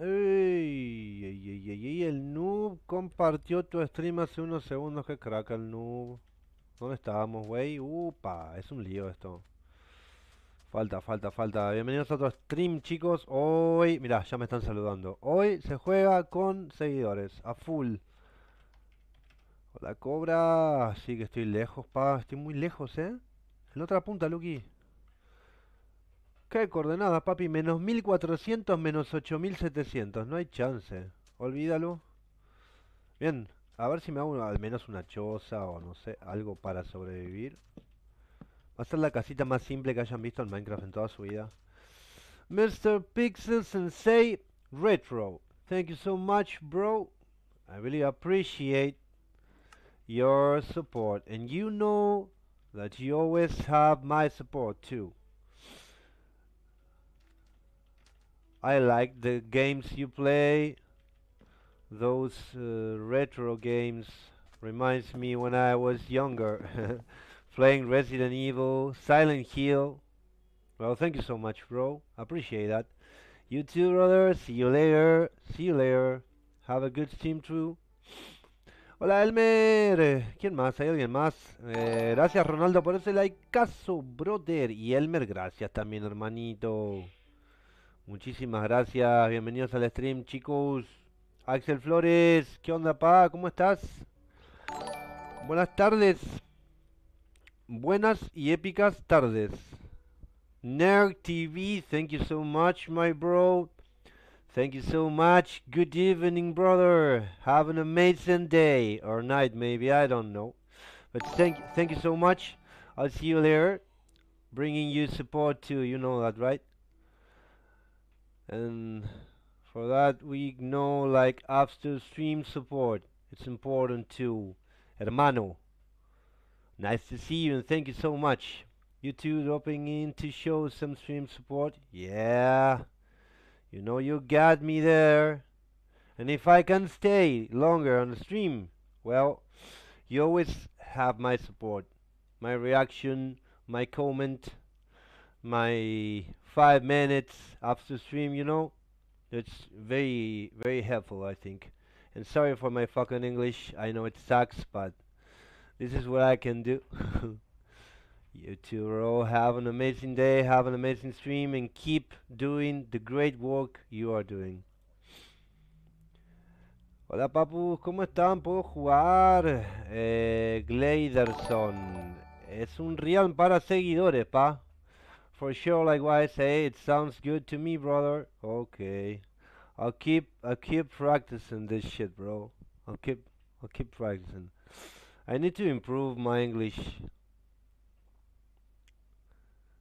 ey, el noob compartió tu stream hace unos segundos que crack el noob. ¿Dónde estábamos, güey? Upa, es un lío esto. Falta, falta, falta. Bienvenidos a otro stream, chicos. Hoy, mira ya me están saludando. Hoy se juega con seguidores, a full. la cobra. Sí que estoy lejos, pa. Estoy muy lejos, ¿eh? En la otra punta, Lucky. ¿Qué coordenadas, papi? Menos 1400, menos 8700. No hay chance. Olvídalo. Bien, a ver si me hago al menos una choza o no sé, algo para sobrevivir. Va a ser la casita más simple que hayan visto en Minecraft en toda su vida. Mr. Pixel Sensei Retro. Thank you so much, bro. I really appreciate your support. And you know that you always have my support too. I like the games you play. Those uh, retro games reminds me when I was younger, playing Resident Evil, Silent Hill. Well, thank you so much, bro. Appreciate that. You too, brother. See you later. See you later. Have a good stream too. Hola, Elmer. ¿Quién más? ¿Hay alguien más? Eh, gracias, Ronaldo, por ese like, caso, brother. Y Elmer, gracias también, hermanito. Muchísimas gracias, bienvenidos al stream, chicos. Axel Flores, ¿qué onda, pa? ¿Cómo estás? Buenas tardes. Buenas y épicas tardes. Nerd TV, thank you so much, my bro. Thank you so much. Good evening, brother. Have an amazing day or night, maybe I don't know. But thank thank you so much. I'll see you later. Bringing you support too, you know that, right? and for that we know like after stream support it's important too hermano nice to see you and thank you so much you two dropping in to show some stream support yeah you know you got me there and if I can stay longer on the stream well you always have my support my reaction my comment my five minutes after stream, you know. That's very, very helpful, I think. And sorry for my fucking English. I know it sucks, but this is what I can do. you two all have an amazing day, have an amazing stream, and keep doing the great work you are doing. Hola papu, ¿cómo están? ¿Puedo jugar? Eh, Es un real para seguidores, pa. For sure, like I say, it sounds good to me, brother. Okay. I'll keep, I'll keep practicing this shit, bro. I'll keep, I'll keep practicing. I need to improve my English.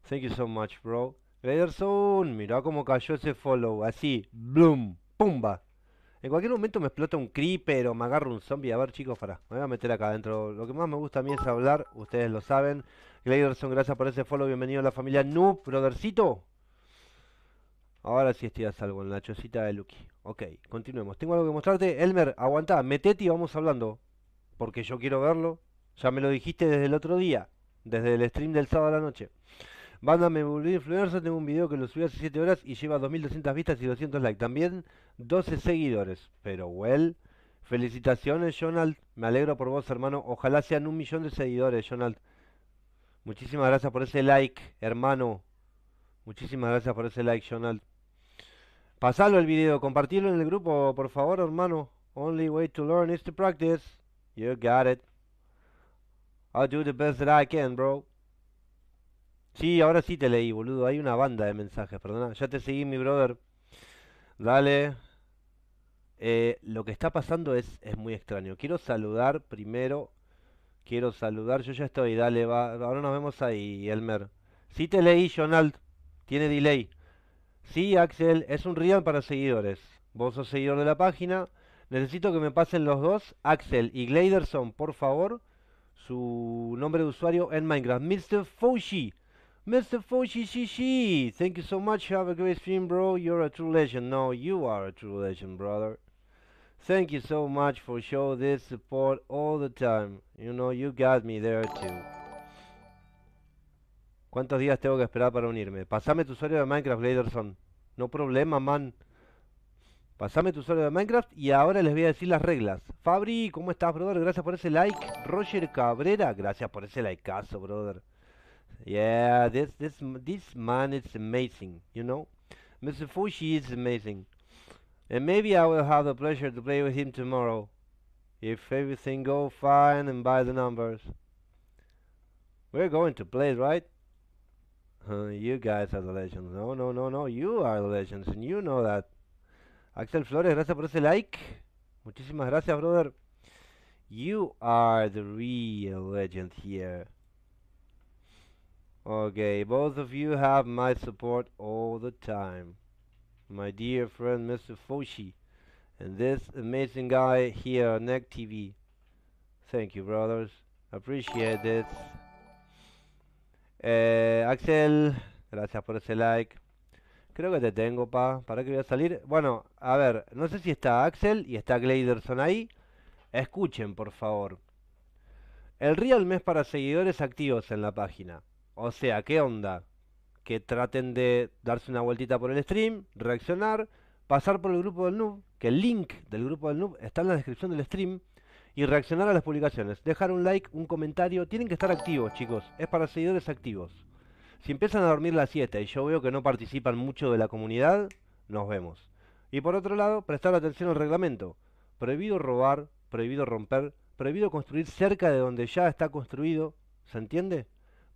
Thank you so much, bro. Raiderson, mira cómo cayó ese follow, así, bloom, pumba. En cualquier momento me explota un creeper o me agarro un zombie. A ver, chicos, para. Me voy a meter acá adentro. Lo que más me gusta a mí es hablar, ustedes lo saben. Clayderson, gracias por ese follow. Bienvenido a la familia Noob, brothercito. Ahora sí estoy a salvo en la chocita de Lucky. Ok, continuemos. Tengo algo que mostrarte. Elmer, aguantá, metete y vamos hablando. Porque yo quiero verlo. Ya me lo dijiste desde el otro día. Desde el stream del sábado a la noche. Banda Me Volví Influencer, tengo un video que lo subí hace 7 horas y lleva 2200 vistas y 200 likes. También 12 seguidores. Pero, well, felicitaciones, Jonald. Me alegro por vos, hermano. Ojalá sean un millón de seguidores, Jonald. Muchísimas gracias por ese like, hermano. Muchísimas gracias por ese like, Jonald. Pasalo el video, compartirlo en el grupo, por favor, hermano. Only way to learn is to practice. You got it. I'll do the best that I can, bro. Sí, ahora sí te leí, boludo. Hay una banda de mensajes, perdona. Ya te seguí, mi brother. Dale. Eh, lo que está pasando es, es muy extraño. Quiero saludar primero quiero saludar. Yo ya estoy, dale, va. ahora nos vemos ahí, Elmer. Sí te leí, Jonald, tiene delay. Sí, Axel, es un real para seguidores. Vos sos seguidor de la página. Necesito que me pasen los dos, Axel y Gladerson, por favor, su nombre de usuario en Minecraft. Mr. Fauci. Mr. Fauci, sí, thank you so much. Have a great stream, bro. You're a true legend. No, you are a true legend, brother. Thank you so much for show this support all the time. You know, you got me there too. ¿Cuántos días tengo que esperar para unirme? Pasame tu usuario de Minecraft, Laderson. No problema, man. Pasame tu usuario de Minecraft y ahora les voy a decir las reglas. Fabri, ¿cómo estás, brother? Gracias por ese like. Roger Cabrera, gracias por ese likeazo, brother. Yeah, this, this, this man is amazing, you know? Mr. Fushi is amazing. and maybe I will have the pleasure to play with him tomorrow, if everything go fine and by the numbers. We're going to play, right? Uh, you guys are the legends. No, no, no, no. You are the legends, and you know that. Axel Flores, gracias por ese like. Muchísimas gracias, brother. You are the real legend here. Okay, both of you have my support all the time. my dear friend Mr. Foshi, and this amazing guy here on NEC TV. Thank you, brothers. Appreciate it. Eh, Axel, gracias por ese like. Creo que te tengo, pa. ¿Para que voy a salir? Bueno, a ver, no sé si está Axel y está Gladerson ahí. Escuchen, por favor. El Real mes para seguidores activos en la página. O sea, ¿qué onda? que traten de darse una vueltita por el stream, reaccionar, pasar por el grupo del Noob, que el link del grupo del Noob está en la descripción del stream, y reaccionar a las publicaciones. Dejar un like, un comentario, tienen que estar activos chicos, es para seguidores activos. Si empiezan a dormir las 7 y yo veo que no participan mucho de la comunidad, nos vemos. Y por otro lado, prestar atención al reglamento. Prohibido robar, prohibido romper, prohibido construir cerca de donde ya está construido, ¿se entiende?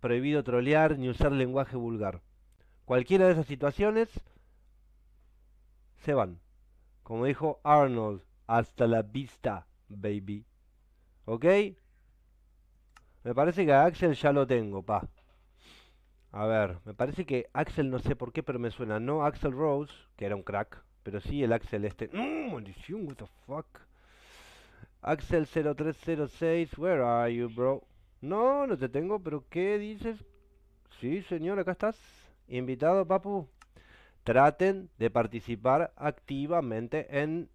prohibido trolear ni usar lenguaje vulgar. Cualquiera de esas situaciones se van. Como dijo Arnold, hasta la vista, baby. ¿Ok? Me parece que a Axel ya lo tengo, pa. A ver, me parece que Axel no sé por qué, pero me suena. No Axel Rose, que era un crack, pero sí el Axel este. ¡No! ¡Maldición! ¿What the fuck? Axel 0306, where are you, bro? No, no te tengo, pero ¿qué dices? Sí, señor, acá estás. Invitado, papu. Traten de participar activamente en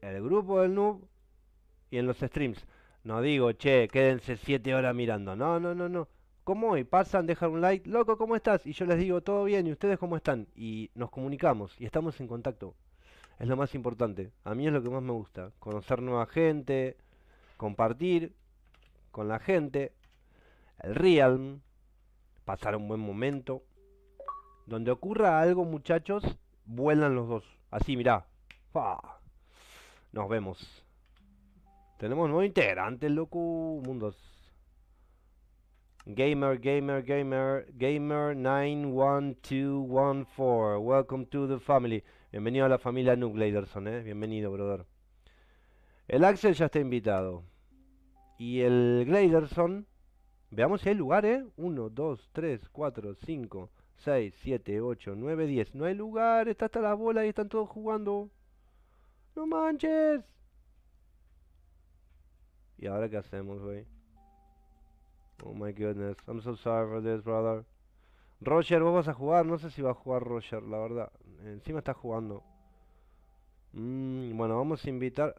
el grupo del noob y en los streams. No digo, che, quédense siete horas mirando. No, no, no, no. ¿Cómo hoy? Pasan, dejan un like. Loco, ¿cómo estás? Y yo les digo, todo bien, ¿y ustedes cómo están? Y nos comunicamos y estamos en contacto. Es lo más importante. A mí es lo que más me gusta. Conocer nueva gente, compartir con la gente el Realm, pasar un buen momento. Donde ocurra algo, muchachos, vuelan los dos. Así, mirá. Nos vemos. Tenemos nuevo integrante, loco. Mundos. Gamer, gamer, gamer, gamer 91214. Welcome to the family. Bienvenido a la familia Nugladerson, eh. Bienvenido, brother. El Axel ya está invitado. Y el Gladerson Veamos si hay lugar, ¿eh? 1, 2, 3, 4, 5, 6, 7, 8, 9, 10. No hay lugar. Está hasta la bola y están todos jugando. ¡No manches! ¿Y ahora qué hacemos, güey? Oh my goodness. I'm so sorry for this, brother. Roger, vos vas a jugar. No sé si va a jugar Roger, la verdad. Encima está jugando. Mmm, bueno, vamos a invitar.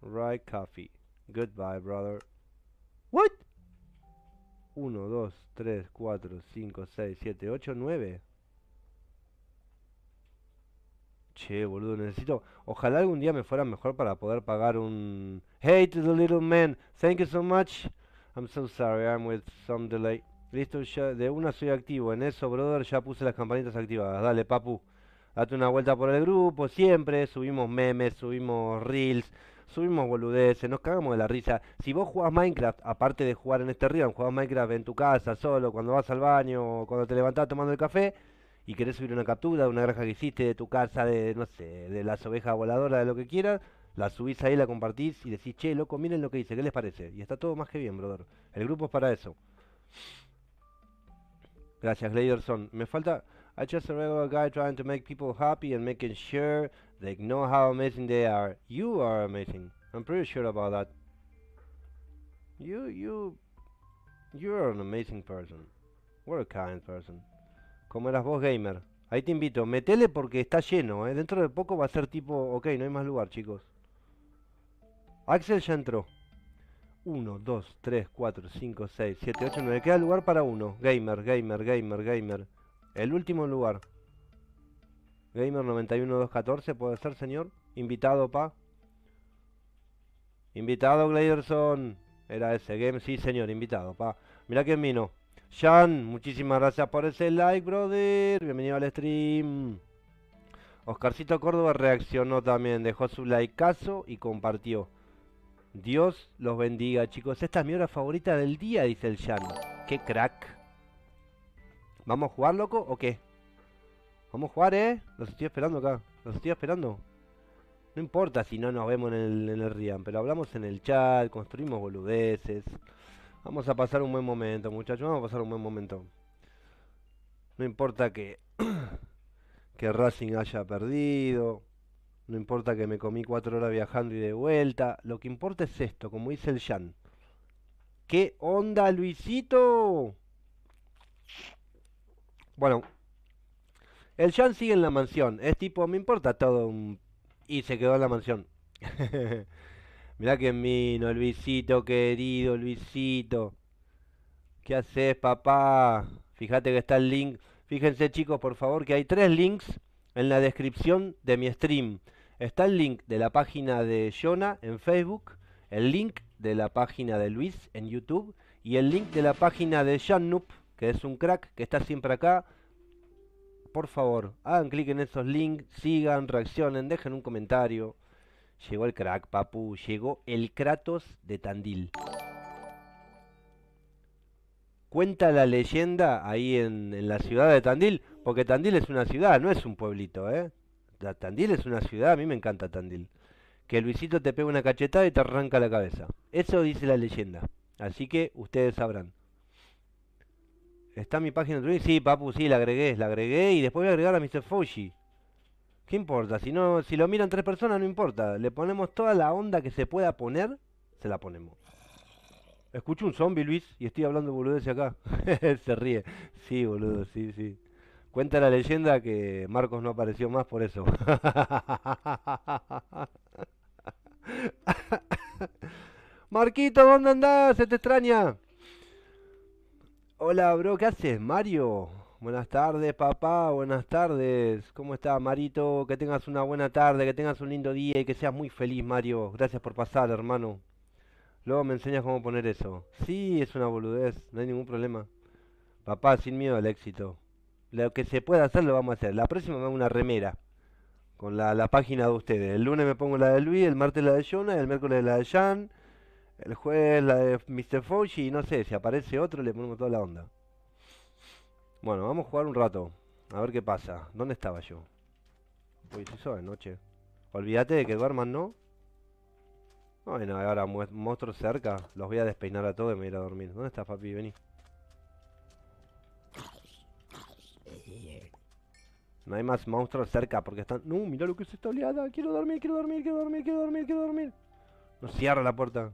Right Coffee. Goodbye, brother. What? 1, 2, 3, 4, 5, 6, 7, 8, 9. Che, boludo, necesito... Ojalá algún día me fuera mejor para poder pagar un... Hey to the little man, thank you so much. I'm so sorry, I'm with some delay. Listo, ya de una soy activo. En eso, brother, ya puse las campanitas activadas. Dale, papu. Date una vuelta por el grupo, siempre. Subimos memes, subimos reels, subimos boludeces, nos cagamos de la risa. Si vos jugás Minecraft, aparte de jugar en este río, jugás Minecraft en tu casa, solo, cuando vas al baño, cuando te levantás tomando el café, y querés subir una captura de una granja que hiciste de tu casa, de, no sé, de las ovejas voladoras, de lo que quieras, la subís ahí, la compartís y decís, che, loco, miren lo que hice, ¿qué les parece? Y está todo más que bien, brother. El grupo es para eso. Gracias, Gleiderson. Me falta... I just a regular guy trying to make people happy and making sure they know how amazing they are. You are amazing. I'm pretty sure about that. You, you, you're an amazing person. What a kind person. Como eras vos, gamer. Ahí te invito. Metele porque está lleno, ¿eh? Dentro de poco va a ser tipo... Ok, no hay más lugar, chicos. Axel ya entró. 1, 2, 3, 4, 5, 6, 7, 8, 9. Queda lugar para uno. Gamer, gamer, gamer, gamer. El último lugar. Gamer 91214, puede ser, señor. Invitado, pa. Invitado, Gladerson. Era ese game, sí, señor, invitado, pa. mira que vino. Jan, muchísimas gracias por ese like, brother. Bienvenido al stream. Oscarcito Córdoba reaccionó también, dejó su like caso y compartió. Dios los bendiga, chicos. Esta es mi hora favorita del día, dice el Jan. Qué crack. ¿Vamos a jugar, loco, o qué? Vamos a jugar, ¿eh? Los estoy esperando acá. Los estoy esperando. No importa si no nos vemos en el, en Rian, pero hablamos en el chat, construimos boludeces. Vamos a pasar un buen momento, muchachos. Vamos a pasar un buen momento. No importa que, que Racing haya perdido. No importa que me comí cuatro horas viajando y de vuelta. Lo que importa es esto, como dice el Jan. ¿Qué onda, Luisito? Bueno, el Jan sigue en la mansión. Es tipo, me importa todo. Y se quedó en la mansión. Mirá que mino, Luisito, querido, Luisito. ¿Qué haces, papá? Fíjate que está el link. Fíjense, chicos, por favor, que hay tres links en la descripción de mi stream. Está el link de la página de Jonah en Facebook, el link de la página de Luis en YouTube y el link de la página de Noop que es un crack, que está siempre acá. Por favor, hagan clic en esos links, sigan, reaccionen, dejen un comentario. Llegó el crack, papu, llegó el Kratos de Tandil. Cuenta la leyenda ahí en, la ciudad de Tandil, porque Tandil es una ciudad, no es un pueblito, ¿eh? Tandil es una ciudad, a mí me encanta Tandil. Que Luisito te pega una cachetada y te arranca la cabeza. Eso dice la leyenda. Así que ustedes sabrán. ¿Está mi página de Sí, papu, sí, la agregué, la agregué y después voy a agregar a Mr. Foshi. ¿Qué importa? Si no, si lo miran tres personas, no importa. Le ponemos toda la onda que se pueda poner, se la ponemos. Escucho un zombie, Luis, y estoy hablando boludeces acá. se ríe. Sí, boludo, sí, sí. Cuenta la leyenda que Marcos no apareció más por eso. Marquito, ¿dónde andás? Se te extraña. Hola, bro, ¿qué haces, Mario? Buenas tardes, papá, buenas tardes. ¿Cómo estás, Marito? Que tengas una buena tarde, que tengas un lindo día y que seas muy feliz, Mario. Gracias por pasar, hermano. Luego me enseñas cómo poner eso. Sí, es una boludez, no hay ningún problema. Papá, sin miedo al éxito. Lo que se pueda hacer lo vamos a hacer. La próxima me hago una remera con la, la página de ustedes. El lunes me pongo la de Luis, el martes la de Jonah, el miércoles la de Jan, el juez, la de Mr. Fauci, y no sé, si aparece otro le ponemos toda la onda. Bueno, vamos a jugar un rato. A ver qué pasa. ¿Dónde estaba yo? Uy, si hizo de noche. Olvídate de que ¿no? Ay, no. Bueno, ahora monstruos cerca. Los voy a despeinar a todos y me voy a dormir. ¿Dónde está papi? Vení. No hay más monstruos cerca porque están... No, mira lo que es esta oleada. Quiero dormir, quiero dormir, quiero dormir, quiero dormir, quiero dormir. No cierra la puerta.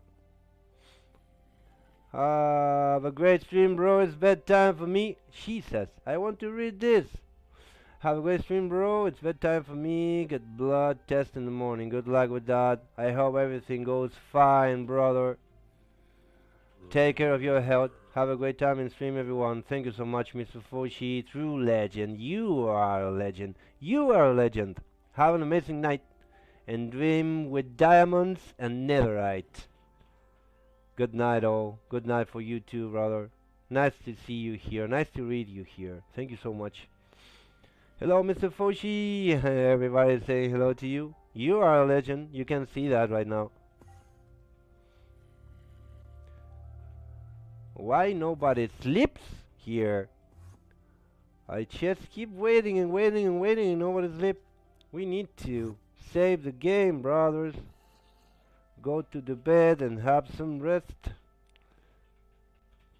Have a great stream, bro. It's bedtime for me. She says, I want to read this. Have a great stream, bro. It's bedtime for me. Get blood test in the morning. Good luck with that. I hope everything goes fine, brother. Take care of your health. Have a great time in stream, everyone. Thank you so much, Mr. Foshi. True legend. You are a legend. You are a legend. Have an amazing night and dream with diamonds and netherite. Good night, all. Good night for you too, brother. Nice to see you here. Nice to read you here. Thank you so much. Hello, Mr. Foshi. Everybody saying hello to you. You are a legend. You can see that right now. Why nobody sleeps here? I just keep waiting and waiting and waiting and nobody sleeps. We need to save the game, brothers. Go to the bed and have some rest.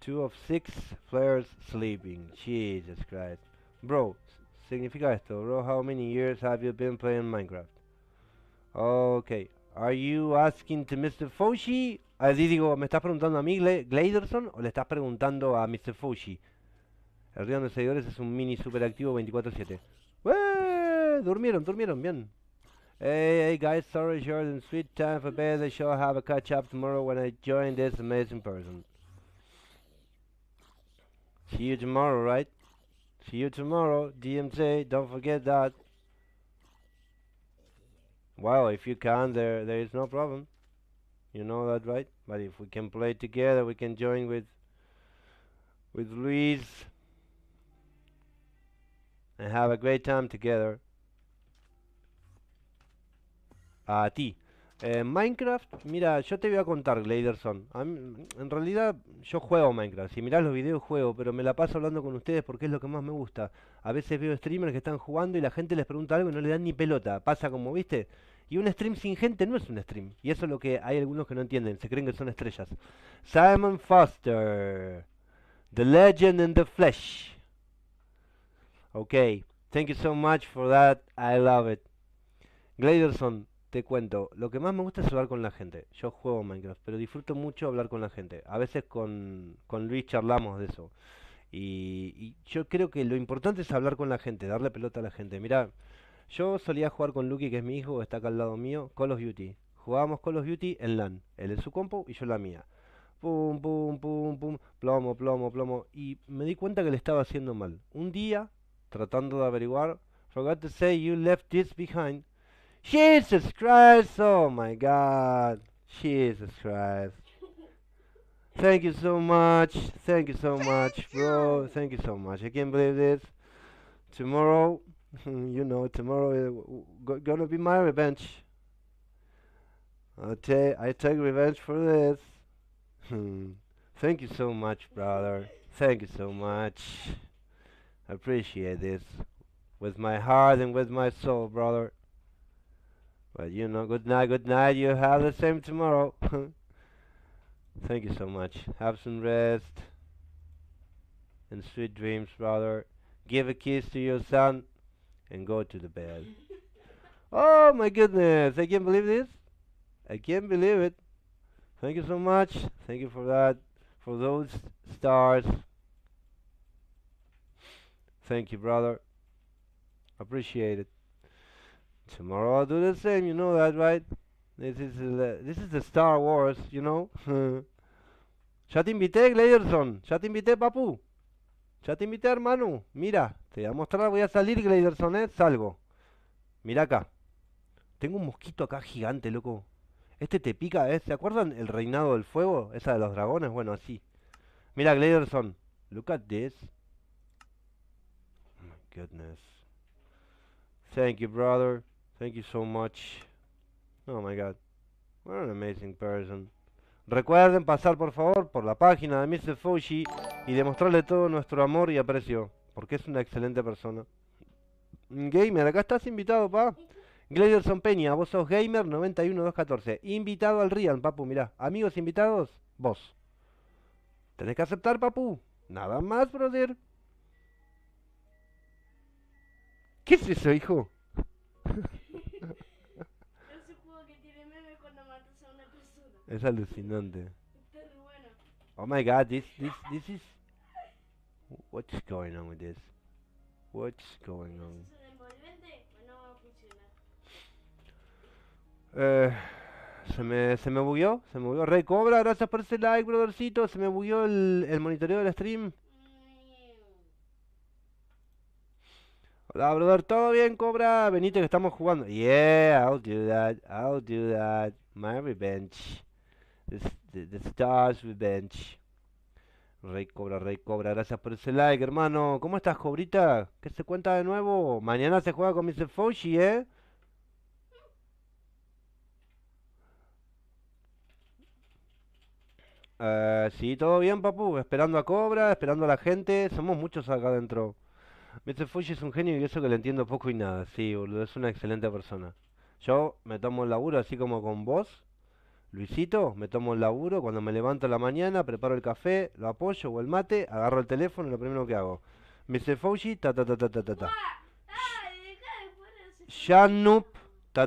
Two of six players sleeping. Jesus Christ. Bro, significa esto. Bro, how many years have you been playing Minecraft? Okay. Are you asking to Mr. Foshi? Así digo, ¿me estás preguntando a mí, Gladerson? ¿O le estás preguntando a Mr. Foshi? El río de seguidores es un mini superactivo 24-7. ¡Durmieron, durmieron! Bien. Hey, hey guys, sorry short and sweet time for bed. I shall have a catch up tomorrow when I join this amazing person. See you tomorrow, right? See you tomorrow, DMZ, don't forget that. Well, if you can, there there is no problem. You know that, right? But if we can play together, we can join with with Luis and have a great time together. a ti. Eh, Minecraft, mira, yo te voy a contar, Gladerson. en realidad, yo juego Minecraft. Si mirás los videos, juego, pero me la paso hablando con ustedes porque es lo que más me gusta. A veces veo streamers que están jugando y la gente les pregunta algo y no le dan ni pelota. Pasa como, viste. Y un stream sin gente no es un stream. Y eso es lo que hay algunos que no entienden. Se creen que son estrellas. Simon Foster. The Legend in the Flesh. Ok. Thank you so much for that. I love it. Gladerson, te cuento, lo que más me gusta es hablar con la gente. Yo juego Minecraft, pero disfruto mucho hablar con la gente. A veces con, con Luis charlamos de eso. Y, yo creo que lo importante es hablar con la gente, darle pelota a la gente. Mira, yo solía jugar con Lucky, que es mi hijo, está acá al lado mío, Call of Duty. Jugábamos Call of Duty en LAN. Él en su compu y yo la mía. Pum, pum, pum, pum, plomo, plomo, plomo. Y me di cuenta que le estaba haciendo mal. Un día, tratando de averiguar, forgot to say you left this behind. Jesus Christ! Oh my God! Jesus Christ! Thank you so much. Thank you so much, bro. Thank you so much. I can't believe this. Tomorrow, you know, tomorrow is uh, gonna be my revenge. I take I take revenge for this. Thank you so much, brother. Thank you so much. I appreciate this with my heart and with my soul, brother. But you know, good night, good night. You have the same tomorrow. Thank you so much. Have some rest and sweet dreams, brother. Give a kiss to your son and go to the bed. oh my goodness, I can't believe this. I can't believe it. Thank you so much. Thank you for that, for those stars. Thank you, brother. Appreciate it. tomorrow I'll do the same. You know that, right? This is this Star Wars, you know. ya te invité, Gladerson. Ya te invité, papu. Ya te invité, hermano. Mira, te voy a mostrar. Voy a salir, Gladerson, ¿eh? Salgo. Mira acá. Tengo un mosquito acá gigante, loco. Este te pica, ¿eh? ¿Se acuerdan el reinado del fuego? Esa de los dragones, bueno, así. Mira, Gladerson. Look at this. Oh my goodness. Thank you, brother. Thank you so much. Oh my god. What an amazing person. Recuerden pasar por favor por la página de Mr. Fuji y demostrarle todo nuestro amor y aprecio, porque es una excelente persona. Gamer, acá estás invitado, pa. Gladerson Peña, vos sos gamer 91214. Invitado al Real, papu, mirá. Amigos invitados, vos. Tenés que aceptar, papu. Nada más, brother. ¿Qué es eso, hijo? Es alucinante. Oh my god, this this this is what's going on with this? What's going on? Eh, se me, se me bugueó, se me bugueó. Cobra, gracias por ese like, brothercito. Se me bugueó el, el monitoreo del stream. Hola, brother, ¿todo bien, Cobra? Venite que estamos jugando. Yeah, I'll do that, I'll do that. My revenge. The, Stars Revenge. Rey Cobra, Rey Cobra, gracias por ese like, hermano. ¿Cómo estás, Cobrita? ¿Qué se cuenta de nuevo? Mañana se juega con Mr. Foshi, ¿eh? ¿eh? sí, todo bien, papu. Esperando a Cobra, esperando a la gente. Somos muchos acá adentro. Mr. Fuji es un genio y eso que le entiendo poco y nada. Sí, boludo, es una excelente persona. Yo me tomo el laburo así como con vos. Luisito, me tomo el laburo, cuando me levanto a la mañana, preparo el café, lo apoyo o el mate, agarro el teléfono y lo primero que hago. Me Fauci, ta ta ta ta ta ta ta. ta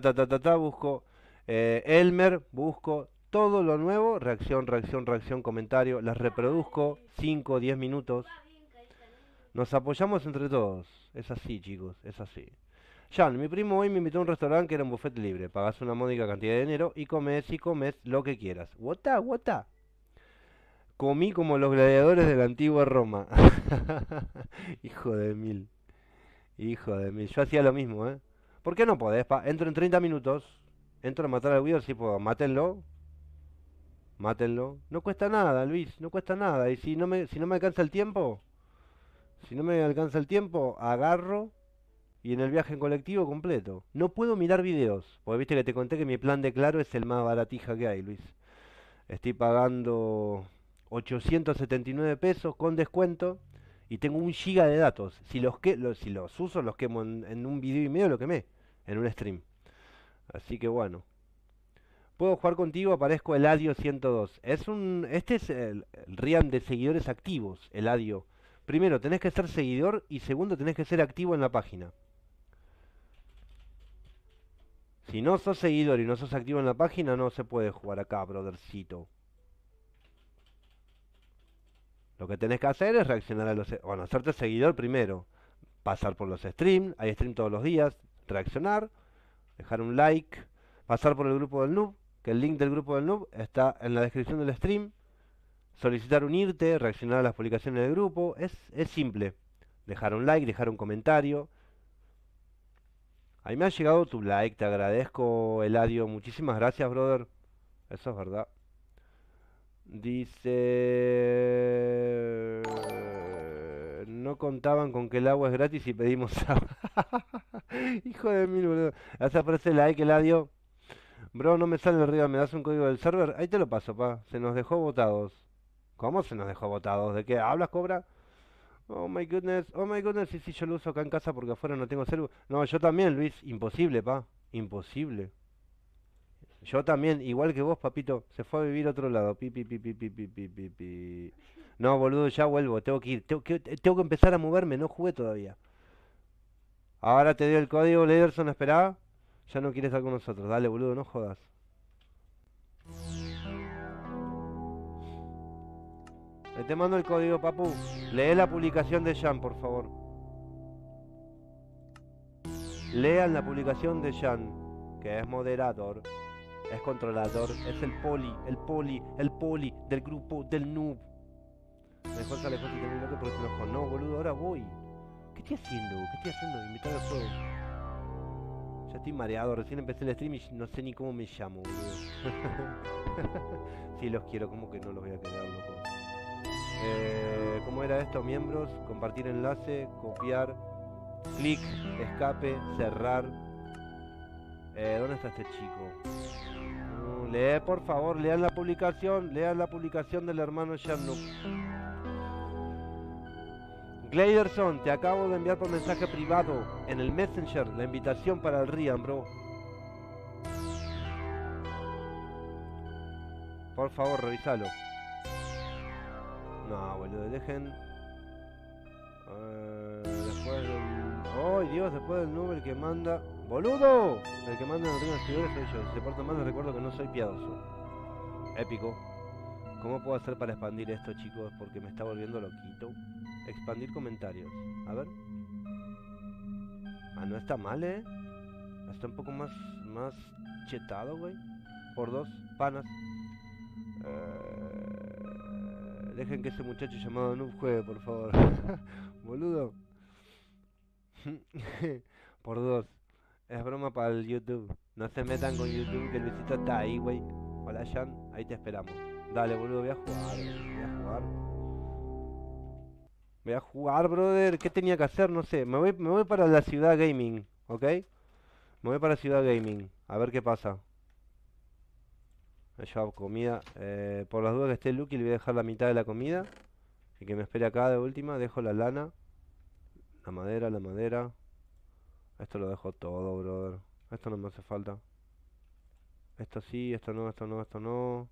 ta ta ta ta, busco. Eh, Elmer, busco. Todo lo nuevo, reacción, reacción, reacción, comentario. Las reproduzco 5, 10 minutos. Nos apoyamos entre todos. Es así, chicos, es así. Chan, mi primo hoy me invitó a un restaurante que era un buffet libre. Pagas una módica cantidad de dinero y comes y comes lo que quieras. What guata. Comí como los gladiadores de la antigua Roma. Hijo de mil. Hijo de mil. Yo hacía lo mismo, ¿eh? ¿Por qué no podés? Entro en 30 minutos. Entro a matar al Wither si puedo. Mátenlo. Mátenlo. No cuesta nada, Luis. No cuesta nada. Y si no me, si no me alcanza el tiempo. Si no me alcanza el tiempo, agarro y en el viaje en colectivo completo. No puedo mirar videos, porque viste que te conté que mi plan de Claro es el más baratija que hay, Luis. Estoy pagando 879 pesos con descuento y tengo un giga de datos. Si los, los uso, los quemo en, un video y medio, lo quemé, en un stream. Así que bueno. Puedo jugar contigo, aparezco el adio 102. Es un, este es el, Rian de seguidores activos, el Adio. Primero, tenés que ser seguidor y segundo, tenés que ser activo en la página. Si no sos seguidor y no sos activo en la página, no se puede jugar acá, brothercito. Lo que tenés que hacer es reaccionar a los... E-, bueno, hacerte seguidor primero. Pasar por los streams. Hay stream todos los días. Reaccionar. Dejar un like. Pasar por el grupo del noob. Que el link del grupo del noob está en la descripción del stream. Solicitar unirte. Reaccionar a las publicaciones del grupo. Es, es simple. Dejar un like. Dejar un comentario. Ahí me ha llegado tu like, te agradezco, Eladio. Muchísimas gracias, brother. Eso es verdad. Dice... No contaban con que el agua es gratis y pedimos agua. Hijo de mil, boludo. Gracias por ese like, Eladio. Bro, no me sale el río, me das un código del server. Ahí te lo paso, pa. Se nos dejó votados. ¿Cómo se nos dejó votados? ¿De qué hablas, cobra? Oh my goodness, oh my goodness, sí, sí, yo lo uso acá en casa porque afuera no tengo celu. No, yo también, Luis, imposible, pa, imposible. Yo también, igual que vos, papito, se fue a vivir a otro lado. Pi, pi, pi, pi, pi, pi, pi, pi, No, boludo, ya vuelvo, tengo que ir, tengo que, tengo que empezar a moverme, no jugué todavía. Ahora te dio el código, Lederson, esperá. Ya no quiere estar con nosotros, dale, boludo, no jodas. te mando el código, papu. Lee la publicación de Jan, por favor. Lean la publicación de Jan, que es moderador, es controlador, es el poli, el poli, el poli del grupo del noob. Mejor sale fácil de porque se enojó. No, boludo, ahora voy. ¿Qué estoy haciendo? ¿Qué estoy haciendo? Invitar a juego. Ya estoy mareado, recién empecé el stream y no sé ni cómo me llamo, boludo. si los quiero, como que no los voy a quedar, loco. Eh, ¿cómo era esto? Miembros, compartir enlace, copiar, clic, escape, cerrar. Eh, ¿Dónde está este chico? Uh, lee, por favor, lean la publicación, lean la publicación del hermano Shannon Gladerson, te acabo de enviar por mensaje privado en el Messenger la invitación para el Rian, bro. Por favor, revisalo. No, boludo, dejen... después del... ¡Oh, Dios! Después del nube el que manda... ¡Boludo! El que manda en el soy yo. Si se porta mal recuerdo que no soy piadoso. Épico. ¿Cómo puedo hacer para expandir esto, chicos? Porque me está volviendo loquito. Expandir comentarios. A ver. Ah, no está mal, ¿eh? Está un poco más... Más chetado, güey. Por dos panas. Eh, Dejen que ese muchacho llamado Noob juegue, por favor. Boludo. por dos. Es broma para el YouTube. No se metan con YouTube, que el Luisito está ahí, güey. Hola, Jan. Ahí te esperamos. Dale, boludo, voy a jugar. Voy a jugar. Voy a jugar, brother. ¿Qué tenía que hacer? No sé. Me voy, me voy para la ciudad gaming, ¿ok? Me voy para la Ciudad Gaming. A ver qué pasa comida. Eh, por las dudas que esté Lucky, le voy a dejar la mitad de la comida. Y que me espere acá de última. Dejo la lana. La madera, la madera. Esto lo dejo todo, brother. Esto no me hace falta. Esto sí, esto no, esto no, esto no.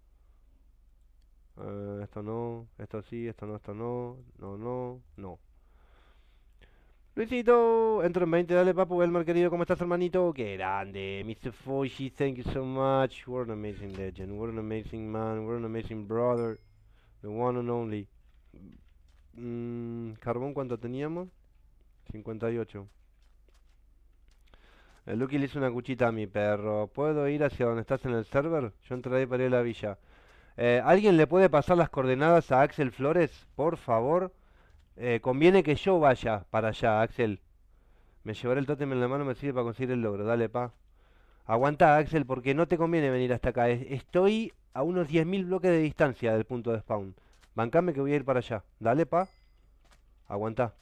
Eh, esto no, esto sí, esto no, esto no. No, no, no. Luisito, entro en 20, dale papu, mar querido, ¿cómo estás hermanito? Qué grande, Mr. Fuji, thank you so much. What an amazing legend, what an amazing man, what an amazing brother, the one and only. Mm, carbón, ¿cuánto teníamos? 58. El eh, Lucky le hizo una cuchita a mi perro. ¿Puedo ir hacia donde estás en el server? Yo entraré para ir a la villa. Eh, ¿Alguien le puede pasar las coordenadas a Axel Flores? Por favor. Eh, conviene que yo vaya para allá, Axel. Me llevaré el tótem en la mano, me sirve para conseguir el logro. Dale, pa. Aguanta, Axel, porque no te conviene venir hasta acá. Estoy a unos 10.000 bloques de distancia del punto de spawn. Bancame que voy a ir para allá. Dale, pa. Aguanta.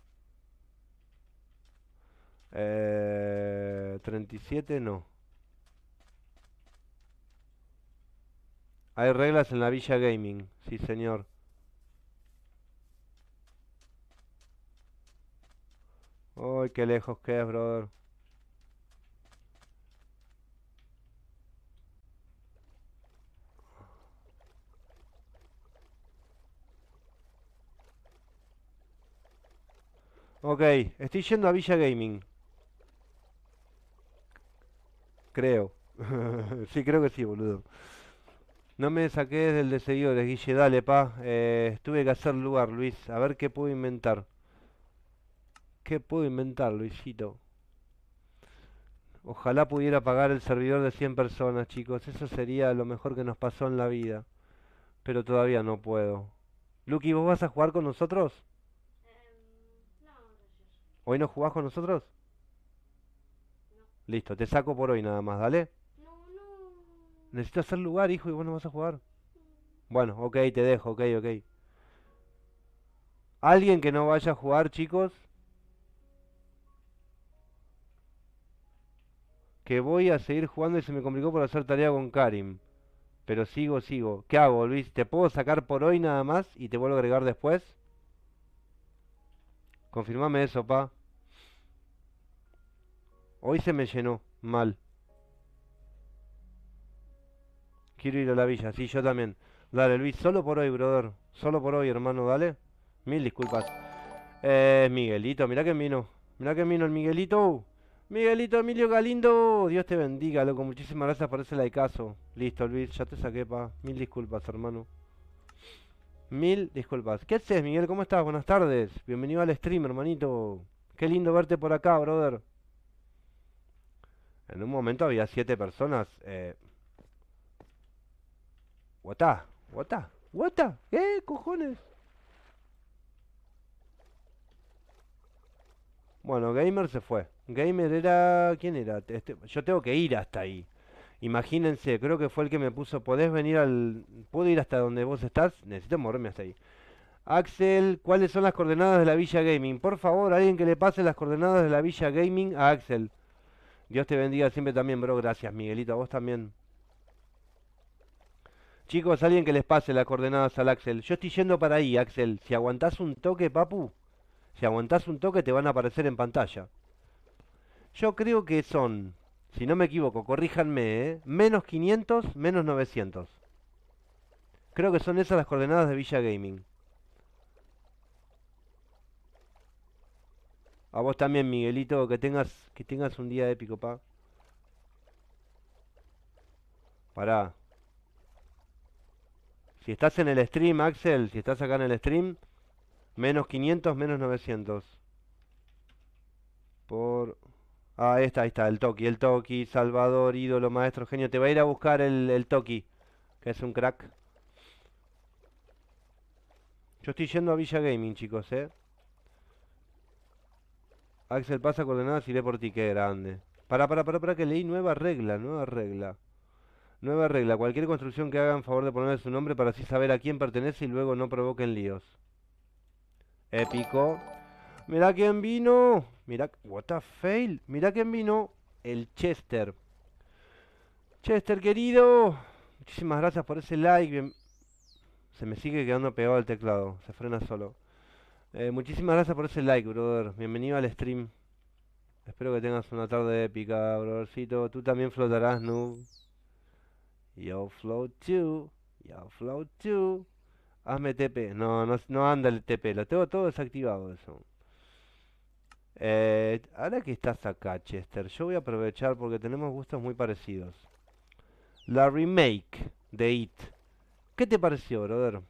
Eh, 37 no. Hay reglas en la Villa Gaming. Sí, señor. Uy, qué lejos que es, brother. Ok, estoy yendo a Villa Gaming. Creo. sí, creo que sí, boludo. No me saqué del de seguidores, Guille. Dale, pa. Eh, tuve que hacer lugar, Luis. A ver qué puedo inventar. ¿Qué puedo inventar, Luisito? Ojalá pudiera pagar el servidor de 100 personas, chicos. Eso sería lo mejor que nos pasó en la vida. Pero todavía no puedo. Lucky, ¿vos vas a jugar con nosotros? Em, no, ¿Hoy no jugás con nosotros? No. Listo, te saco por hoy nada más, ¿dale? No, no. Necesito hacer lugar, hijo, y vos no vas a jugar. Bueno, ok, te dejo, ok, ok. Alguien que no vaya a jugar, chicos, que voy a seguir jugando y se me complicó por hacer tarea con Karim. Pero sigo, sigo. ¿Qué hago, Luis? ¿Te puedo sacar por hoy nada más y te vuelvo a agregar después? Confirmame eso, pa. Hoy se me llenó. Mal. Quiero ir a la villa. Sí, yo también. Dale, Luis. Solo por hoy, brother. Solo por hoy, hermano. Dale. Mil disculpas. Eh, Miguelito. Mirá que vino. mira que vino el Miguelito. Miguelito Emilio Galindo, Dios te bendiga, loco. Muchísimas gracias por ese caso Listo, Luis, ya te saqué, pa. Mil disculpas, hermano. Mil disculpas. ¿Qué haces, Miguel? ¿Cómo estás? Buenas tardes. Bienvenido al stream, hermanito. Qué lindo verte por acá, brother. En un momento había siete personas. Eh... What What ¿Qué cojones? Bueno, Gamer se fue. Gamer era... ¿Quién era? Este, yo tengo que ir hasta ahí. Imagínense, creo que fue el que me puso, podés venir al... ¿Puedo ir hasta donde vos estás? Necesito moverme hasta ahí. Axel, ¿cuáles son las coordenadas de la Villa Gaming? Por favor, alguien que le pase las coordenadas de la Villa Gaming a Axel. Dios te bendiga siempre también, bro. Gracias, Miguelito. vos también. Chicos, alguien que les pase las coordenadas al Axel. Yo estoy yendo para ahí, Axel. Si aguantás un toque, papu si aguantás un toque te van a aparecer en pantalla. Yo creo que son, si no me equivoco, corríjanme, ¿eh? menos 500, menos 900. Creo que son esas las coordenadas de Villa Gaming. A vos también, Miguelito, que tengas, que tengas un día épico, pa. Pará. Si estás en el stream, Axel, si estás acá en el stream, Menos 500, menos 900. Por... Ah, ahí está, ahí está, el Toki, el Toki, Salvador, ídolo, maestro, genio. Te va a ir a buscar el, el Toki, que es un crack. Yo estoy yendo a Villa Gaming, chicos, ¿eh? Axel pasa coordenadas, y ve por ti, qué grande. Para, para, para, para, que leí nueva regla, nueva regla. Nueva regla, cualquier construcción que haga en favor de ponerle su nombre para así saber a quién pertenece y luego no provoquen líos. Épico. Mira quién vino. Mira, what a fail. Mira quién vino. El Chester. Chester querido. Muchísimas gracias por ese like. Se me sigue quedando pegado al teclado. Se frena solo. Eh, muchísimas gracias por ese like, brother. Bienvenido al stream. Espero que tengas una tarde épica, brothercito. Tú también flotarás, ¿no? Yo float too. Yo float too. Hazme TP. No, no, anda el TP. Lo tengo todo desactivado eso. Eh, ahora que estás acá, Chester, yo voy a aprovechar porque tenemos gustos muy parecidos. La remake de It. ¿Qué te pareció, brother?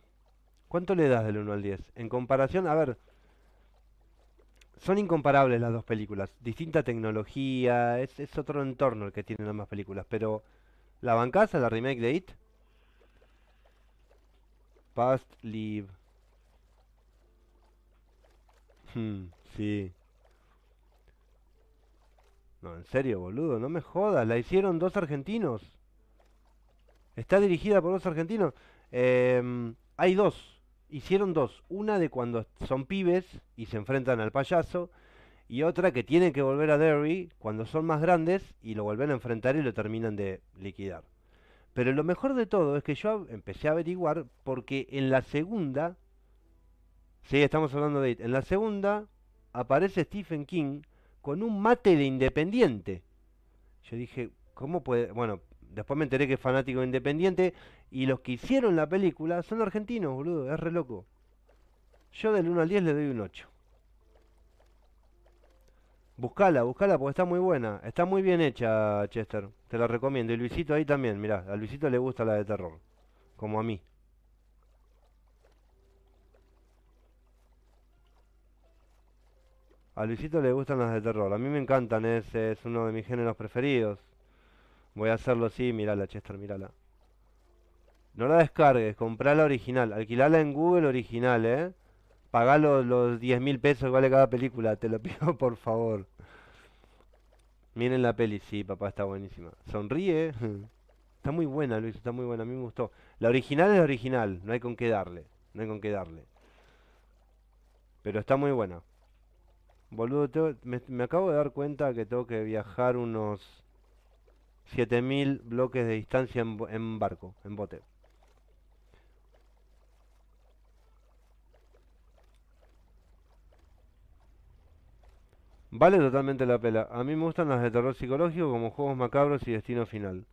¿Cuánto le das del 1 al 10? En comparación, a ver, son incomparables las dos películas. Distinta tecnología, es, otro entorno el que tienen ambas películas. Pero, ¿la bancaza la remake de It? Past live. Hmm, sí. No, en serio, boludo, no me jodas. La hicieron dos argentinos. Está dirigida por dos argentinos. Em, hay dos. Hicieron dos. Una de cuando son pibes y se enfrentan al payaso. Y otra que tienen que volver a Derry cuando son más grandes y lo vuelven a enfrentar y lo terminan de liquidar. Pero lo mejor de todo es que yo empecé a averiguar porque en la segunda, sí, estamos hablando de en la segunda aparece Stephen King con un mate de Independiente. Yo dije, ¿cómo puede? Bueno, después me enteré que es fanático de Independiente y los que hicieron la película son argentinos, boludo, es re loco. Yo del 1 al 10 le doy un 8. Buscala, buscala porque está muy buena. Está muy bien hecha, Chester. Te la recomiendo. Y Luisito ahí también, mirá. A Luisito le gusta la de terror. Como a mí. A Luisito le gustan las de terror. A mí me encantan, ese es uno de mis géneros preferidos. Voy a hacerlo así, la Chester, mírala. No la descargues, comprá la original. Alquilala en Google original, eh. Pagá los, los 10 mil pesos que vale cada película, te lo pido por favor. Miren la peli, sí, papá, está buenísima. Sonríe. Está muy buena, Luis, está muy buena, a mí me gustó. La original es original, no hay con qué darle. No hay con qué darle. Pero está muy buena. Boludo, me, acabo de dar cuenta que tengo que viajar unos 7000 bloques de distancia en barco, en bote. Vale totalmente la pela. A mí me gustan las de terror psicológico como Juegos Macabros y Destino Final.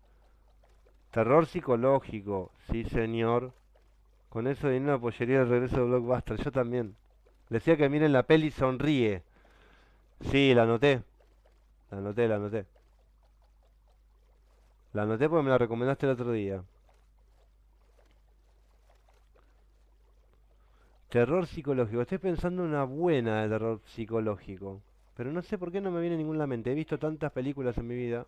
Terror psicológico, sí señor. Con eso de dinero apoyaría el regreso de Blockbuster, yo también. decía que miren la peli sonríe. Sí, la anoté. La anoté, la anoté. La anoté porque me la recomendaste el otro día. Terror psicológico. Estoy pensando en una buena de terror psicológico. Pero no sé por qué no me viene ningún mente. He visto tantas películas en mi vida.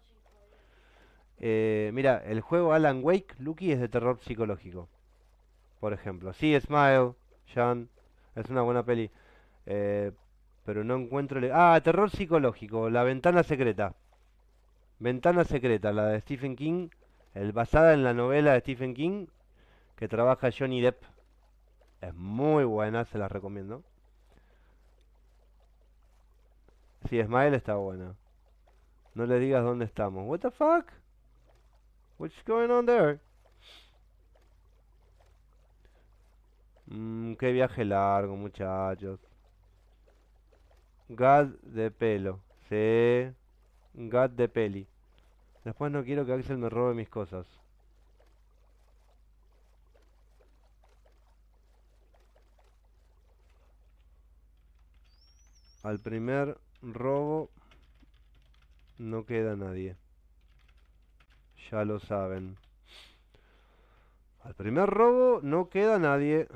Eh, mira, el juego Alan Wake, Lucky, es de terror psicológico. Por ejemplo. Sí, Smile, Sean. Es una buena peli. Eh, pero no encuentro... E-, ah, terror psicológico. La ventana secreta. Ventana secreta, la de Stephen King. El, basada en la novela de Stephen King. Que trabaja Johnny Depp. Es muy buena, se la recomiendo. Si, Smile está buena. No le digas dónde estamos. What the fuck? What's going on there? Mmm, qué viaje largo, muchachos. Gad de pelo. Sí. Gad de peli. Después no quiero que Axel me robe mis cosas. Al primer robo, no queda nadie. Ya lo saben. Al primer robo no queda nadie.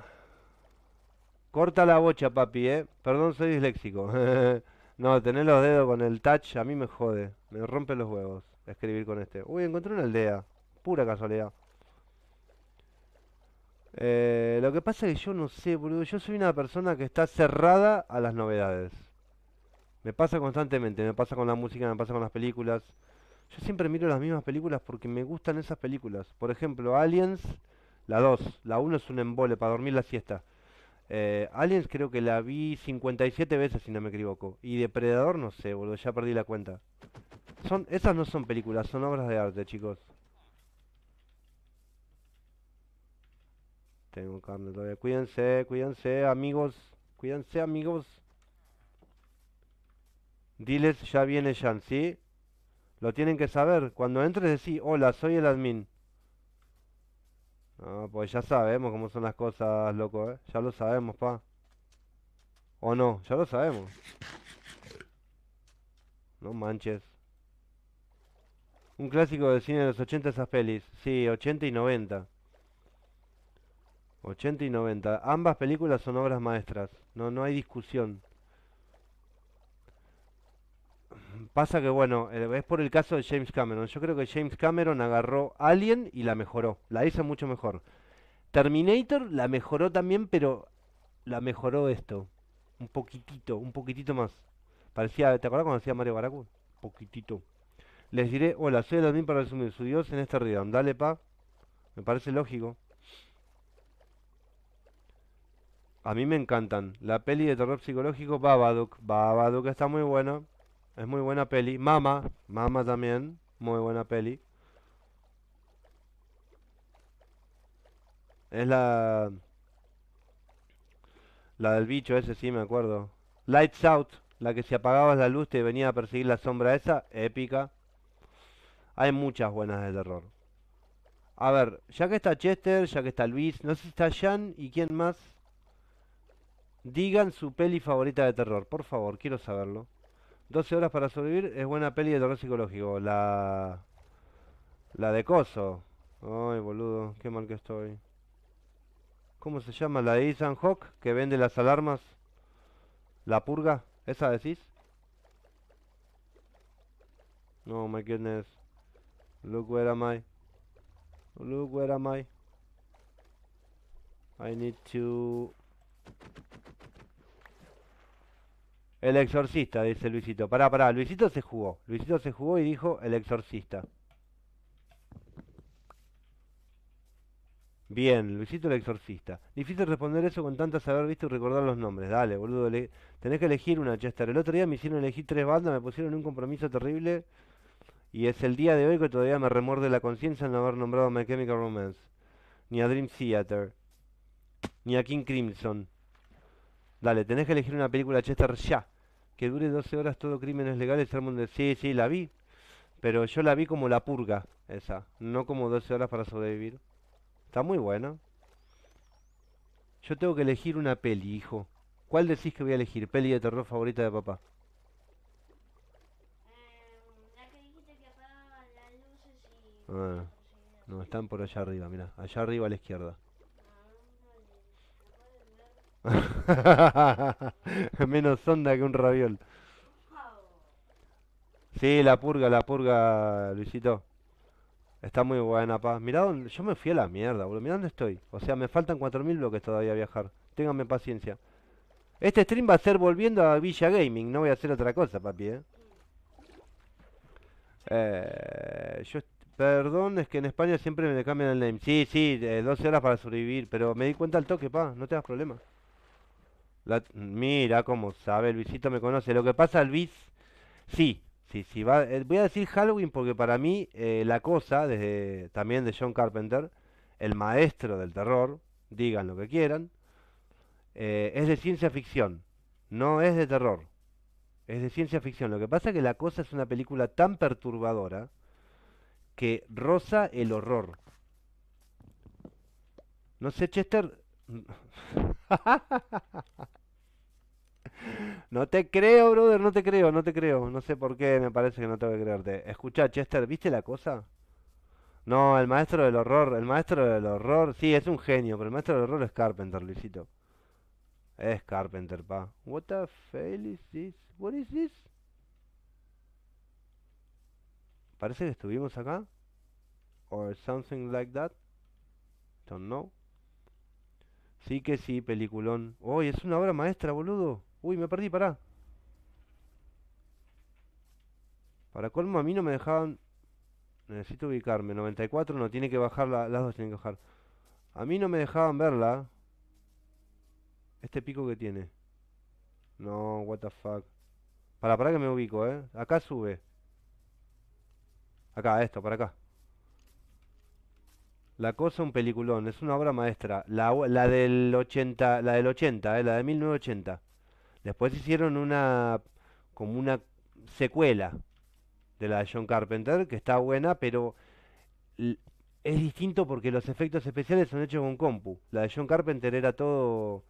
Corta la bocha, papi, ¿eh? Perdón, soy disléxico. no, tener los dedos con el touch a mí me jode. Me rompe los huevos escribir con este. Uy, encontré una aldea. Pura casualidad. Eh, lo que pasa es que yo no sé, boludo. Yo soy una persona que está cerrada a las novedades. Me pasa constantemente, me pasa con la música, me pasa con las películas. Yo siempre miro las mismas películas porque me gustan esas películas. Por ejemplo, Aliens, la 2. La 1 es un embole para dormir la siesta. Eh, Aliens creo que la vi 57 veces, si no me equivoco. Y Depredador, no sé, boludo, ya perdí la cuenta. Son, esas no son películas, son obras de arte, chicos. Tengo carne todavía. Cuídense, cuídense, amigos. Cuídense, amigos. Diles, ya viene Jan, ¿sí? Lo tienen que saber. Cuando entres decís, hola, soy el admin. No, pues ya sabemos cómo son las cosas, loco, ¿eh? Ya lo sabemos, pa. ¿O no? Ya lo sabemos. No manches. Un clásico de cine de los 80 a pelis. Sí, 80 y 90. 80 y 90. Ambas películas son obras maestras. No, no hay discusión. pasa que, bueno, eh, es por el caso de James Cameron. Yo creo que James Cameron agarró Alien y la mejoró. La hizo mucho mejor. Terminator la mejoró también, pero la mejoró esto. Un poquitito, un poquitito más. Parecía, ¿te acuerdas cuando hacía Mario Baracu? Poquitito. Les diré, hola, soy el admin para resumir. Su dios en este río. Dale, pa. Me parece lógico. A mí me encantan. La peli de terror psicológico Babadook. Babadook está muy buena. Es muy buena peli. Mama, Mama también, muy buena peli. Es la... La del bicho ese, sí, me acuerdo. Lights Out, la que si apagabas la luz te venía a perseguir la sombra esa, épica. Hay muchas buenas de terror. A ver, ya que está Chester, ya que está Luis, no sé si está Jan y quién más. Digan su peli favorita de terror, por favor, quiero saberlo. 12 horas para sobrevivir es buena peli de terror psicológico. La. La de Coso. Ay, boludo, qué mal que estoy. ¿Cómo se llama? La de Ethan Hawk, que vende las alarmas. La purga, ¿esa decís? No, my goodness. Look where am I. Look where am I. I need to el exorcista, dice Luisito. Pará, pará, Luisito se jugó. Luisito se jugó y dijo el exorcista. Bien, Luisito el exorcista. Difícil responder eso con tanto saber visto y recordar los nombres. Dale, boludo. Tenés que elegir una, Chester. El otro día me hicieron elegir tres bandas, me pusieron un compromiso terrible. Y es el día de hoy que todavía me remuerde la conciencia no haber nombrado a My Romance. Ni a Dream Theater. Ni a King Crimson. Dale, tenés que elegir una película Chester ya. Que dure 12 horas todo crímenes legales. de... sí, sí, la vi. Pero yo la vi como la purga, esa. No como 12 horas para sobrevivir. Está muy buena. Yo tengo que elegir una peli, hijo. ¿Cuál decís que voy a elegir? Peli de terror favorita de papá. Eh, ah, no, están por allá arriba, mira, allá arriba a la izquierda. Menos onda que un raviol. Sí, la purga, la purga, Luisito. Está muy buena, pa. Mirá Yo me fui a la mierda, boludo. Mirá dónde estoy. O sea, me faltan 4.000 bloques todavía a viajar. Ténganme paciencia. Este stream va a ser volviendo a Villa Gaming. No voy a hacer otra cosa, papi, ¿eh? eh yo... Perdón, es que en España siempre me cambian el name. Sí, sí, 12 eh, horas para sobrevivir. Pero me di cuenta al toque, pa. No te das problema mira cómo sabe, Luisito me conoce. Lo que pasa, Luis, sí, sí, sí. Va, eh, voy a decir Halloween porque para mí eh, la cosa, desde, también de John Carpenter, el maestro del terror, digan lo que quieran, eh, es de ciencia ficción, no es de terror. Es de ciencia ficción. Lo que pasa es que La Cosa es una película tan perturbadora que roza el horror. No sé, Chester. No te creo, brother, no te creo, no te creo. No sé por qué, me parece que no tengo que creerte. Escucha, Chester, ¿viste la cosa? No, el maestro del horror, el maestro del horror, sí, es un genio, pero el maestro del horror es Carpenter, Luisito. Es Carpenter, pa. What the hell is this? What is this? Parece que estuvimos acá. Or something like that. Don't know. Sí que sí, peliculón. Uy, es una obra maestra, boludo. Uy, me perdí, pará. Para colmo, a mí no me dejaban... Necesito ubicarme. 94 no, tiene que bajar la... las dos, tienen que bajar. A mí no me dejaban verla. Este pico que tiene. No, what the fuck. Para, para que me ubico, eh. Acá sube. Acá, esto, para acá. La cosa, un peliculón. Es una obra maestra. La, la del 80, la del 80, eh, la de 1980. Después hicieron una como una secuela de la de John Carpenter, que está buena, pero es distinto porque los efectos especiales son hechos con compu. La de John Carpenter era todo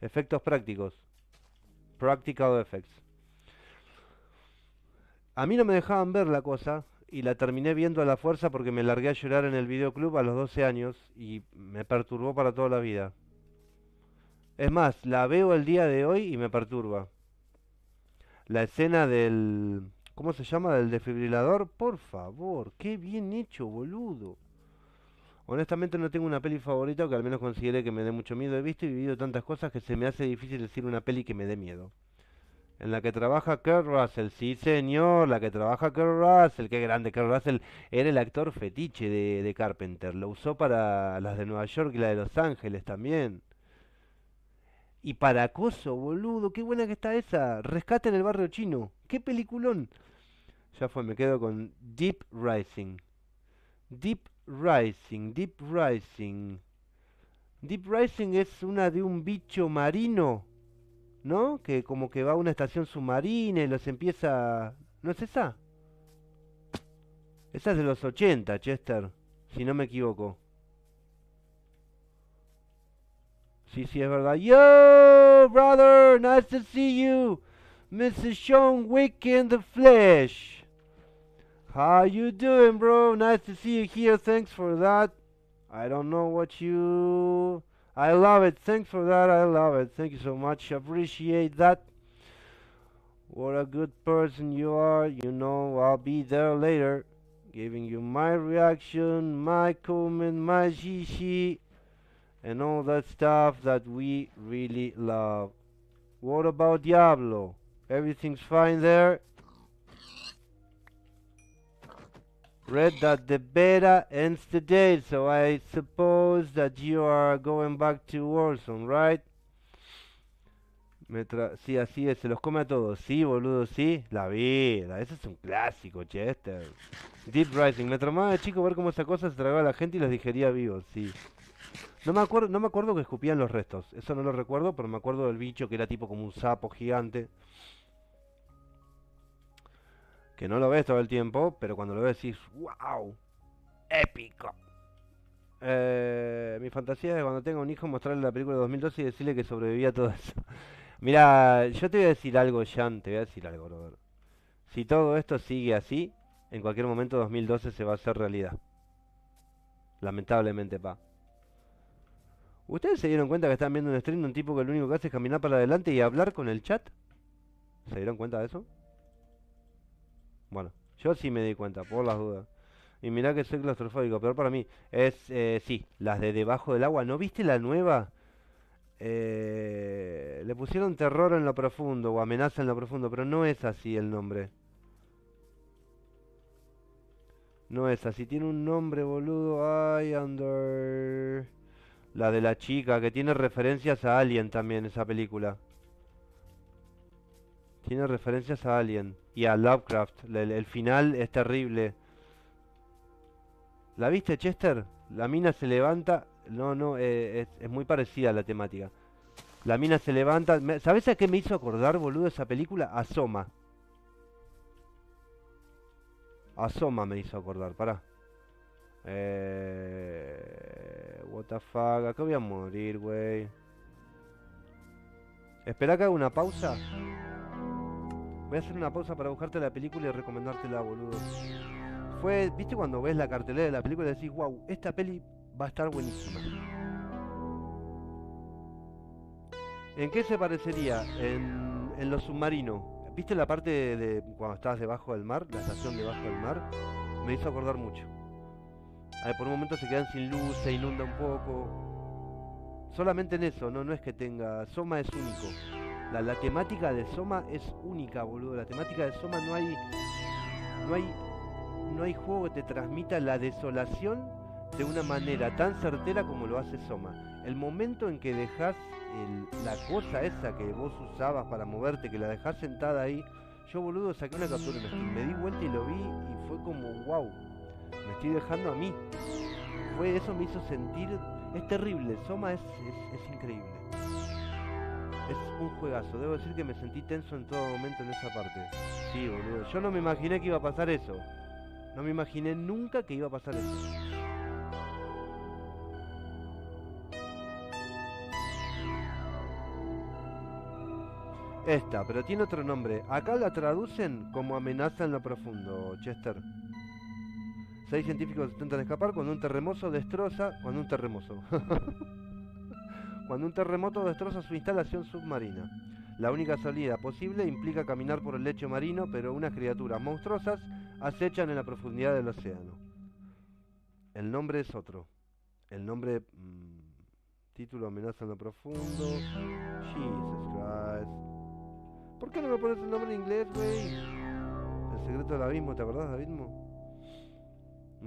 efectos prácticos. Practical effects. A mí no me dejaban ver la cosa y la terminé viendo a la fuerza porque me largué a llorar en el videoclub a los 12 años y me perturbó para toda la vida. Es más, la veo el día de hoy y me perturba. La escena del... ¿Cómo se llama? Del desfibrilador. Por favor, qué bien hecho, boludo. Honestamente no tengo una peli favorita que al menos considere que me dé mucho miedo. He visto y vivido tantas cosas que se me hace difícil decir una peli que me dé miedo. En la que trabaja Kurt Russell, sí señor, la que trabaja Kurt Russell, qué grande Kurt Russell, era el actor fetiche de, de Carpenter, lo usó para las de Nueva York y la de Los Ángeles también. Y para acoso, boludo, qué buena que está esa. Rescate en el barrio chino. Qué peliculón. Ya fue, me quedo con Deep Rising. Deep Rising, Deep Rising. Deep Rising es una de un bicho marino, ¿no? Que como que va a una estación submarina y los empieza... ¿No es esa? Esa es de los 80, Chester, si no me equivoco. CC sí, like, Yo, brother, nice to see you. Mrs. Sean Wick in the flesh. How you doing, bro? Nice to see you here. Thanks for that. I don't know what you... I love it. Thanks for that. I love it. Thank you so much. Appreciate that. What a good person you are. You know, I'll be there later. Giving you my reaction, my comment, my shishi. and all that stuff that we really love. What about Diablo? Everything's fine there? Read that the beta ends today, so I suppose that you are going back to Warzone, right? Me tra sí, así es, se los come a todos. Sí, boludo, sí. La vida, ese es un clásico, Chester. Deep Rising, me tramaba de chico ver cómo esa cosa se tragaba a la gente y las digería vivos, sí. No me acuerdo, no me acuerdo que escupían los restos. Eso no lo recuerdo, pero me acuerdo del bicho que era tipo como un sapo gigante. Que no lo ves todo el tiempo, pero cuando lo ves decís, wow, épico. Eh, mi fantasía es cuando tenga un hijo mostrarle la película de 2012 y decirle que sobrevivía a todo eso. Mira, yo te voy a decir algo, Jan, te voy a decir algo, brother. Si todo esto sigue así, en cualquier momento 2012 se va a hacer realidad. Lamentablemente, pa. ¿Ustedes se dieron cuenta que estaban viendo un stream de un tipo que lo único que hace es caminar para adelante y hablar con el chat? ¿Se dieron cuenta de eso? Bueno, yo sí me di cuenta, por las dudas. Y mirá que soy claustrofóbico, pero para mí es, eh, sí, las de debajo del agua. ¿No viste la nueva? Eh, le pusieron terror en lo profundo o amenaza en lo profundo, pero no es así el nombre. No es así, tiene un nombre, boludo. Ay, Under... La de la chica, que tiene referencias a Alien también esa película. Tiene referencias a Alien y a Lovecraft. El, final es terrible. ¿La viste, Chester? La mina se levanta. No, no, eh, es, muy parecida a la temática. La mina se levanta. ¿Sabes a qué me hizo acordar, boludo, esa película? Asoma. Asoma me hizo acordar, pará. Eh, what the fuck, acá voy a morir, güey. Espera que haga una pausa. Voy a hacer una pausa para buscarte la película y recomendártela, boludo. Fue, viste cuando ves la cartelera de la película y decís, wow, esta peli va a estar buenísima. ¿En qué se parecería? En, lo los submarinos. ¿Viste la parte de cuando estabas debajo del mar? La estación debajo del mar. Me hizo acordar mucho. Eh, por un momento se quedan sin luz, se inunda un poco. Solamente en eso, no, no es que tenga. Soma es único. La, temática de Soma es única, boludo. La temática de Soma no hay. No hay. No hay juego que te transmita la desolación de una manera tan certera como lo hace Soma. El momento en que dejas la cosa esa que vos usabas para moverte, que la dejás sentada ahí, yo boludo saqué una captura, me di vuelta y lo vi y fue como wow, me estoy dejando a mí. Fue eso me hizo sentir, es terrible, Soma es, es, es increíble. Es un juegazo, debo decir que me sentí tenso en todo momento en esa parte. Sí, boludo, yo no me imaginé que iba a pasar eso. No me imaginé nunca que iba a pasar eso. Esta, pero tiene otro nombre. Acá la traducen como amenaza en lo profundo, Chester. Seis científicos intentan escapar cuando un terremoto destroza. Cuando un terremoto. cuando un terremoto destroza su instalación submarina. La única salida posible implica caminar por el lecho marino, pero unas criaturas monstruosas acechan en la profundidad del océano. El nombre es otro. El nombre. Mm, título Amenaza en lo profundo. Jesus Christ. ¿Por qué no me pones el nombre en inglés, güey? El secreto del abismo, ¿te acordás del abismo?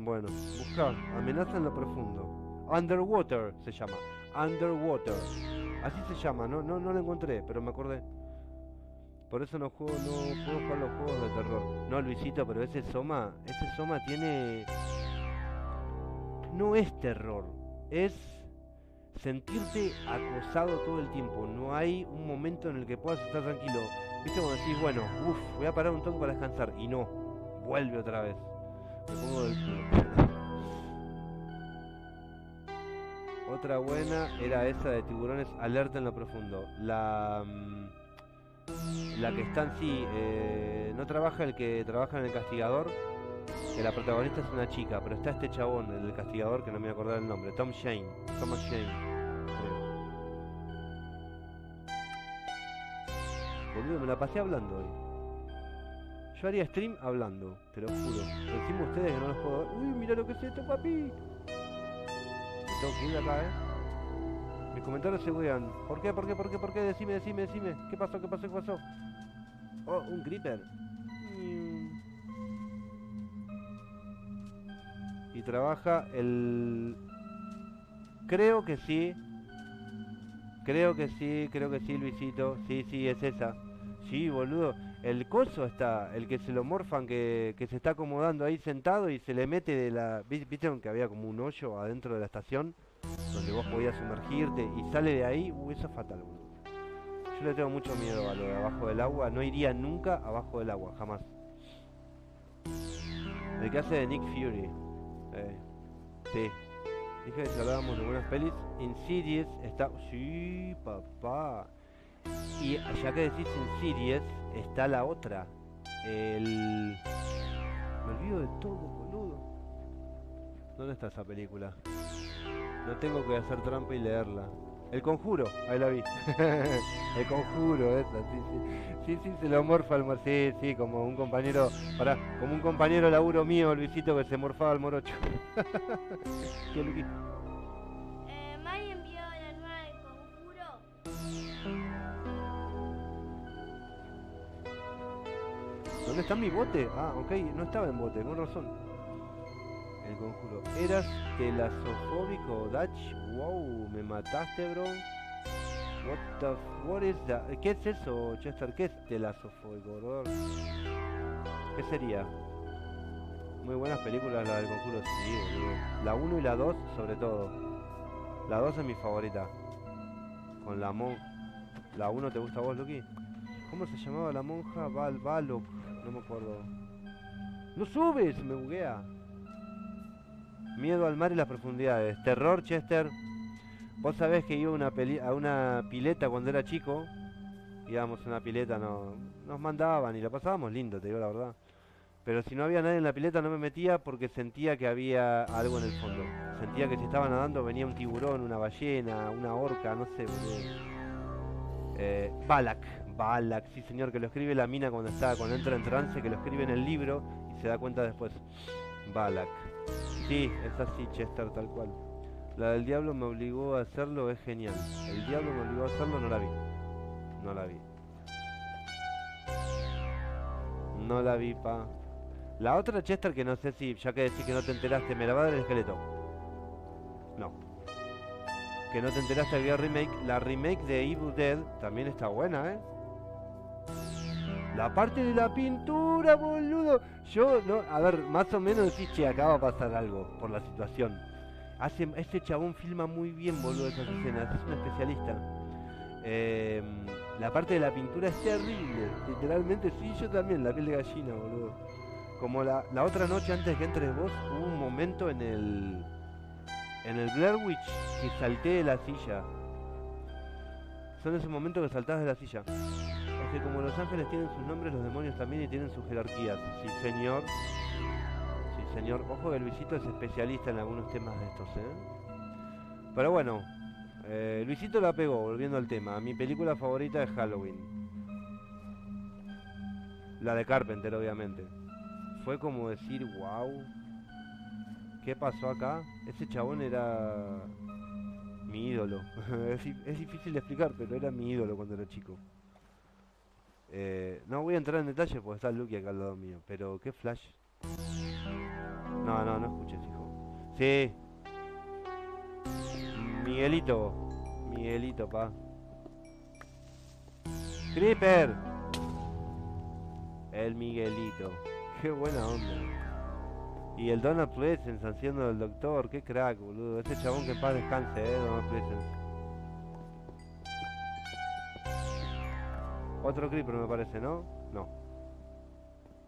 Bueno, buscar. Amenaza en lo profundo. Underwater se llama. Underwater. Así se llama, no, no, no lo encontré, pero me acordé. Por eso no juego, no puedo jugar los juegos de terror. No, Luisito, pero ese Soma, ese Soma tiene. No es terror, es sentirte acosado todo el tiempo. No hay un momento en el que puedas estar tranquilo. Viste cuando decís, bueno, uff, voy a parar un toque para descansar. Y no, vuelve otra vez. Otra buena era esa de tiburones alerta en lo profundo. La. Mm, la que en sí. Eh, no trabaja el que trabaja en el castigador. Que la protagonista es una chica, pero está este chabón, el del castigador, que no me voy a acordar el nombre. Tom Shane. Tom Shane. me la pasé hablando hoy. Yo haría stream hablando, te lo juro. decimos ustedes que no los puedo ver. Uy, mira lo que es esto, papi. tengo que ir acá, eh. Mis comentarios se wean. ¿Por qué? ¿Por qué? ¿Por qué? ¿Por qué? Decime, decime, decime. ¿Qué pasó? ¿Qué pasó? ¿Qué pasó? Oh, un creeper. Mm. Y trabaja el... Creo que sí. Creo que sí, creo que sí, Luisito. Sí, sí, es esa. Sí, boludo el coso está, el que se lo morfan, que, se está acomodando ahí sentado y se le mete de la... ¿Viste que había como un hoyo adentro de la estación? Donde vos podías sumergirte y sale de ahí, uh, eso es fatal, Yo le tengo mucho miedo a lo de abajo del agua, no iría nunca abajo del agua, jamás. El que hace de Nick Fury. Eh, sí. Dije que hablábamos de buenas pelis. Insidious está... Sí, papá. Y allá que decís en series, está la otra. El. Me olvido de todo, boludo. ¿Dónde está esa película? No tengo que hacer trampa y leerla. El conjuro, ahí la vi. el conjuro, esa, sí, sí. Sí, sí, se lo morfa al Sí, sí, como un compañero, para como un compañero laburo mío, el visito, que se morfaba al morocho. ¿Qué, Eh, envió la nueva del conjuro. ¿Dónde está mi bote? Ah, ok, no estaba en bote, con razón. El conjuro. Eras telasofóbico, Dutch. Wow, me mataste, bro. What the what is that? ¿Qué es eso, Chester? ¿Qué es telasofóbico, ¿Qué sería? Muy buenas películas la del conjuro, sí, La 1 y la 2 sobre todo. La 2 es mi favorita. Con la monja. ¿La 1 te gusta a vos, Lucky? ¿Cómo se llamaba la monja? Val Valok. No me acuerdo. No subes, me buguea. Miedo al mar y las profundidades. Terror, Chester. Vos sabés que iba una a una pileta cuando era chico. Íbamos a una pileta, no, nos mandaban y la pasábamos lindo, te digo la verdad. Pero si no había nadie en la pileta no me metía porque sentía que había algo en el fondo. Sentía que si estaba nadando venía un tiburón, una ballena, una orca, no sé. Eh, Balak, Balak, sí señor, que lo escribe la mina cuando cuando entra en trance, que lo escribe en el libro y se da cuenta después. Balak. Sí, es así, Chester, tal cual. La del diablo me obligó a hacerlo, es genial. El diablo me obligó a hacerlo, no la vi. No la vi. No la vi, pa. La otra Chester que no sé si, ya que decís que no te enteraste, me la va a dar el esqueleto. No. Que no te enteraste había remake. La remake de Evil Dead también está buena, ¿eh? La parte de la pintura, boludo. Yo, no, a ver, más o menos sí, che, acaba de pasar algo por la situación. Hace, este chabón filma muy bien, boludo, esas escenas. Es un especialista. Em, la parte de la pintura es terrible. Literalmente, sí, yo también, la piel de gallina, boludo. Como la, otra noche antes que entres vos, hubo un momento en el. En el Blair Witch que salté de la silla. Son esos momentos que saltás de la silla que como los ángeles tienen sus nombres, los demonios también y tienen sus jerarquías. Sí, señor. Sí, señor. Ojo que Luisito es especialista en algunos temas de estos, ¿eh? Pero bueno, eh, Luisito la pegó, volviendo al tema. Mi película favorita es Halloween. La de Carpenter, obviamente. Fue como decir, wow. ¿Qué pasó acá? Ese chabón era mi ídolo. es difícil de explicar, pero era mi ídolo cuando era chico. Eh, no voy a entrar en detalle porque está Lucky acá al lado mío, pero qué flash. No, no, no escuches, hijo. Sí. Miguelito. Miguelito, pa. Creeper. El Miguelito. Qué buena onda. Y el Donald Pleasence haciendo el doctor. Qué crack, boludo. este chabón que en paz descanse, eh, Donald Pleasence. Otro creeper me parece, ¿no? No.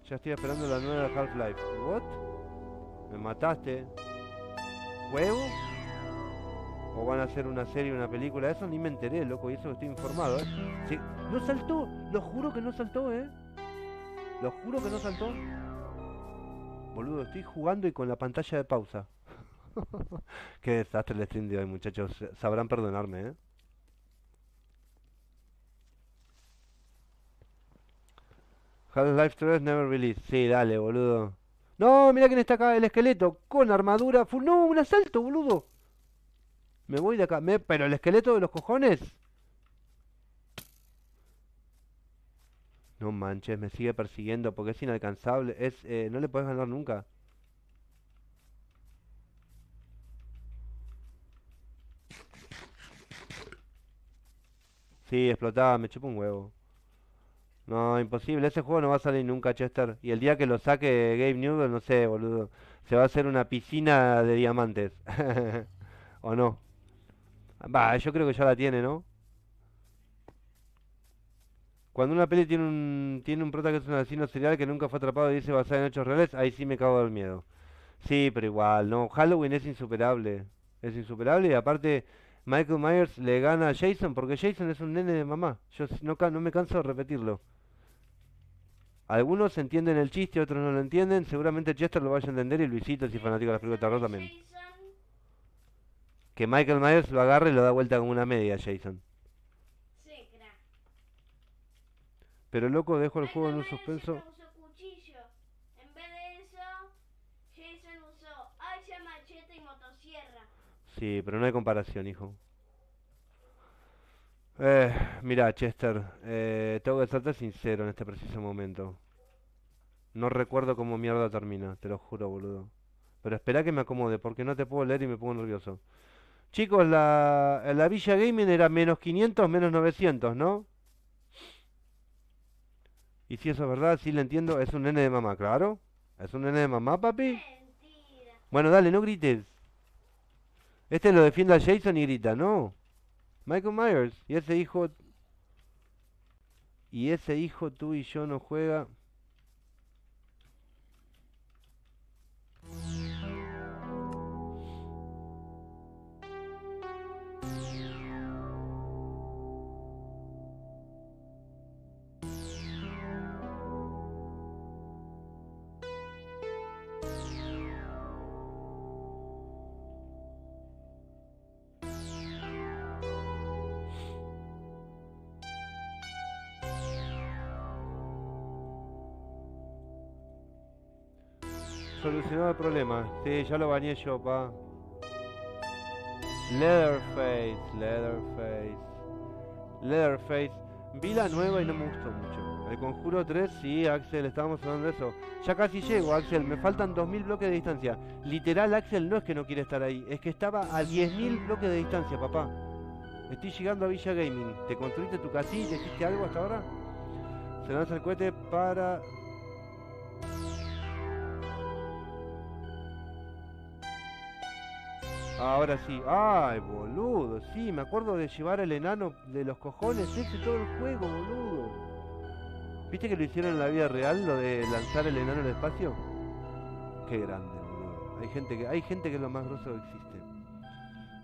Ya estoy esperando la nueva Half-Life. ¿What? ¿Me mataste? ¿Huevo? ¿O van a hacer una serie, una película? Eso ni me enteré, loco, y eso estoy informado, ¿eh? ¡No saltó! Lo juro que no saltó, ¿eh? Lo juro que no saltó. Boludo, estoy jugando y con la pantalla de pausa. Qué desastre el stream de hoy, muchachos. Sabrán perdonarme, ¿eh? Half-Life 3 Never released. Sí, dale, boludo. No, mira quién está acá, el esqueleto, con armadura full. No, un asalto, boludo. Me voy de acá. Pero el esqueleto de los cojones. No manches, me sigue persiguiendo porque es inalcanzable. Es, eh, no le puedes ganar nunca. Sí, explotaba, me chupa un huevo. No, imposible. Ese juego no va a salir nunca, Chester. Y el día que lo saque Game Newell, no sé, boludo. Se va a hacer una piscina de diamantes. ¿O no? Va, yo creo que ya la tiene, ¿no? Cuando una peli tiene un, tiene un prota que es un asesino serial que nunca fue atrapado y dice basada en hechos reales, ahí sí me cago del miedo. Sí, pero igual, no. Halloween es insuperable. Es insuperable y aparte Michael Myers le gana a Jason porque Jason es un nene de mamá. Yo no me canso de repetirlo. Algunos entienden el chiste, otros no lo entienden. Seguramente Chester lo vaya a entender y Luisito, si fanático de las películas de también. Que Michael Myers lo agarre y lo da vuelta con una media, Jason. Pero loco, dejo el juego en un suspenso. Sí, pero no hay comparación, hijo. Eh, mira, Chester, eh, tengo que serte sincero en este preciso momento. No recuerdo cómo mierda termina, te lo juro, boludo. Pero espera que me acomode, porque no te puedo leer y me pongo nervioso. Chicos, la, Villa Gaming era menos 500, menos 900, ¿no? Y si eso es verdad, sí le entiendo, es un nene de mamá, claro. Es un nene de mamá, papi. Bueno, dale, no grites. Este lo defiende a Jason y grita, ¿no? Michael Myers. Y ese hijo. Y ese hijo tú y yo no juega. ya lo bañé yo, pa. Leatherface, Leatherface. Leatherface. Vi nueva y no me gustó mucho. El Conjuro 3, sí, Axel, estábamos hablando de eso. Ya casi llego, Axel, me faltan 2.000 bloques de distancia. Literal, Axel no es que no quiere estar ahí, es que estaba a 10.000 bloques de distancia, papá. Estoy llegando a Villa Gaming. ¿Te construiste tu casilla? ¿Hiciste algo hasta ahora? Se lanza el cohete para Ahora sí. Ay, boludo. Sí, me acuerdo de llevar el enano de los cojones ese todo el juego, boludo. ¿Viste que lo hicieron en la vida real, lo de lanzar el enano al espacio? Qué grande, boludo. Hay gente que, hay gente que es lo más grosso que existe.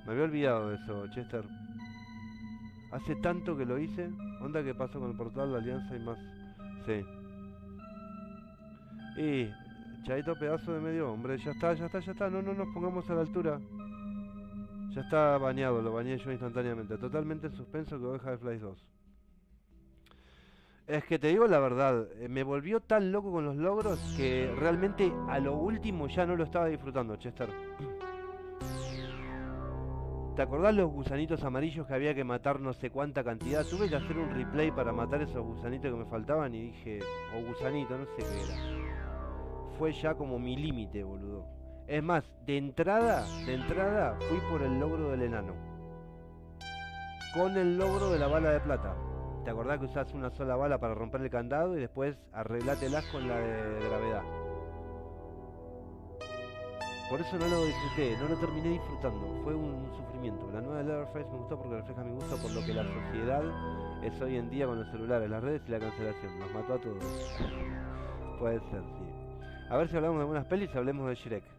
Me había olvidado de eso, Chester. Hace tanto que lo hice. Onda que pasó con el portal, la alianza y más. Sí. Y, chaito pedazo de medio hombre. Ya está, ya está, ya está. No, no nos pongamos a la altura. Ya está bañado, lo bañé yo instantáneamente. Totalmente suspenso que voy de half 2. Es que te digo la verdad, eh, me volvió tan loco con los logros que realmente a lo último ya no lo estaba disfrutando, Chester. ¿Te acordás los gusanitos amarillos que había que matar no sé cuánta cantidad? Tuve que hacer un replay para matar esos gusanitos que me faltaban y dije, o gusanito, no sé qué era. Fue ya como mi límite, boludo. Es más, de entrada, de entrada fui por el logro del enano. Con el logro de la bala de plata. ¿Te acordás que usás una sola bala para romper el candado y después arreglátelas con la de gravedad? Por eso no lo disfruté, no lo terminé disfrutando, fue un sufrimiento. La nueva Leatherface me gustó porque refleja mi gusto por lo que la sociedad es hoy en día con los celulares, las redes y la cancelación. Nos mató a todos. Puede ser, sí. A ver si hablamos de algunas pelis, hablemos de Shrek.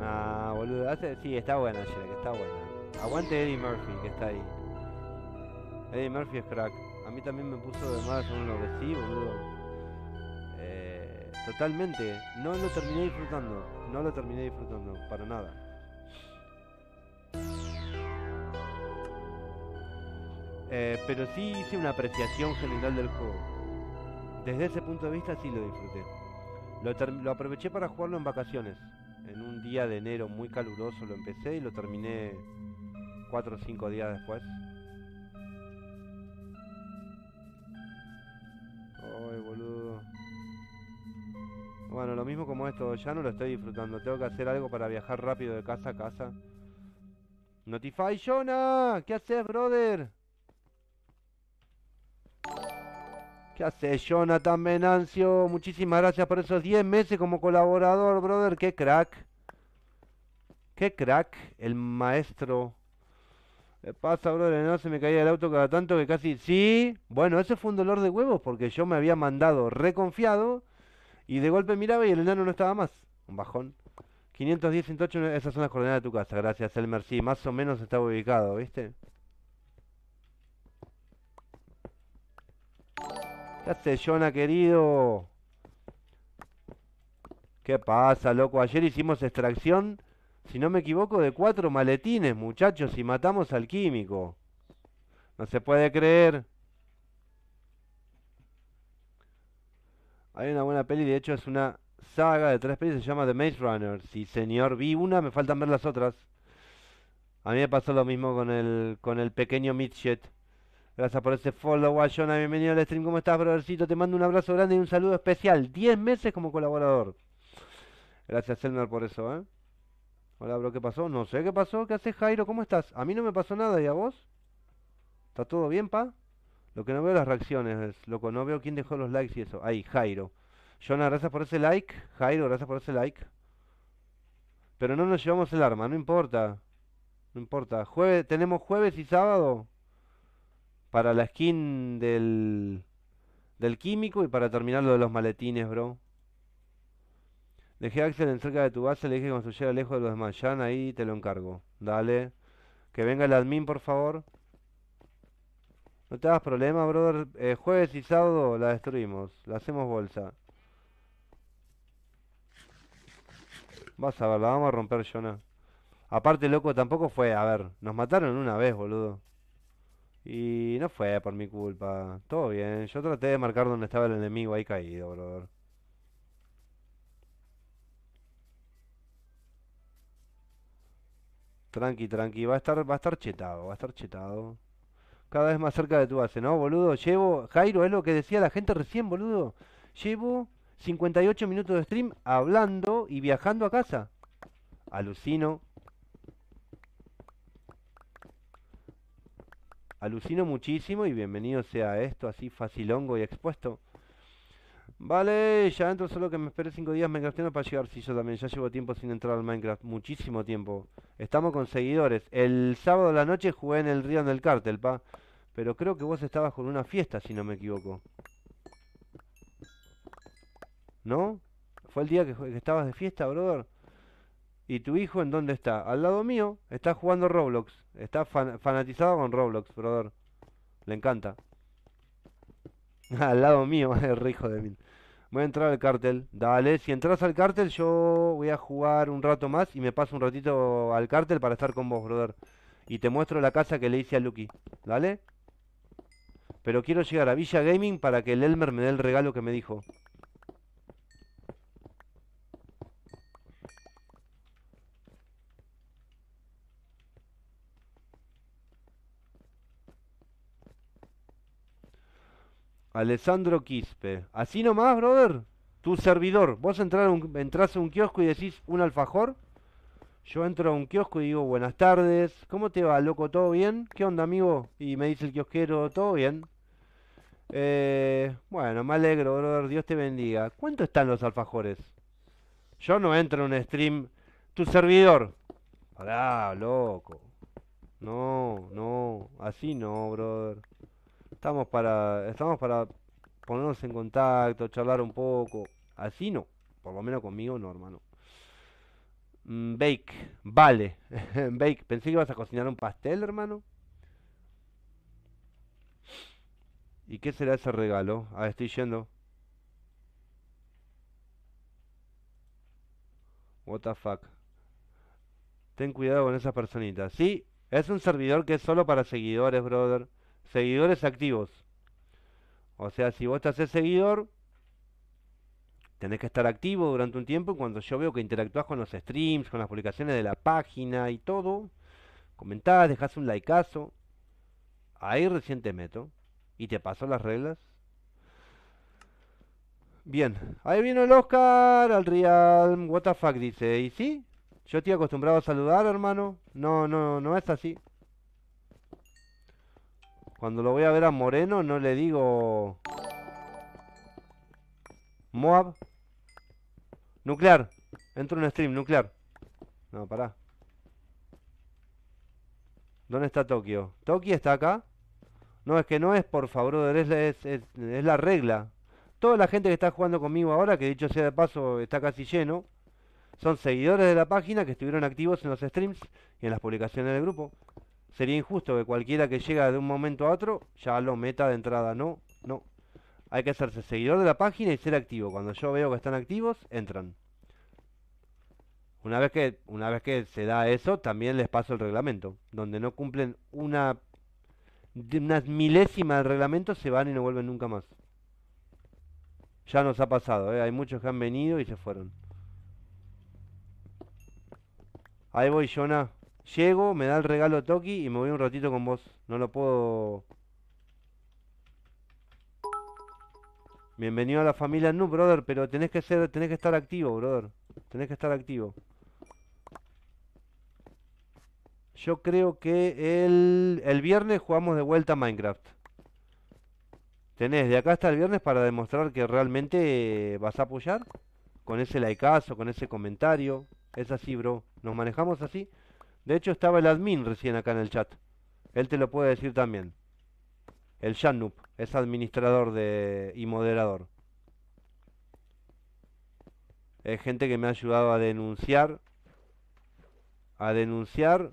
Nah, boludo, sí, está buena Shrek, está buena. Aguante Eddie Murphy, que está ahí. Eddie Murphy es crack. A mí también me puso de más según boludo. Eh, totalmente. No lo terminé disfrutando. No lo terminé disfrutando, para nada. Eh, pero sí hice una apreciación general del juego. Desde ese punto de vista sí lo disfruté. Lo, aproveché para jugarlo en vacaciones. En un día de enero muy caluroso lo empecé y lo terminé 4 o 5 días después. Ay, boludo. Bueno, lo mismo como esto, ya no lo estoy disfrutando. Tengo que hacer algo para viajar rápido de casa a casa. Notify, Jonah. ¿Qué haces, brother? Ya sé, eh, Jonathan Venancio, muchísimas gracias por esos 10 meses como colaborador, brother. Qué crack. Qué crack, el maestro. ¿Qué pasa, brother? No se me caía el auto cada tanto que casi. Sí, bueno, ese fue un dolor de huevos porque yo me había mandado reconfiado y de golpe miraba y el enano no estaba más. Un bajón. 510, 108, esas son las coordenadas de tu casa. Gracias, Elmer, Sí, más o menos estaba ubicado, ¿viste? sellona, querido. ¿Qué pasa, loco? Ayer hicimos extracción, si no me equivoco, de cuatro maletines, muchachos, y matamos al químico. No se puede creer. Hay una buena peli, de hecho es una saga de tres pelis, se llama The Maze Runner. Si señor, vi una, me faltan ver las otras. A mí me pasó lo mismo con el, con el pequeño Midget. Gracias por ese follow, Jonah, Bienvenido al stream. ¿Cómo estás, brothercito? Te mando un abrazo grande y un saludo especial. 10 meses como colaborador. Gracias, Elmer, por eso, ¿eh? Hola, bro, ¿qué pasó? No sé qué pasó. ¿Qué haces, Jairo? ¿Cómo estás? A mí no me pasó nada, ¿y a vos? ¿Está todo bien, pa? Lo que no veo las reacciones, loco. No veo quién dejó los likes y eso. Ahí, Jairo. Jonah, gracias por ese like. Jairo, gracias por ese like. Pero no nos llevamos el arma, no importa. No importa. Jueves, tenemos jueves y sábado para la skin del, del químico y para terminar lo de los maletines, bro. Dejé a Axel en cerca de tu base, le dije que construyera lejos de los de y ahí te lo encargo. Dale. Que venga el admin, por favor. No te hagas problema, brother. Eh, jueves y sábado la destruimos. La hacemos bolsa. Vas a ver, la vamos a romper, Jonah. Aparte, loco, tampoco fue. A ver, nos mataron una vez, boludo. Y no fue por mi culpa. Todo bien. Yo traté de marcar dónde estaba el enemigo ahí caído, boludo. Tranqui, tranqui. Va a estar, va a estar chetado, va a estar chetado. Cada vez más cerca de tu base, ¿no, boludo? Llevo, Jairo, es lo que decía la gente recién, boludo. Llevo 58 minutos de stream hablando y viajando a casa. Alucino. Alucino muchísimo y bienvenido sea esto así facilongo y expuesto. Vale, ya entro solo que me esperé cinco días no para llegar. si yo también ya llevo tiempo sin entrar al Minecraft, muchísimo tiempo. Estamos con seguidores. El sábado de la noche jugué en el Río del cártel, pa. Pero creo que vos estabas con una fiesta, si no me equivoco. ¿No? ¿Fue el día que, que estabas de fiesta, brother? ¿Y tu hijo en dónde está? Al lado mío, está jugando Roblox. Está fanatizado con Roblox, brother. Le encanta. al lado mío, el hijo de mí. Voy a entrar al cártel. Dale, si entras al cártel, yo voy a jugar un rato más y me paso un ratito al cártel para estar con vos, brother. Y te muestro la casa que le hice a Lucky. Dale. Pero quiero llegar a Villa Gaming para que el Elmer me dé el regalo que me dijo. Alessandro Quispe. Así nomás, brother. Tu servidor. Vos entrar entras a un kiosco y decís un alfajor. Yo entro a un kiosco y digo, buenas tardes. ¿Cómo te va, loco? ¿Todo bien? ¿Qué onda, amigo? Y me dice el kiosquero, todo bien. Eh, bueno, me alegro, brother. Dios te bendiga. ¿Cuánto están los alfajores? Yo no entro en un stream. Tu servidor. Pará, loco. No, no. Así no, brother estamos para, estamos para ponernos en contacto, charlar un poco. Así no, por lo menos conmigo no, hermano. Mm, bake, vale. Bake, pensé que ibas a cocinar un pastel, hermano. ¿Y qué será ese regalo? Ah, estoy yendo. What the fuck. Ten cuidado con esas personitas. Sí, es un servidor que es solo para seguidores, brother seguidores activos. O sea, si vos estás el seguidor, tenés que estar activo durante un tiempo cuando yo veo que interactúas con los streams, con las publicaciones de la página y todo, comentás, dejás un likeazo, ahí recién te meto y te paso las reglas. Bien, ahí vino el Oscar al Real, what the fuck, dice, ¿y sí? Yo estoy acostumbrado a saludar, hermano. No, no, no es así. Cuando lo voy a ver a Moreno no le digo... Moab. Nuclear. Entro en stream, nuclear. No, pará. ¿Dónde está Tokio? ¿Tokio está acá? No, es que no es, por favor, es la regla. Toda la gente que está jugando conmigo ahora, que dicho sea de paso, está casi lleno, son seguidores de la página que estuvieron activos en los streams y en las publicaciones del grupo. Sería injusto que cualquiera que llega de un momento a otro ya lo meta de entrada. No, no. Hay que hacerse seguidor de la página y ser activo. Cuando yo veo que están activos, entran. Una vez que, una vez que se da eso, también les paso el reglamento. Donde no cumplen una, milésima del reglamento, se van y no vuelven nunca más. Ya nos ha pasado, ¿eh? hay muchos que han venido y se fueron. Ahí voy, Jonah. Llego, me da el regalo Toki y me voy un ratito con vos. No lo puedo... Bienvenido a la familia Nu, brother, pero tenés que ser, tenés que estar activo, brother. Tenés que estar activo. Yo creo que el, el viernes jugamos de vuelta a Minecraft. Tenés de acá hasta el viernes para demostrar que realmente eh, vas a apoyar. Con ese likeazo, con ese comentario. Es así, bro. Nos manejamos así. De hecho, estaba el admin recién acá en el chat. Él te lo puede decir también. El Shannup es administrador de, y moderador. Es gente que me ha ayudado a denunciar. A denunciar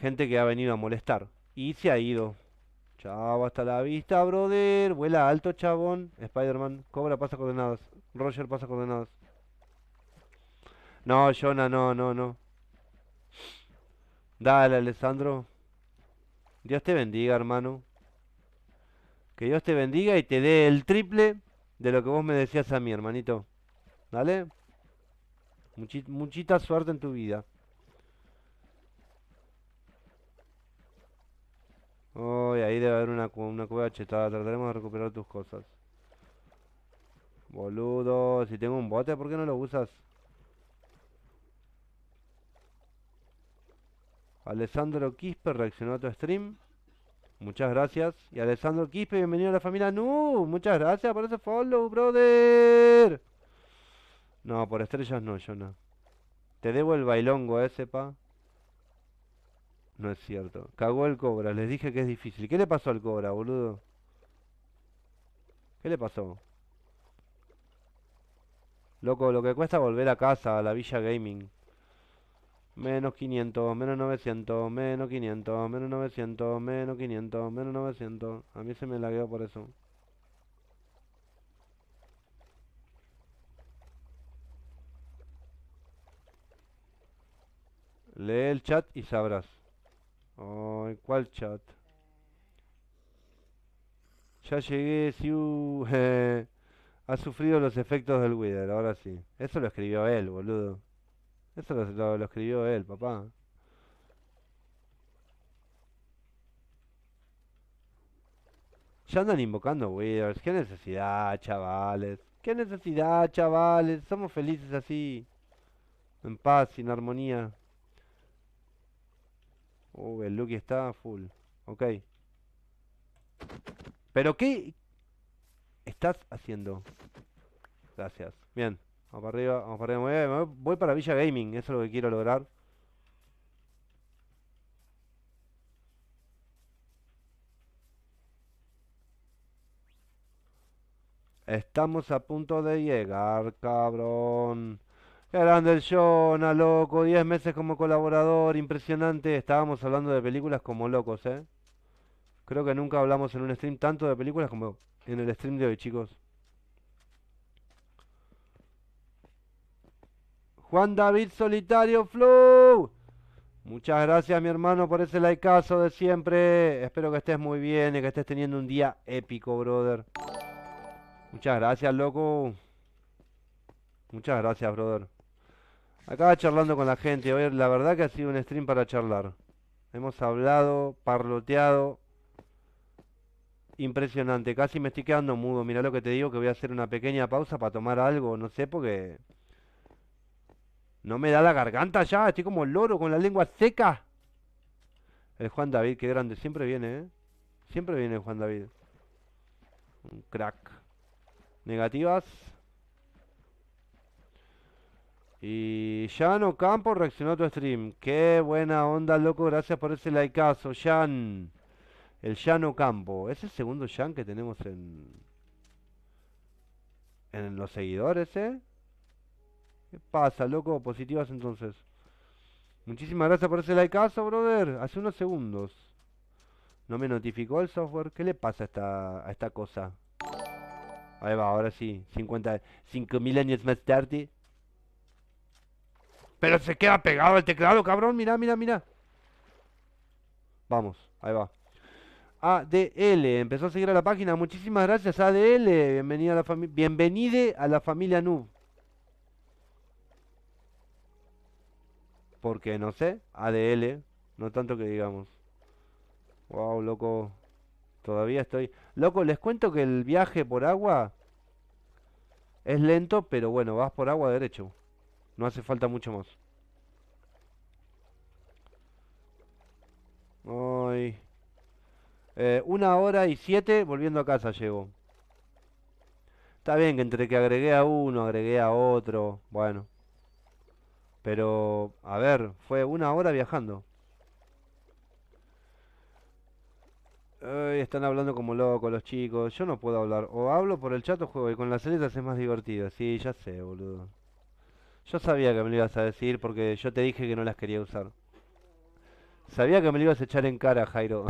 gente que ha venido a molestar. Y se ha ido. Chao, hasta la vista, brother. Vuela alto, chabón. Spider-Man, cobra, pasa coordenadas. Roger, pasa coordenadas. No, Jonah, no, no, no. Dale, Alessandro. Dios te bendiga, hermano. Que Dios te bendiga y te dé el triple de lo que vos me decías a mí, hermanito. ¿Dale? muchita suerte en tu vida. Oh, ahí debe haber una, una cueva chetada. Trataremos de recuperar tus cosas. Boludo, si tengo un bote, ¿por qué no lo usas? Alessandro Quispe reaccionó a tu stream. Muchas gracias. Y Alessandro Quispe, bienvenido a la familia Nu. Muchas gracias por ese follow, brother. No, por estrellas no, yo no. Te debo el bailongo ese, pa. No es cierto. Cagó el cobra, les dije que es difícil. ¿Qué le pasó al cobra, boludo? ¿Qué le pasó? Loco, lo que cuesta volver a casa, a la Villa Gaming menos 500, menos 900, menos 500, menos 900, menos 500, menos 900. A mí se me lagueó por eso. Lee el chat y sabrás. Oh, ¿Cuál chat? Ya llegué, Siu. ha sufrido los efectos del Wither, ahora sí. Eso lo escribió él, boludo. Eso lo, escribió él, papá. Ya andan invocando güey. ¿Qué necesidad, chavales? ¿Qué necesidad, chavales? Somos felices así. En paz, sin armonía. Uy, uh, el Lucky está full. Ok. ¿Pero qué estás haciendo? Gracias. Bien. Vamos para arriba, vamos para arriba. Voy para Villa Gaming, eso es lo que quiero lograr. Estamos a punto de llegar, cabrón. grande el Jonah, loco. 10 meses como colaborador, impresionante. Estábamos hablando de películas como locos, eh. Creo que nunca hablamos en un stream tanto de películas como en el stream de hoy, chicos. Juan David Solitario Flow. Muchas gracias, mi hermano, por ese likeazo de siempre. Espero que estés muy bien y que estés teniendo un día épico, brother. Muchas gracias, loco. Muchas gracias, brother. Acá charlando con la gente. la verdad que ha sido un stream para charlar. Hemos hablado, parloteado. Impresionante. Casi me estoy quedando mudo. Mira lo que te digo, que voy a hacer una pequeña pausa para tomar algo. No sé, porque... No me da la garganta ya, estoy como el loro con la lengua seca. El Juan David, qué grande, siempre viene, ¿eh? Siempre viene el Juan David. Un crack. Negativas. Y llano Campo reaccionó a tu stream. Qué buena onda, loco. Gracias por ese likeazo, Jan. El llano Campo. Es el segundo Jan que tenemos en. En los seguidores, ¿eh? ¿Qué pasa, loco? Positivas entonces. Muchísimas gracias por ese likeazo, brother. Hace unos segundos. No me notificó el software. ¿Qué le pasa a esta, a esta cosa? Ahí va, ahora sí. 50, mil años más tarde. Pero se queda pegado el teclado, cabrón. Mira, mira, mira. Vamos, ahí va. ADL, empezó a seguir a la página. Muchísimas gracias, ADL. Bienvenida a la familia. Bienvenide a la familia Noob. Porque, no sé, ADL, no tanto que digamos. Wow, loco. Todavía estoy... Loco, les cuento que el viaje por agua es lento, pero bueno, vas por agua derecho. No hace falta mucho más. Ay. Eh, una hora y siete volviendo a casa llego. Está bien que entre que agregué a uno, agregué a otro. Bueno. Pero, a ver, fue una hora viajando. están hablando como locos los chicos. Yo no puedo hablar. O hablo por el chat o juego. Y con las letras es más divertido. Sí, ya sé, boludo. Yo sabía que me lo ibas a decir porque yo te dije que no las quería usar. Sabía que me lo ibas a echar en cara, Jairo.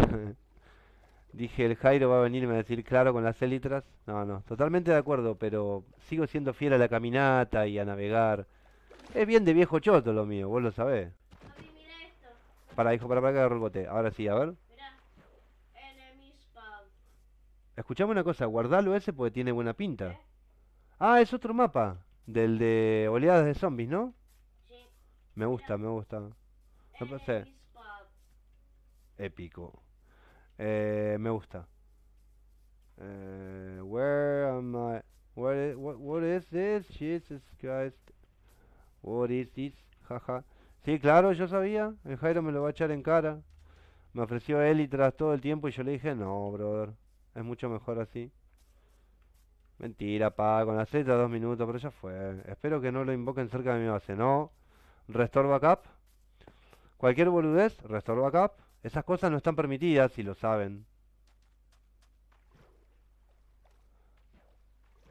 Dije, el Jairo va a venirme a decir claro con las élitras. No, no, totalmente de acuerdo, pero sigo siendo fiel a la caminata y a navegar. Es bien de viejo choto lo mío, vos lo sabés. Para, hijo, para, para que el bote. Ahora sí, a ver. Escuchame una cosa, guardalo ese porque tiene buena pinta. ¿Eh? Ah, es otro mapa. Del de oleadas de zombies, ¿no? Sí. Me gusta, me gusta. No sé. Épico. Eh, me gusta. Eh, where am I? what is this? Jesus Christ. What Jaja. Sí, claro, yo sabía. El Jairo me lo va a echar en cara. Me ofreció él y tras todo el tiempo y yo le dije, no, brother. Es mucho mejor así. Mentira, pa, con la Z dos minutos, pero ya fue. Espero que no lo invoquen cerca de mi base, ¿no? Restore backup. Cualquier boludez, restore backup. Esas cosas no están permitidas si lo saben.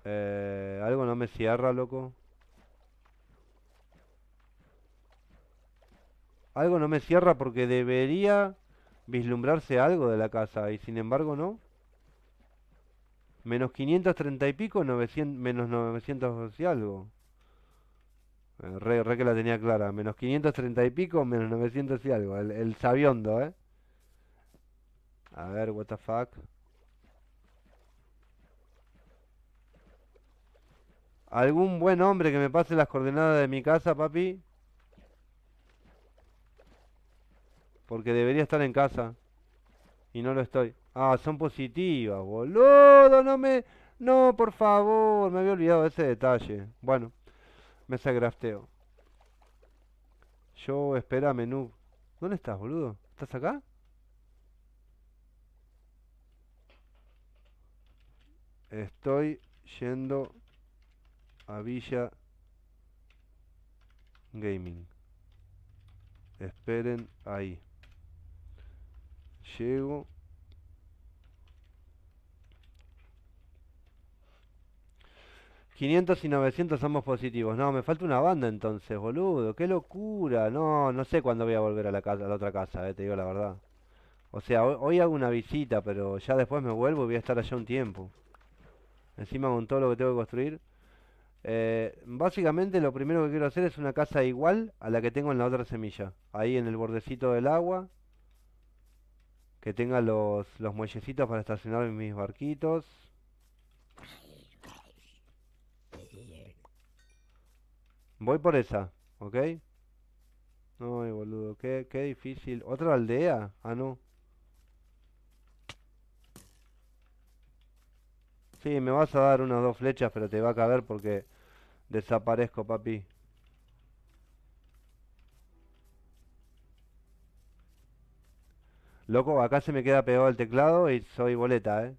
Eh, algo no me cierra, loco. Algo no me cierra porque debería vislumbrarse algo de la casa y sin embargo no. Menos 530 y pico, menos 900 y algo. Eh, re, que la tenía clara. Menos 530 y pico, menos 900 y algo. El, el sabiondo, ¿eh? A ver, what the fuck. ¿Algún buen hombre que me pase las coordenadas de mi casa, papi? Porque debería estar en casa. Y no lo estoy. Ah, son positivas, boludo. No me... No, por favor. Me había olvidado ese detalle. Bueno. Mesa crafteo. Yo, espera, menú. ¿Dónde estás, boludo? ¿Estás acá? Estoy yendo a Villa Gaming. Esperen ahí. Llego. ...500 y 900 ambos positivos... ...no, me falta una banda entonces, boludo... ...qué locura... ...no, no sé cuándo voy a volver a la, casa, a la otra casa, eh, te digo la verdad... ...o sea, hoy, hago una visita... ...pero ya después me vuelvo y voy a estar allá un tiempo... ...encima con todo lo que tengo que construir... Eh, básicamente lo primero que quiero hacer es una casa igual a la que tengo en la otra semilla. Ahí en el bordecito del agua que tenga los, muellecitos para estacionar mis barquitos. Voy por esa, ¿ok? Ay, boludo, qué, qué difícil. ¿Otra aldea? Ah, no. Sí, me vas a dar unas dos flechas, pero te va a caber porque desaparezco, papi. Loco, acá se me queda pegado el teclado y soy boleta, ¿eh?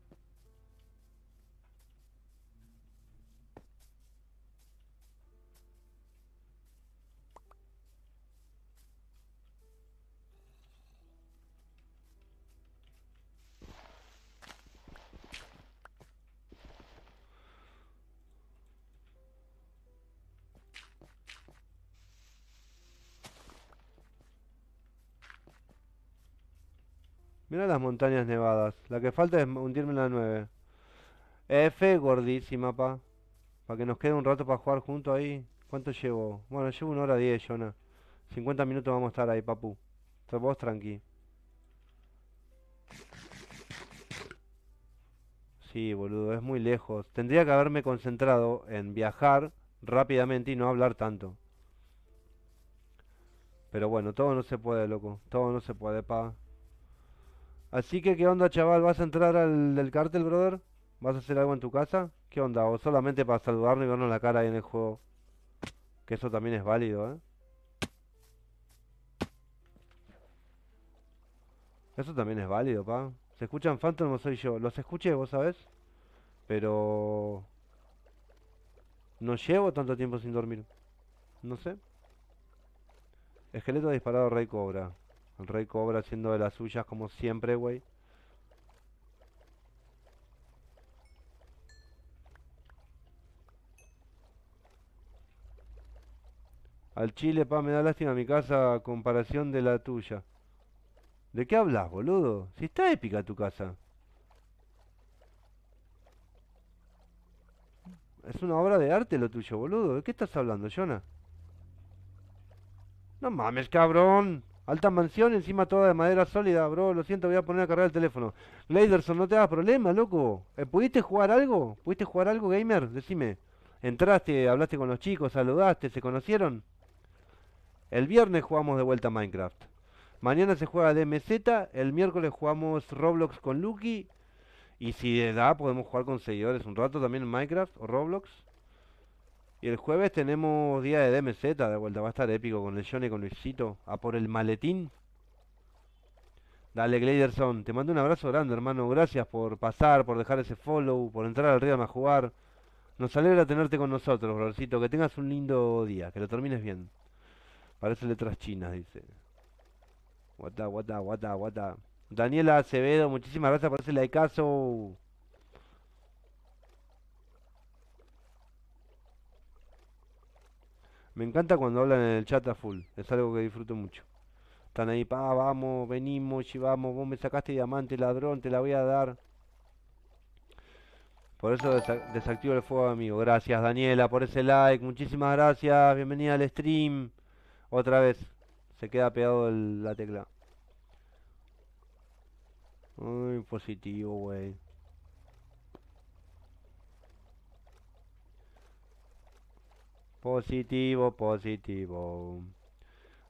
Mira las montañas nevadas. La que falta es hundirme en la 9. Eh, F gordísima, pa. Para que nos quede un rato para jugar junto ahí. ¿Cuánto llevo? Bueno, llevo una hora diez, Jonah. 50 minutos vamos a estar ahí, papu. Vos tranqui. Sí, boludo, es muy lejos. Tendría que haberme concentrado en viajar rápidamente y no hablar tanto. Pero bueno, todo no se puede, loco. Todo no se puede, pa. Así que, ¿qué onda, chaval? ¿Vas a entrar al del cartel, brother? ¿Vas a hacer algo en tu casa? ¿Qué onda? ¿O solamente para saludarnos y vernos la cara ahí en el juego? Que eso también es válido, ¿eh? Eso también es válido, pa. ¿Se escuchan Phantom o soy yo? Los escuché, vos sabés. Pero... No llevo tanto tiempo sin dormir. No sé. Esqueleto disparado Rey Cobra. El rey cobra haciendo de las suyas como siempre, güey. Al chile, pa, me da lástima mi casa a comparación de la tuya. ¿De qué hablas, boludo? Si está épica tu casa. Es una obra de arte lo tuyo, boludo. ¿De qué estás hablando, Jonah? No mames, cabrón. Alta mansión, encima toda de madera sólida, bro. Lo siento, voy a poner a cargar el teléfono. Laderson, no te hagas problema, loco. Eh, ¿Pudiste jugar algo? ¿Pudiste jugar algo, gamer? Decime. Entraste, hablaste con los chicos, saludaste, se conocieron. El viernes jugamos de vuelta a Minecraft. Mañana se juega DMZ. El miércoles jugamos Roblox con Lucky. Y si da, podemos jugar con seguidores un rato también en Minecraft o Roblox. Y el jueves tenemos día de DMZ de vuelta, va a estar épico con el Johnny con Luisito. A por el maletín. Dale, Gladerson, te mando un abrazo grande, hermano. Gracias por pasar, por dejar ese follow, por entrar al río a jugar. Nos alegra tenerte con nosotros, brorcito. Que tengas un lindo día, que lo termines bien. Parece letras chinas, dice. Guata, guata, guata, guata. Daniela Acevedo, muchísimas gracias por ese likeazo. Me encanta cuando hablan en el chat a full, es algo que disfruto mucho. Están ahí, pa, vamos, venimos, llevamos, vos me sacaste diamante, ladrón, te la voy a dar. Por eso desactivo el fuego, amigo. Gracias, Daniela, por ese like. Muchísimas gracias. Bienvenida al stream. Otra vez. Se queda pegado la tecla. ¡Muy positivo, güey. Positivo, positivo.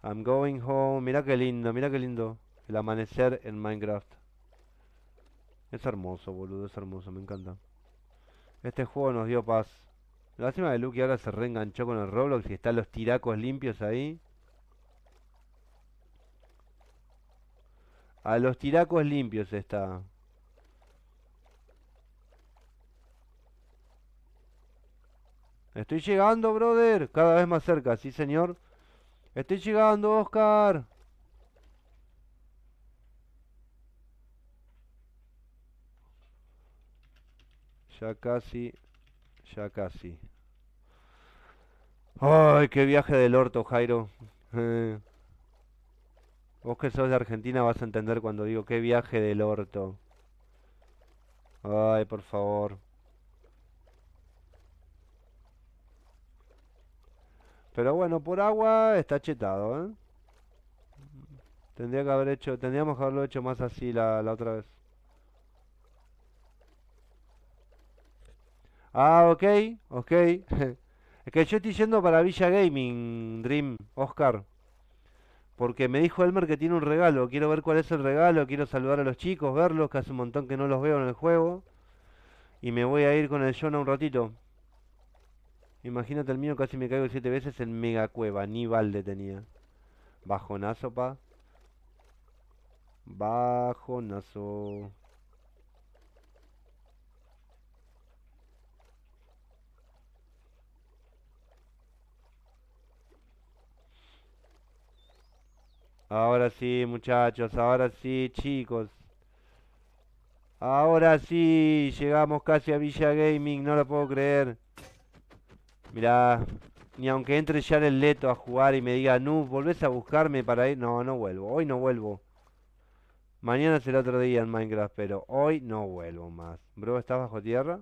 I'm going home. Mira qué lindo, mira qué lindo. El amanecer en Minecraft. Es hermoso, boludo, es hermoso, me encanta. Este juego nos dio paz. Lástima de Luke ahora se reenganchó con el Roblox y están los tiracos limpios ahí. A los tiracos limpios está. Estoy llegando, brother. Cada vez más cerca, sí, señor. Estoy llegando, Oscar. Ya casi, ya casi. Ay, qué viaje del orto, Jairo. Eh. Vos que sos de Argentina vas a entender cuando digo qué viaje del orto. Ay, por favor. Pero bueno, por agua está chetado, ¿eh? Tendría que haber hecho, tendríamos que haberlo hecho más así la, otra vez. Ah, ok, ok. es que yo estoy yendo para Villa Gaming, Dream, Oscar. Porque me dijo Elmer que tiene un regalo. Quiero ver cuál es el regalo. Quiero saludar a los chicos, verlos, que hace un montón que no los veo en el juego. Y me voy a ir con el John un ratito. Imagínate el mío, casi me caigo siete veces en mega cueva. Ni balde tenía. Bajonazo, pa. Bajonazo. Ahora sí, muchachos, ahora sí, chicos. Ahora sí, llegamos casi a Villa Gaming, no lo puedo creer. Mirá, ni aunque entre ya en el Leto a jugar y me diga, no, volvés a buscarme para ir. No, no vuelvo, hoy no vuelvo. Mañana será otro día en Minecraft, pero hoy no vuelvo más. Bro, ¿estás bajo tierra?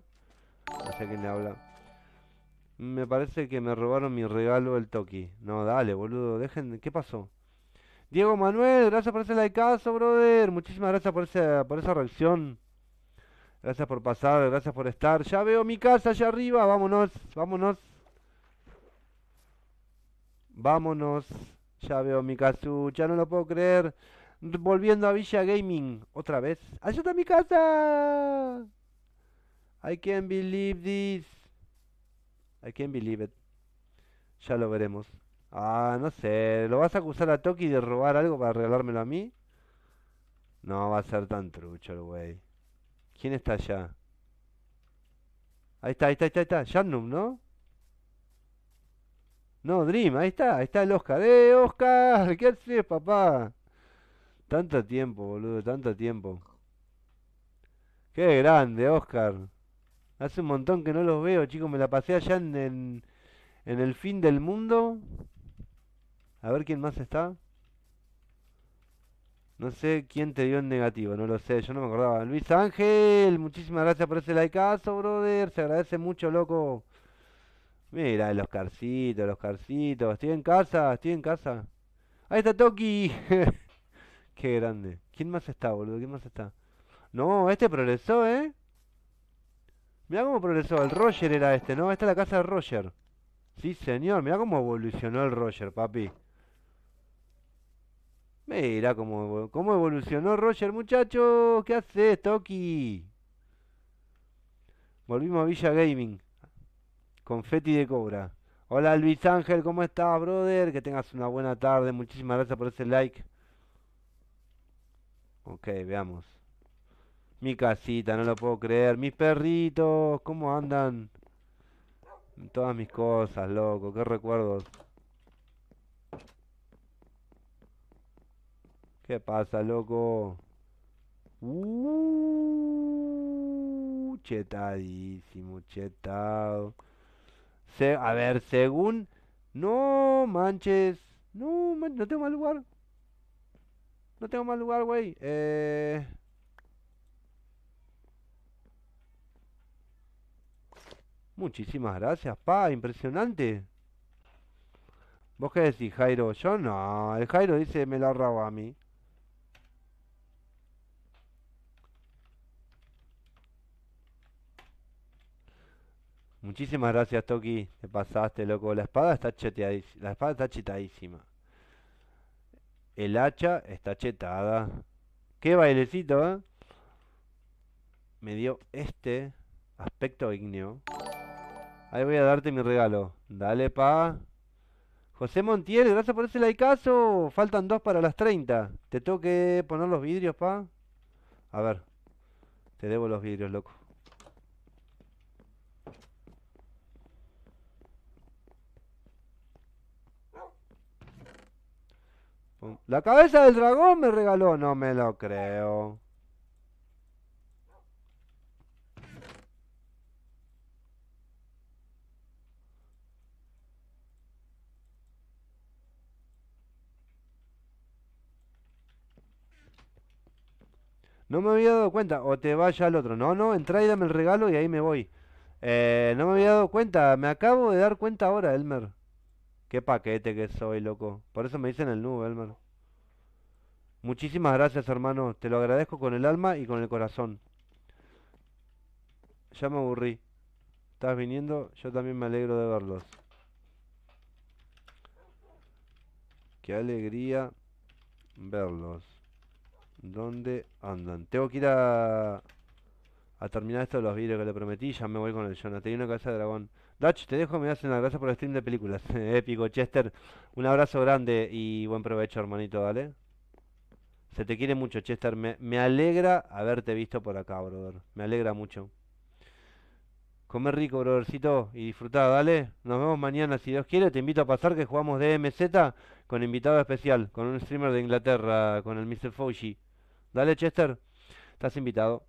No sé quién habla. Me parece que me robaron mi regalo el Toki. No, dale, boludo, dejen. ¿Qué pasó? Diego Manuel, gracias por ese likeazo, brother. Muchísimas gracias por esa, por esa reacción. Gracias por pasar, gracias por estar. Ya veo mi casa allá arriba, vámonos, vámonos. Vámonos. Ya veo Mikazu, ya no lo puedo creer. Volviendo a Villa Gaming, otra vez. ¡Allá está mi casa! I can't believe this. I can't believe it. Ya lo veremos. Ah, no sé. ¿Lo vas a acusar a Toki de robar algo para regalármelo a mí? No va a ser tan trucho el güey. ¿Quién está allá? Ahí está, ahí está, ahí está, ahí ¿no? No, Dream, ahí está, ahí está el Oscar. ¡Eh, Oscar! ¿Qué haces, papá? Tanto tiempo, boludo, tanto tiempo. Qué grande, Oscar. Hace un montón que no los veo, chicos. Me la pasé allá en, el fin del mundo. A ver quién más está. No sé quién te dio en negativo, no lo sé, yo no me acordaba. Luis Ángel, muchísimas gracias por ese likeazo, brother. Se agradece mucho, loco. Mira, los carcitos, los carcitos. Estoy en casa, estoy en casa. Ahí está Toki. Qué grande. ¿Quién más está, boludo? ¿Quién más está? No, este progresó, ¿eh? Mira cómo progresó. El Roger era este, ¿no? Esta es la casa de Roger. Sí, señor. Mira cómo evolucionó el Roger, papi. Mira cómo, cómo evolucionó Roger, muchacho. ¿Qué haces, Toki? Volvimos a Villa Gaming. Confetti de Cobra. Hola Luis Ángel, ¿cómo estás, brother? Que tengas una buena tarde. Muchísimas gracias por ese like. Ok, veamos. Mi casita, no lo puedo creer. Mis perritos, ¿cómo andan? Todas mis cosas, loco, qué recuerdos. ¿Qué pasa, loco? Uh, chetadísimo, chetado a ver, según. No manches. No, no tengo más lugar. No tengo más lugar, güey. Eh. Muchísimas gracias, pa, impresionante. ¿Vos qué decís, Jairo? Yo no, el Jairo dice me lo rabo a mí. Muchísimas gracias, Toki. Te pasaste, loco. La espada está cheteadísima. está chetadísima. El hacha está chetada. Qué bailecito, ¿eh? Me dio este aspecto igneo. Ahí voy a darte mi regalo. Dale, pa. José Montiel, gracias por ese likeazo. Faltan dos para las 30. Te toque poner los vidrios, pa. A ver. Te debo los vidrios, loco. La cabeza del dragón me regaló, no me lo creo. No me había dado cuenta. O te vaya al otro. No, no, entra y dame el regalo y ahí me voy. Eh, no me había dado cuenta. Me acabo de dar cuenta ahora, Elmer. Qué paquete que soy, loco. Por eso me dicen el nube, hermano. Muchísimas gracias, hermano. Te lo agradezco con el alma y con el corazón. Ya me aburrí. Estás viniendo, yo también me alegro de verlos. Qué alegría verlos. ¿Dónde andan? Tengo que ir a, terminar esto de los vídeos que le prometí. Ya me voy con el Jonathan. Tenía una cabeza de dragón. Dutch, te dejo, me das una gracias por el stream de películas. Épico, Chester. Un abrazo grande y buen provecho, hermanito, ¿vale? Se te quiere mucho, Chester. Me, alegra haberte visto por acá, brother. Me alegra mucho. Comer rico, brothercito, y disfrutar, ¿vale? Nos vemos mañana, si Dios quiere. Te invito a pasar que jugamos DMZ con invitado especial, con un streamer de Inglaterra, con el Mr. Fauci. Dale, Chester. Estás invitado.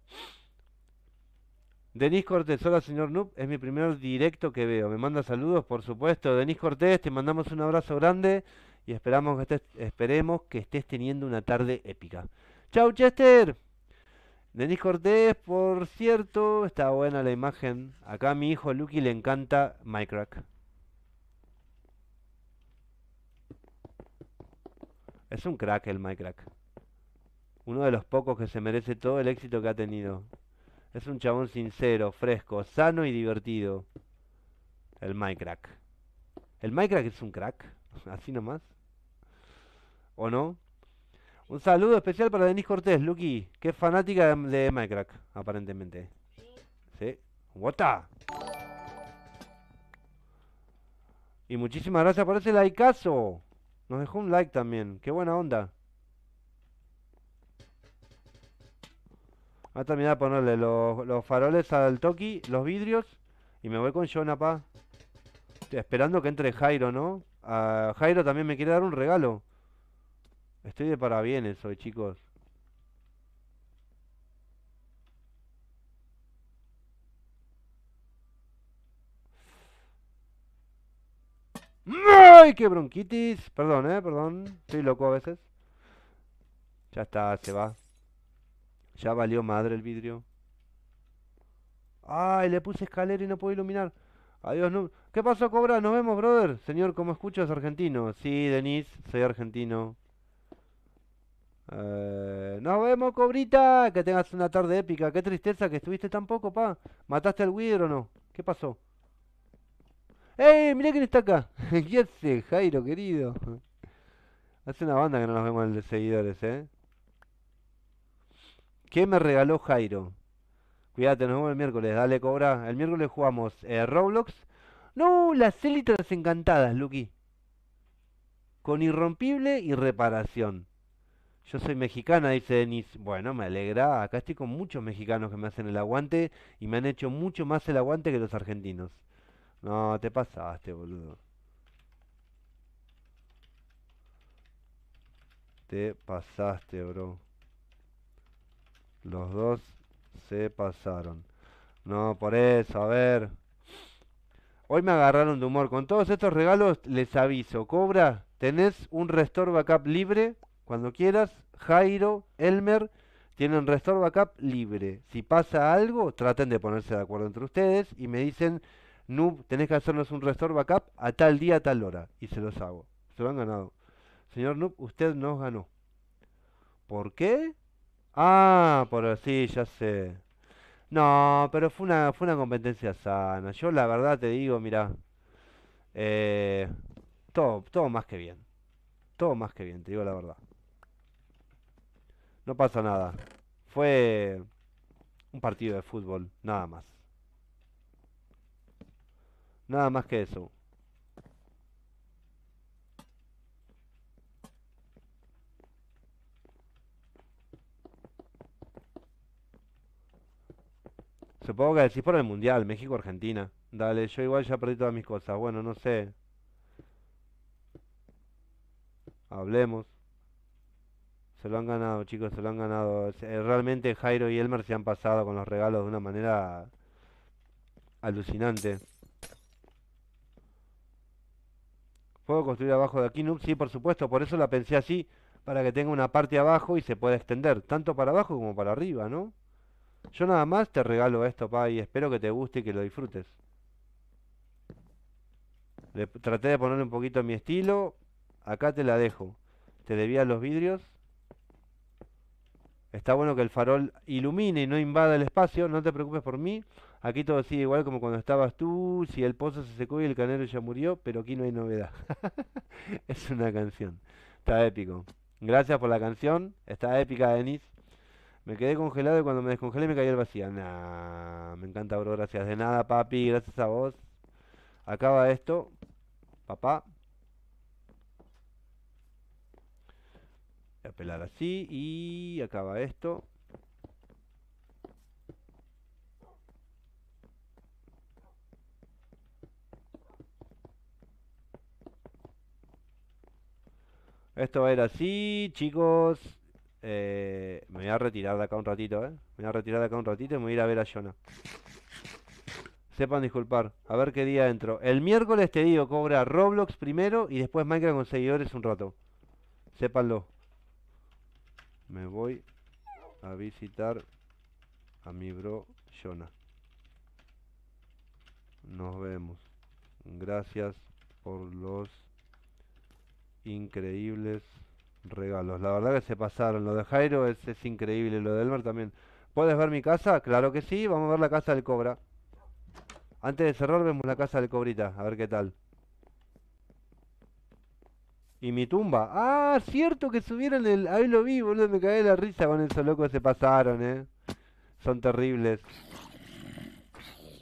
Denis Cortés, hola señor Noob, es mi primer directo que veo. Me manda saludos, por supuesto. Denis Cortés, te mandamos un abrazo grande y esperamos que estés, esperemos que estés teniendo una tarde épica. ¡Chao Chester. Denis Cortés, por cierto, está buena la imagen. Acá a mi hijo Lucky le encanta Mycrack. Es un crack el Mycrack. Uno de los pocos que se merece todo el éxito que ha tenido. Es un chabón sincero, fresco, sano y divertido. El Minecraft. ¿El Minecraft es un crack? ¿Así nomás? ¿O no? Un saludo especial para Denis Cortés, Lucky, que es fanática de, de Minecraft, aparentemente. ¿Sí? ¡Wota! Y muchísimas gracias por ese likeazo. Nos dejó un like también. ¡Qué buena onda! Va a terminar de ponerle los, faroles al Toki, los vidrios. Y me voy con Jonapa. esperando que entre Jairo, ¿no? Jairo también me quiere dar un regalo. Estoy de parabienes hoy, chicos. ¡Ay, qué bronquitis! Perdón, eh, perdón. Estoy loco a veces. Ya está, se va. Ya valió madre el vidrio. Ay, le puse escalera y no pude iluminar. Adiós, no. ¿Qué pasó, Cobra? Nos vemos, brother. Señor, ¿cómo escuchas, argentino. Sí, Denis, soy argentino. Eh, nos vemos, Cobrita. Que tengas una tarde épica. Qué tristeza que estuviste tan poco, pa. ¿Mataste al Wither o no? ¿Qué pasó? ¡Ey! Eh, mirá quién está acá. ¿Quién Jairo, querido? Hace una banda que no nos vemos de seguidores, eh. ¿Qué me regaló Jairo? Cuídate, nos vemos el miércoles. Dale, cobra. El miércoles jugamos eh, Roblox. No, las élites encantadas, Luqui. Con irrompible y reparación. Yo soy mexicana, dice Denis. Bueno, me alegra. Acá estoy con muchos mexicanos que me hacen el aguante y me han hecho mucho más el aguante que los argentinos. No, te pasaste, boludo. Te pasaste, bro. Los dos se pasaron. No, por eso, a ver. Hoy me agarraron de humor. Con todos estos regalos les aviso. Cobra, tenés un Restore Backup libre cuando quieras. Jairo, Elmer, tienen Restore Backup libre. Si pasa algo, traten de ponerse de acuerdo entre ustedes y me dicen, Noob, tenés que hacernos un Restore Backup a tal día, a tal hora. Y se los hago. Se lo han ganado. Señor Noob, usted nos ganó. ¿Por qué? Ah, por así, ya sé. No, pero fue una, fue una competencia sana. Yo la verdad te digo, mira, eh, todo, todo más que bien. Todo más que bien, te digo la verdad. No pasa nada. Fue un partido de fútbol, nada más. Nada más que eso. Supongo que decís por el Mundial, México-Argentina. Dale, yo igual ya perdí todas mis cosas. Bueno, no sé. Hablemos. Se lo han ganado, chicos, se lo han ganado. Eh, realmente Jairo y Elmer se han pasado con los regalos de una manera alucinante. ¿Puedo construir abajo de aquí, Noob? Sí, por supuesto, por eso la pensé así, para que tenga una parte abajo y se pueda extender, tanto para abajo como para arriba, ¿no? Yo nada más te regalo esto, pa, y espero que te guste y que lo disfrutes. Le, traté de ponerle un poquito mi estilo. Acá te la dejo. Te debía los vidrios. Está bueno que el farol ilumine y no invada el espacio. No te preocupes por mí. Aquí todo sigue igual como cuando estabas tú. Si el pozo se secó y el canero ya murió, pero aquí no hay novedad. es una canción. Está épico. Gracias por la canción. Está épica, Denis. Me quedé congelado y cuando me descongelé me caí el vacío. me encanta, bro. Gracias de nada, papi. Gracias a vos. Acaba esto. Papá. Voy a pelar así y acaba esto. Esto va a ir así, chicos. Eh, me voy a retirar de acá un ratito, ¿eh? Me voy a retirar de acá un ratito y me voy a ir a ver a Jonah. Sepan disculpar. A ver qué día entro. El miércoles te digo, cobra Roblox primero y después Minecraft con seguidores un rato. Sépanlo. Me voy a visitar a mi bro Jonah. Nos vemos. Gracias por los increíbles regalos. La verdad que se pasaron. Lo de Jairo es, increíble. Lo de Elmer también. ¿Puedes ver mi casa? Claro que sí. Vamos a ver la casa del Cobra. Antes de cerrar, vemos la casa del Cobrita. A ver qué tal. Y mi tumba. Ah, cierto que subieron el... Ahí lo vi, boludo. Me cae la risa con esos locos. Se pasaron, eh. Son terribles.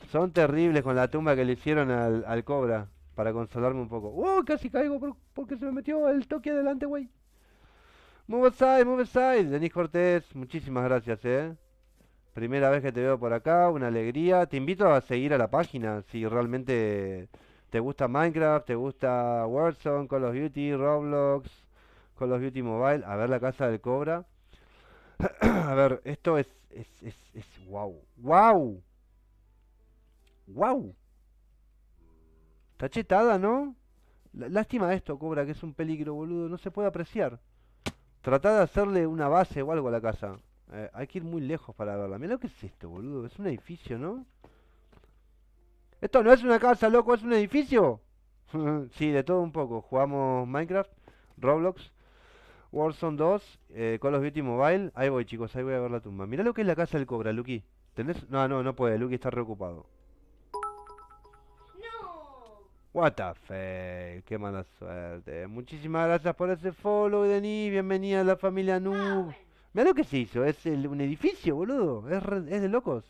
Son terribles con la tumba que le hicieron al, Cobra. Para consolarme un poco. ¡Oh! Casi caigo porque se me metió el toque adelante, güey. Move aside, move aside. Denis Cortés, muchísimas gracias, eh. Primera vez que te veo por acá, una alegría. Te invito a seguir a la página si realmente te gusta Minecraft, te gusta Warzone, Call of Duty, Roblox, Call of Duty Mobile. A ver la casa del Cobra. a ver, esto es, es, es, es wow. ¡Wow! ¡Wow! Está chetada, ¿no? Lástima esto, Cobra, que es un peligro, boludo. No se puede apreciar. Tratá de hacerle una base o algo a la casa. Eh, hay que ir muy lejos para verla. Mira lo que es esto, boludo. Es un edificio, ¿no? Esto no es una casa, loco, es un edificio. sí, de todo un poco. Jugamos Minecraft, Roblox, Warzone 2, eh, Call of Duty Mobile. Ahí voy, chicos, ahí voy a ver la tumba. Mira lo que es la casa del Cobra, Luki. ¿Tenés? No, no, no puede. Luki está reocupado. What the qué mala suerte. Muchísimas gracias por ese follow, Denis. Bienvenida a la familia ah, Noob. Mira lo que se hizo, es un edificio, boludo. Es, de locos.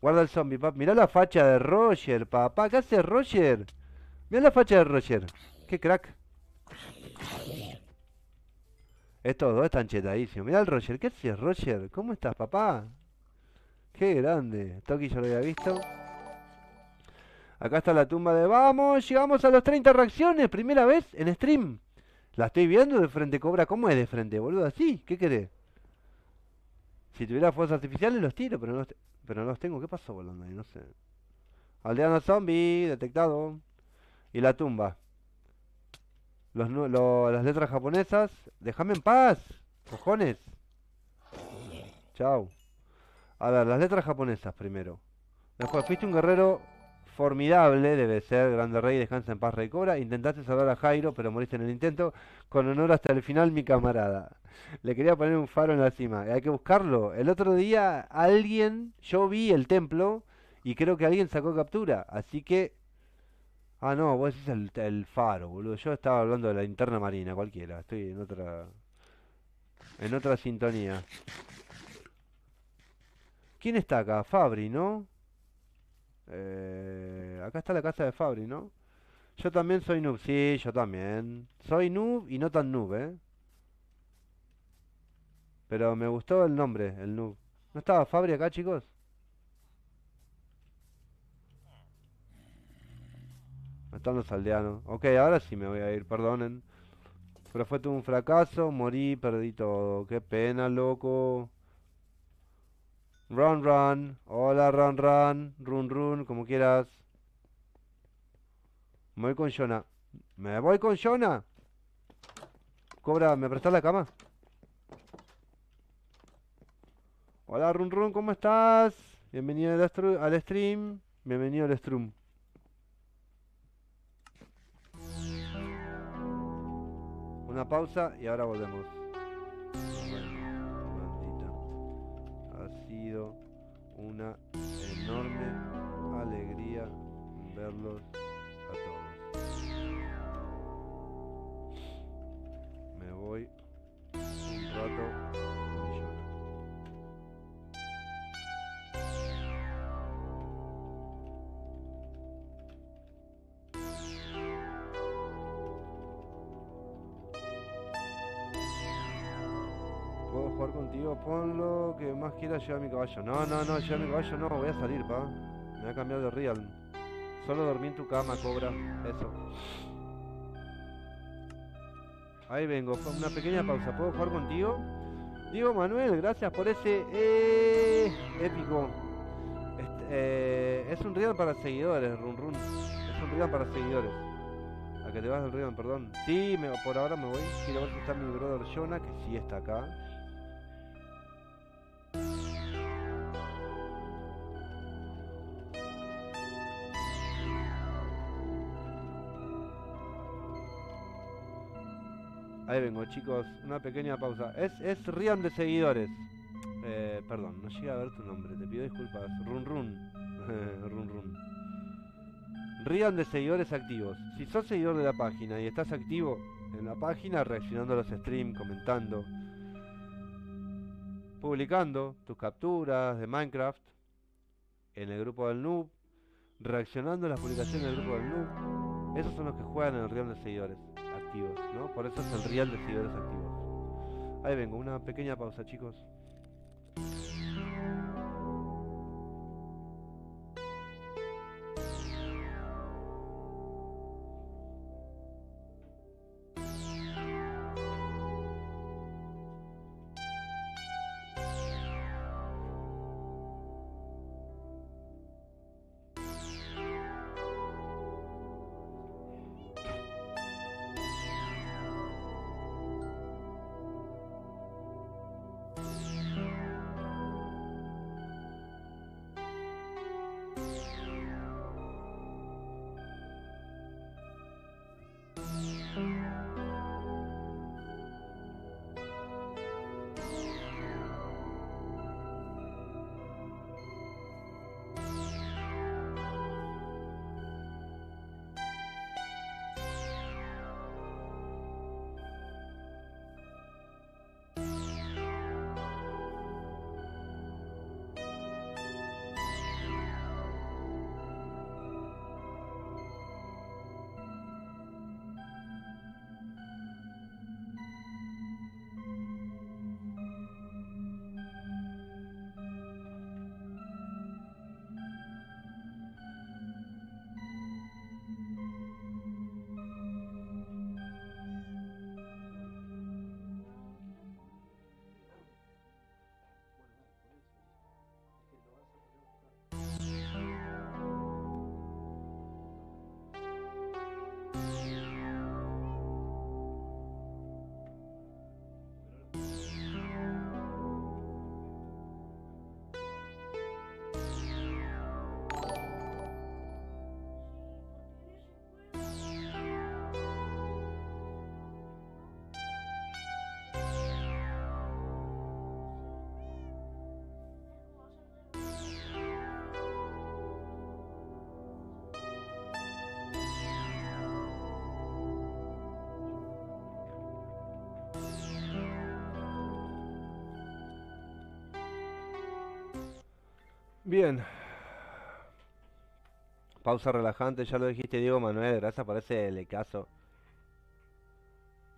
Guarda el zombie, papá. Mira la facha de Roger, papá. ¿Qué hace Roger? Mira la facha de Roger. Qué crack. Estos dos están chetadísimos. Mirá el Roger. ¿Qué haces, Roger? ¿Cómo estás, papá? Qué grande. Toki yo lo había visto. Acá está la tumba de vamos, llegamos a las 30 reacciones, primera vez en stream. La estoy viendo de frente, cobra. ¿Cómo es de frente, boludo? Así, ¿qué querés? Si tuviera fuerzas artificiales los tiro, pero no, los, pero no los tengo. ¿Qué pasó, boludo? No sé. Aldeano zombie, detectado. Y la tumba. las letras japonesas. Déjame en paz, cojones. Chao. A ver, las letras japonesas primero. Después, fuiste un guerrero formidable debe ser, Grande Rey, descansa en paz, cora, Intentaste salvar a Jairo, pero moriste en el intento. Con honor hasta el final, mi camarada. Le quería poner un faro en la cima. Hay que buscarlo. El otro día alguien, yo vi el templo y creo que alguien sacó captura. Así que... Ah, no, vos decís el, el faro, boludo. Yo estaba hablando de la interna marina, cualquiera. Estoy en otra... En otra sintonía. ¿Quién está acá? Fabri, ¿no? Eh, acá está la casa de Fabri, ¿no? Yo también soy noob. Sí, yo también. Soy noob y no tan noob, ¿eh? Pero me gustó el nombre, el noob. ¿No estaba Fabri acá, chicos? Están los aldeanos. Ok, ahora sí me voy a ir, perdonen. Pero fue todo un fracaso, morí, perdí todo. Qué pena, loco. Run, run. hola run, run. Run Run, como quieras. Me voy con Shona. Me voy con Shona. Cobra, ¿me prestas la cama? Hola Run Run, ¿cómo estás? Bienvenido al, al stream. Bienvenido al stream. Una pausa y ahora volvemos. Digo ponlo, que más quieras, llevar mi caballo. No, no, no, llevar mi caballo, no, voy a salir, pa. Me ha cambiado de real. Solo dormí en tu cama, cobra. Eso. Ahí vengo, una pequeña pausa. ¿Puedo jugar contigo? Digo Manuel, gracias por ese eh, épico. Este, eh, es un real para seguidores, Run Run. Es un real para seguidores. A que te vas del real, perdón. Sí, me, por ahora me voy. Quiero ver si está mi brother Jonah, que sí está acá. vengo, chicos. Una pequeña pausa. Es, es de seguidores. Eh, perdón, no llega a ver tu nombre. Te pido disculpas. Run Run. run Run. de seguidores activos. Si sos seguidor de la página y estás activo en la página, reaccionando a los streams, comentando, publicando tus capturas de Minecraft en el grupo del noob, reaccionando a las publicaciones del grupo del noob, esos son los que juegan en el río de seguidores. Por eso es el real de Ciberes activos. Ahí vengo, una pequeña pausa, chicos. Bien. Pausa relajante, ya lo dijiste Diego Manuel, gracias por ese Ya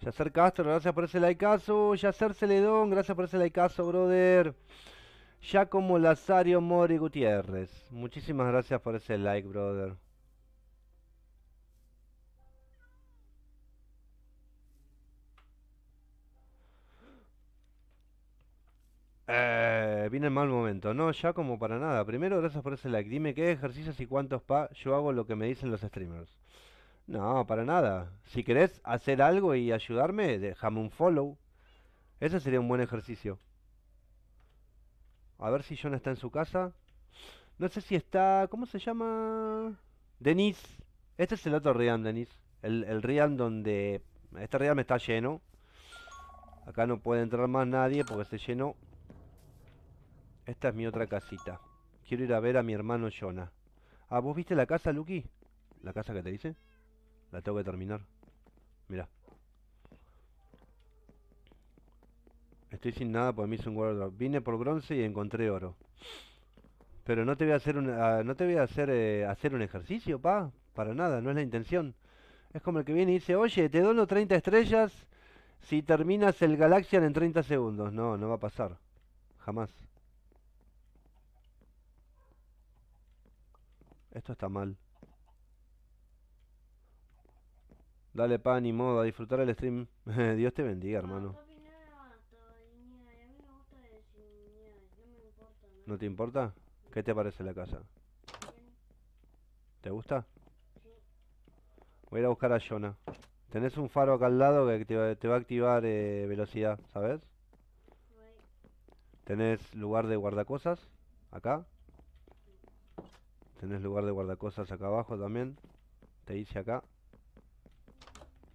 Yacer Castro, gracias por ese likeazo. Yacer Celedón, gracias por ese likeazo, brother. Giacomo Lazario Mori Gutiérrez, muchísimas gracias por ese like, brother. Eh, viene el mal momento. No, ya como para nada. Primero, gracias por ese like. Dime qué ejercicios y cuántos pa. Yo hago lo que me dicen los streamers. No, para nada. Si querés hacer algo y ayudarme, déjame un follow. Ese sería un buen ejercicio. A ver si John está en su casa. No sé si está. ¿Cómo se llama? Denise Este es el otro Riam, Denise El, el donde. Este me está lleno. Acá no puede entrar más nadie porque se llenó. Esta es mi otra casita. Quiero ir a ver a mi hermano Jonah. Ah, ¿vos viste la casa, Luki? ¿La casa que te dice? La tengo que terminar. Mira. Estoy sin nada porque me hice un guardo. Vine por bronce y encontré oro. Pero no te voy a hacer un, ah, no te voy a hacer, eh, hacer un ejercicio, pa. Para nada, no es la intención. Es como el que viene y dice, oye, te dono 30 estrellas si terminas el Galaxian en 30 segundos. No, no va a pasar. Jamás. Esto está mal. Dale pan y moda, disfrutar el stream. Dios te bendiga, hermano. ¿No te importa? ¿Qué te parece la casa? ¿Te gusta? Voy a ir a buscar a Jonah. Tenés un faro acá al lado que te, va a activar eh, velocidad, ¿sabes? Tenés lugar de guardacosas acá. Tenés lugar de guardacosas acá abajo también. Te hice acá.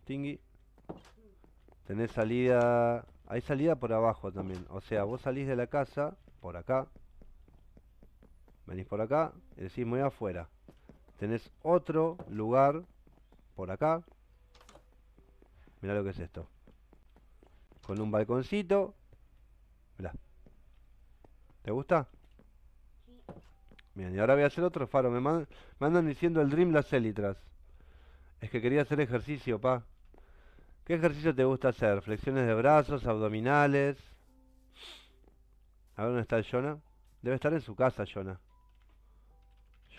Tingui. Tenés salida... Hay salida por abajo también. O sea, vos salís de la casa por acá. Venís por acá y decís, afuera. Tenés otro lugar por acá. Mirá lo que es esto. Con un balconcito. Mirá. ¿Te gusta? Bien, y ahora voy a hacer otro faro. Me, andan diciendo el Dream las élitras. Es que quería hacer ejercicio, pa. ¿Qué ejercicio te gusta hacer? Flexiones de brazos, abdominales. A ver dónde está el Jonah. Debe estar en su casa, Jonah.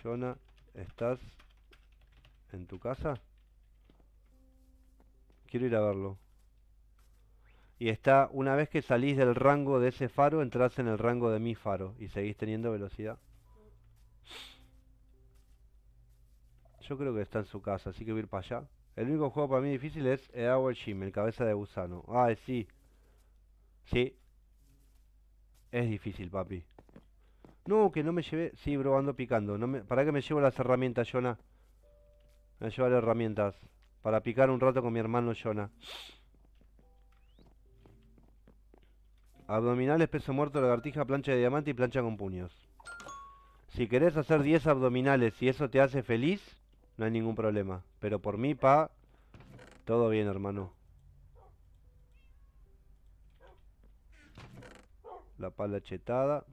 Jonah, ¿estás en tu casa? Quiero ir a verlo. Y está, una vez que salís del rango de ese faro, entras en el rango de mi faro y seguís teniendo velocidad. Yo creo que está en su casa, así que voy a ir para allá. El único juego para mí difícil es el Agua Gym, el cabeza de gusano. Ah, sí. Sí. Es difícil, papi. No, que no me llevé... Sí, bro, ando picando. No me... ¿Para qué me llevo las herramientas, Jonah? Me voy a herramientas. Para picar un rato con mi hermano Jonah. Abdominales, peso muerto, lagartija, plancha de diamante y plancha con puños. Si querés hacer 10 abdominales y eso te hace feliz, no hay ningún problema. Pero por mí, pa, todo bien, hermano. La pala chetada.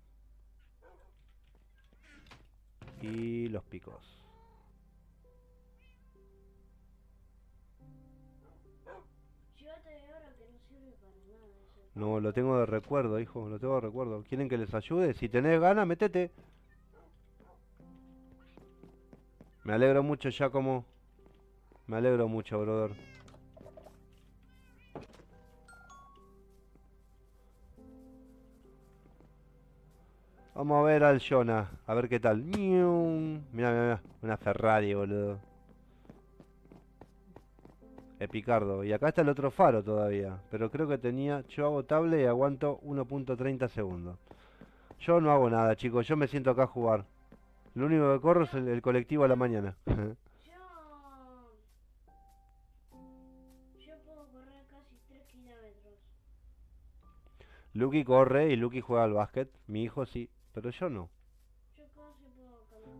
Y los picos. No, lo tengo de recuerdo, hijo, lo tengo de recuerdo. ¿Quieren que les ayude? Si tenés ganas, metete. Me alegro mucho, ya como, Me alegro mucho, brother. Vamos a ver al Jonah, a ver qué tal. Mira, mira, mira, una Ferrari, boludo. Picardo Y acá está el otro faro todavía. Pero creo que tenía. Yo hago table y aguanto 1.30 segundos. Yo no hago nada, chicos. Yo me siento acá a jugar. Lo único que corro es el, colectivo a la mañana. Yo puedo correr casi kilómetros 3 Lucky corre y Lucky juega al básquet. Mi hijo sí, pero yo no. Yo puedo correr.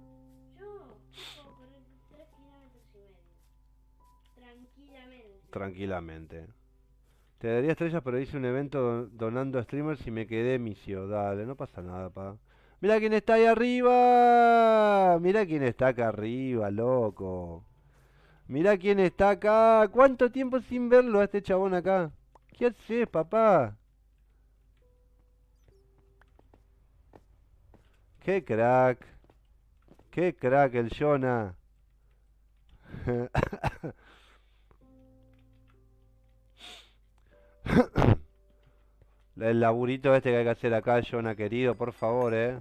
Yo puedo correr 3 kilómetros y medio. Tranquilamente. Tranquilamente. Te daría estrellas, pero hice un evento donando streamers y me quedé misio. Dale, no pasa nada, pa. Mira quién está ahí arriba. mira quién está acá arriba, loco. Mira quién está acá. ¿Cuánto tiempo sin verlo a este chabón acá? ¿Qué haces, papá? Qué crack. Qué crack el Jonah. El laburito este que hay que hacer acá, Jonah querido, por favor, eh.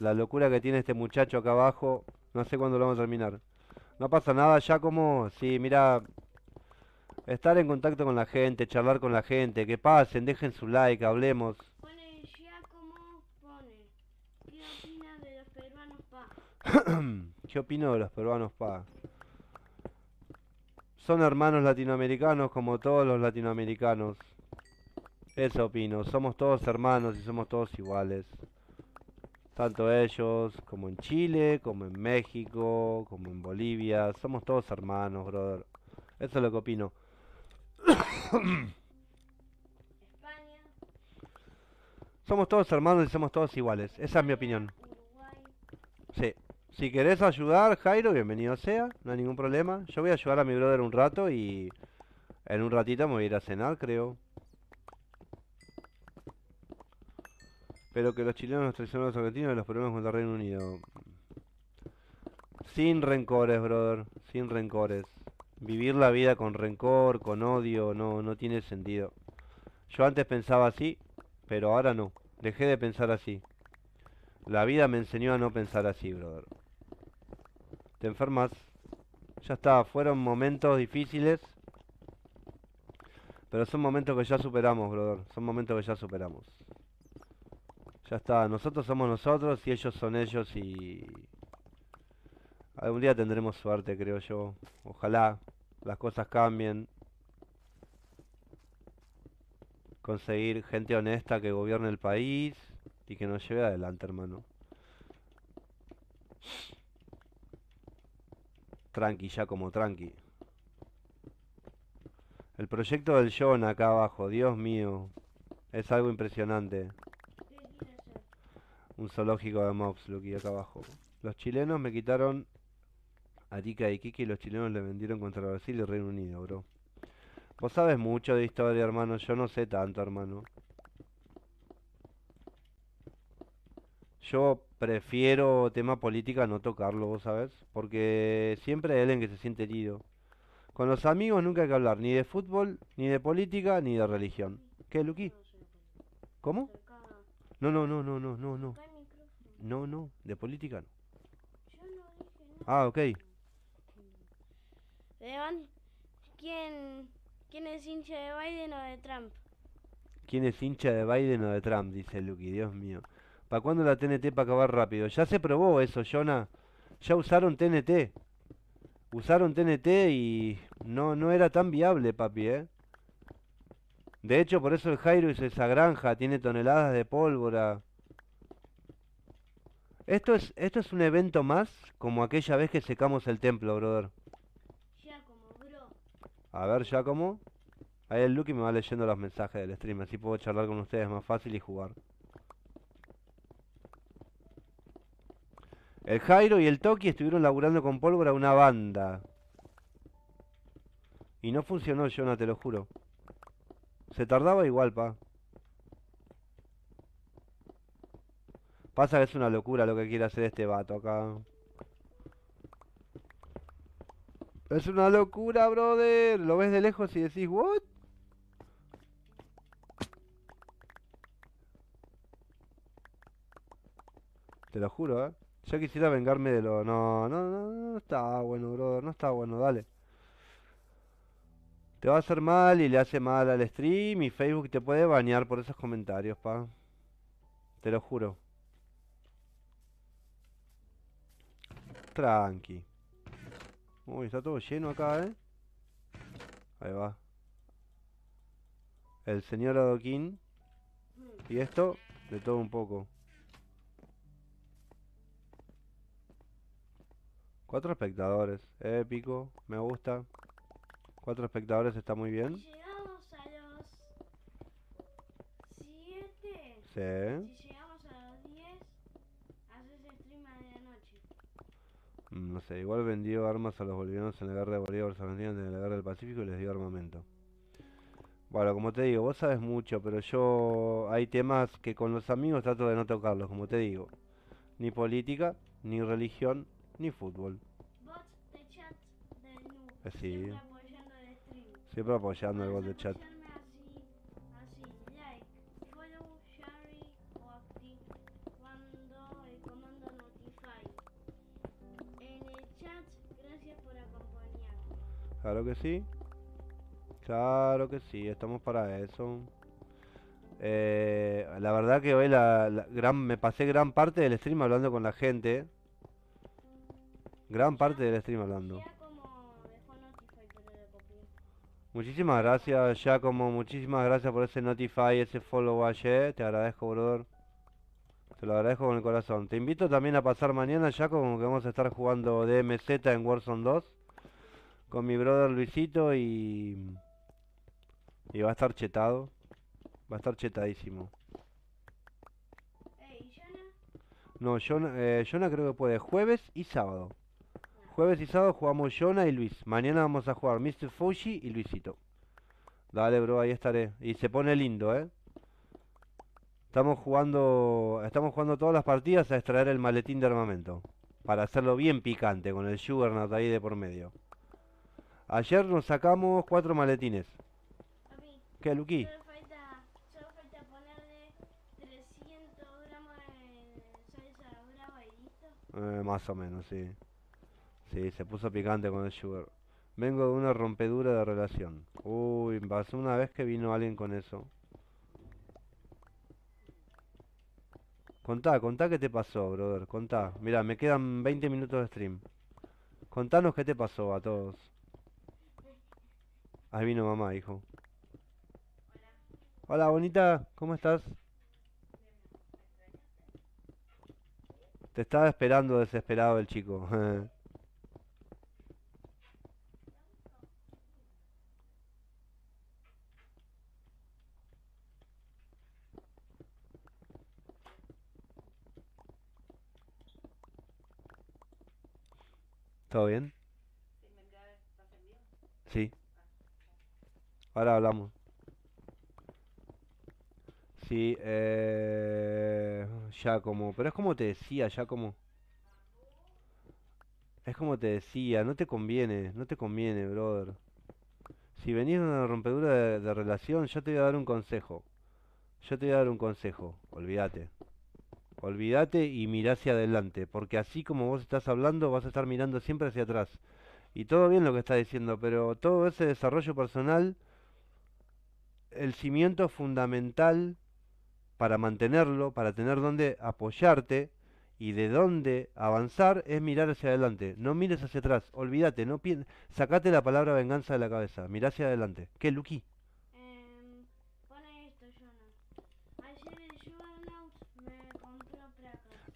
La locura que tiene este muchacho acá abajo. No sé cuándo lo vamos a terminar. No pasa nada, ya como... Sí, mira... Estar en contacto con la gente, charlar con la gente, que pasen, dejen su like, hablemos. Pone Giacomo, pone, ¿qué opinan de los peruanos pa? ¿Qué opino de los peruanos pa? Son hermanos latinoamericanos como todos los latinoamericanos. Eso opino, somos todos hermanos y somos todos iguales. Tanto ellos como en Chile, como en México, como en Bolivia. Somos todos hermanos, brother. Eso es lo que opino. España. Somos todos hermanos y somos todos iguales. Esa es mi opinión. Sí. Si querés ayudar, Jairo, bienvenido sea, no hay ningún problema. Yo voy a ayudar a mi brother un rato y en un ratito me voy a ir a cenar, creo. Pero que los chilenos nos los argentinos los problemas contra Reino Unido. Sin rencores, brother, sin rencores. Vivir la vida con rencor, con odio, no, no tiene sentido. Yo antes pensaba así, pero ahora no. Dejé de pensar así. La vida me enseñó a no pensar así, brother te enfermas. Ya está, fueron momentos difíciles. Pero son momentos que ya superamos, brother. Son momentos que ya superamos. Ya está, nosotros somos nosotros y ellos son ellos y... Algún día tendremos suerte, creo yo. Ojalá las cosas cambien. Conseguir gente honesta que gobierne el país y que nos lleve adelante, hermano tranqui ya como tranqui. El proyecto del John acá abajo, Dios mío. Es algo impresionante. Un zoológico de mobs, hay acá abajo. Los chilenos me quitaron a Tika y Kiki y los chilenos le vendieron contra Brasil y Reino Unido, bro. Vos sabes mucho de historia, hermano. Yo no sé tanto, hermano. Yo prefiero tema política no tocarlo, ¿sabes? porque siempre hay en que se siente herido. Con los amigos nunca hay que hablar ni de fútbol, ni de política, ni de religión. ¿Qué, Luqui? ¿Cómo? No, no, no, no, no, no, no. No, no, de política no. Ah, ok. ¿quién, ¿quién es hincha de Biden o de Trump? ¿Quién es hincha de Biden o de Trump? Dice Luqui, Dios mío. ¿Para cuándo la TNT para acabar rápido? Ya se probó eso, Jonah. Ya usaron TNT. Usaron TNT y no, no era tan viable, papi, ¿eh? De hecho, por eso el Jairo es esa granja, tiene toneladas de pólvora. Esto es, esto es un evento más, como aquella vez que secamos el templo, brother. como, bro. A ver, Giacomo. Ahí el Lucky me va leyendo los mensajes del stream, así puedo charlar con ustedes más fácil y jugar. El Jairo y el Toki estuvieron laburando con pólvora una banda. Y no funcionó, Jonah, te lo juro. Se tardaba igual, pa. Pasa que es una locura lo que quiere hacer este vato acá. Es una locura, brother. Lo ves de lejos y decís, ¿what? Te lo juro, ¿eh? Yo quisiera vengarme de lo... No, no, no, no está bueno, brother. No está bueno, dale. Te va a hacer mal y le hace mal al stream y Facebook te puede bañar por esos comentarios, pa. Te lo juro. Tranqui. Uy, está todo lleno acá, ¿eh? Ahí va. El señor Adoquín. Y esto, de todo un poco. Cuatro espectadores, épico, me gusta. Cuatro espectadores está muy bien. Si Llegamos a los siete. Si llegamos a los 10, haces el stream a medianoche. Mm, no sé, igual vendió armas a los bolivianos en la guerra de Bolivia los en la guerra del Pacífico y les dio armamento. Bueno, como te digo, vos sabes mucho, pero yo hay temas que con los amigos trato de no tocarlos, como te digo. Ni política, ni religión, ni fútbol. Bots de chat de nu. Eh, Siempre apoyando el stream. Siempre apoyando el bot de chat. Así, así, like, follow, share o activando el comando notify. En el chat, gracias por acompañarme. Claro que sí. Claro que sí, estamos para eso. Eh, la verdad que hoy la, la gran, me pasé gran parte del stream hablando con la gente gran parte del stream hablando. Muchísimas gracias, Giacomo. Muchísimas gracias por ese notify, ese follow ayer. Te agradezco, brother. Te lo agradezco con el corazón. Te invito también a pasar mañana, Giacomo, que vamos a estar jugando DMZ en Warzone 2. Con mi brother Luisito y... Y va a estar chetado. Va a estar chetadísimo. No, Jonah, eh, Jonah creo que puede jueves y sábado. Jueves y jugamos Jonah y Luis. Mañana vamos a jugar Mr. Fuji y Luisito. Dale, bro, ahí estaré. Y se pone lindo, ¿eh? Estamos jugando, estamos jugando todas las partidas a extraer el maletín de armamento. Para hacerlo bien picante, con el Juggernaut ahí de por medio. Ayer nos sacamos cuatro maletines. ¿Qué, Luqui? Solo falta, ponerle 300 gramos de salsa Eh, más o menos, sí. Sí, se puso picante con el sugar. Vengo de una rompedura de relación. Uy, pasó una vez que vino alguien con eso. Contá, contá qué te pasó, brother. Contá. Mira, me quedan 20 minutos de stream. Contanos qué te pasó a todos. Ahí vino mamá, hijo. Hola, bonita. ¿Cómo estás? Te estaba esperando desesperado el chico. ¿Todo bien? Sí. Ahora hablamos. Sí, eh, ya como, pero es como te decía, ya como. Es como te decía, no te conviene, no te conviene, brother. Si venís de una rompedura de, de relación, yo te voy a dar un consejo. Yo te voy a dar un consejo, olvídate. Olvídate y mirá hacia adelante, porque así como vos estás hablando, vas a estar mirando siempre hacia atrás. Y todo bien lo que estás diciendo, pero todo ese desarrollo personal, el cimiento fundamental para mantenerlo, para tener donde apoyarte y de dónde avanzar es mirar hacia adelante. No mires hacia atrás, olvídate, no sacate la palabra venganza de la cabeza, mirá hacia adelante. ¿Qué, Luqui?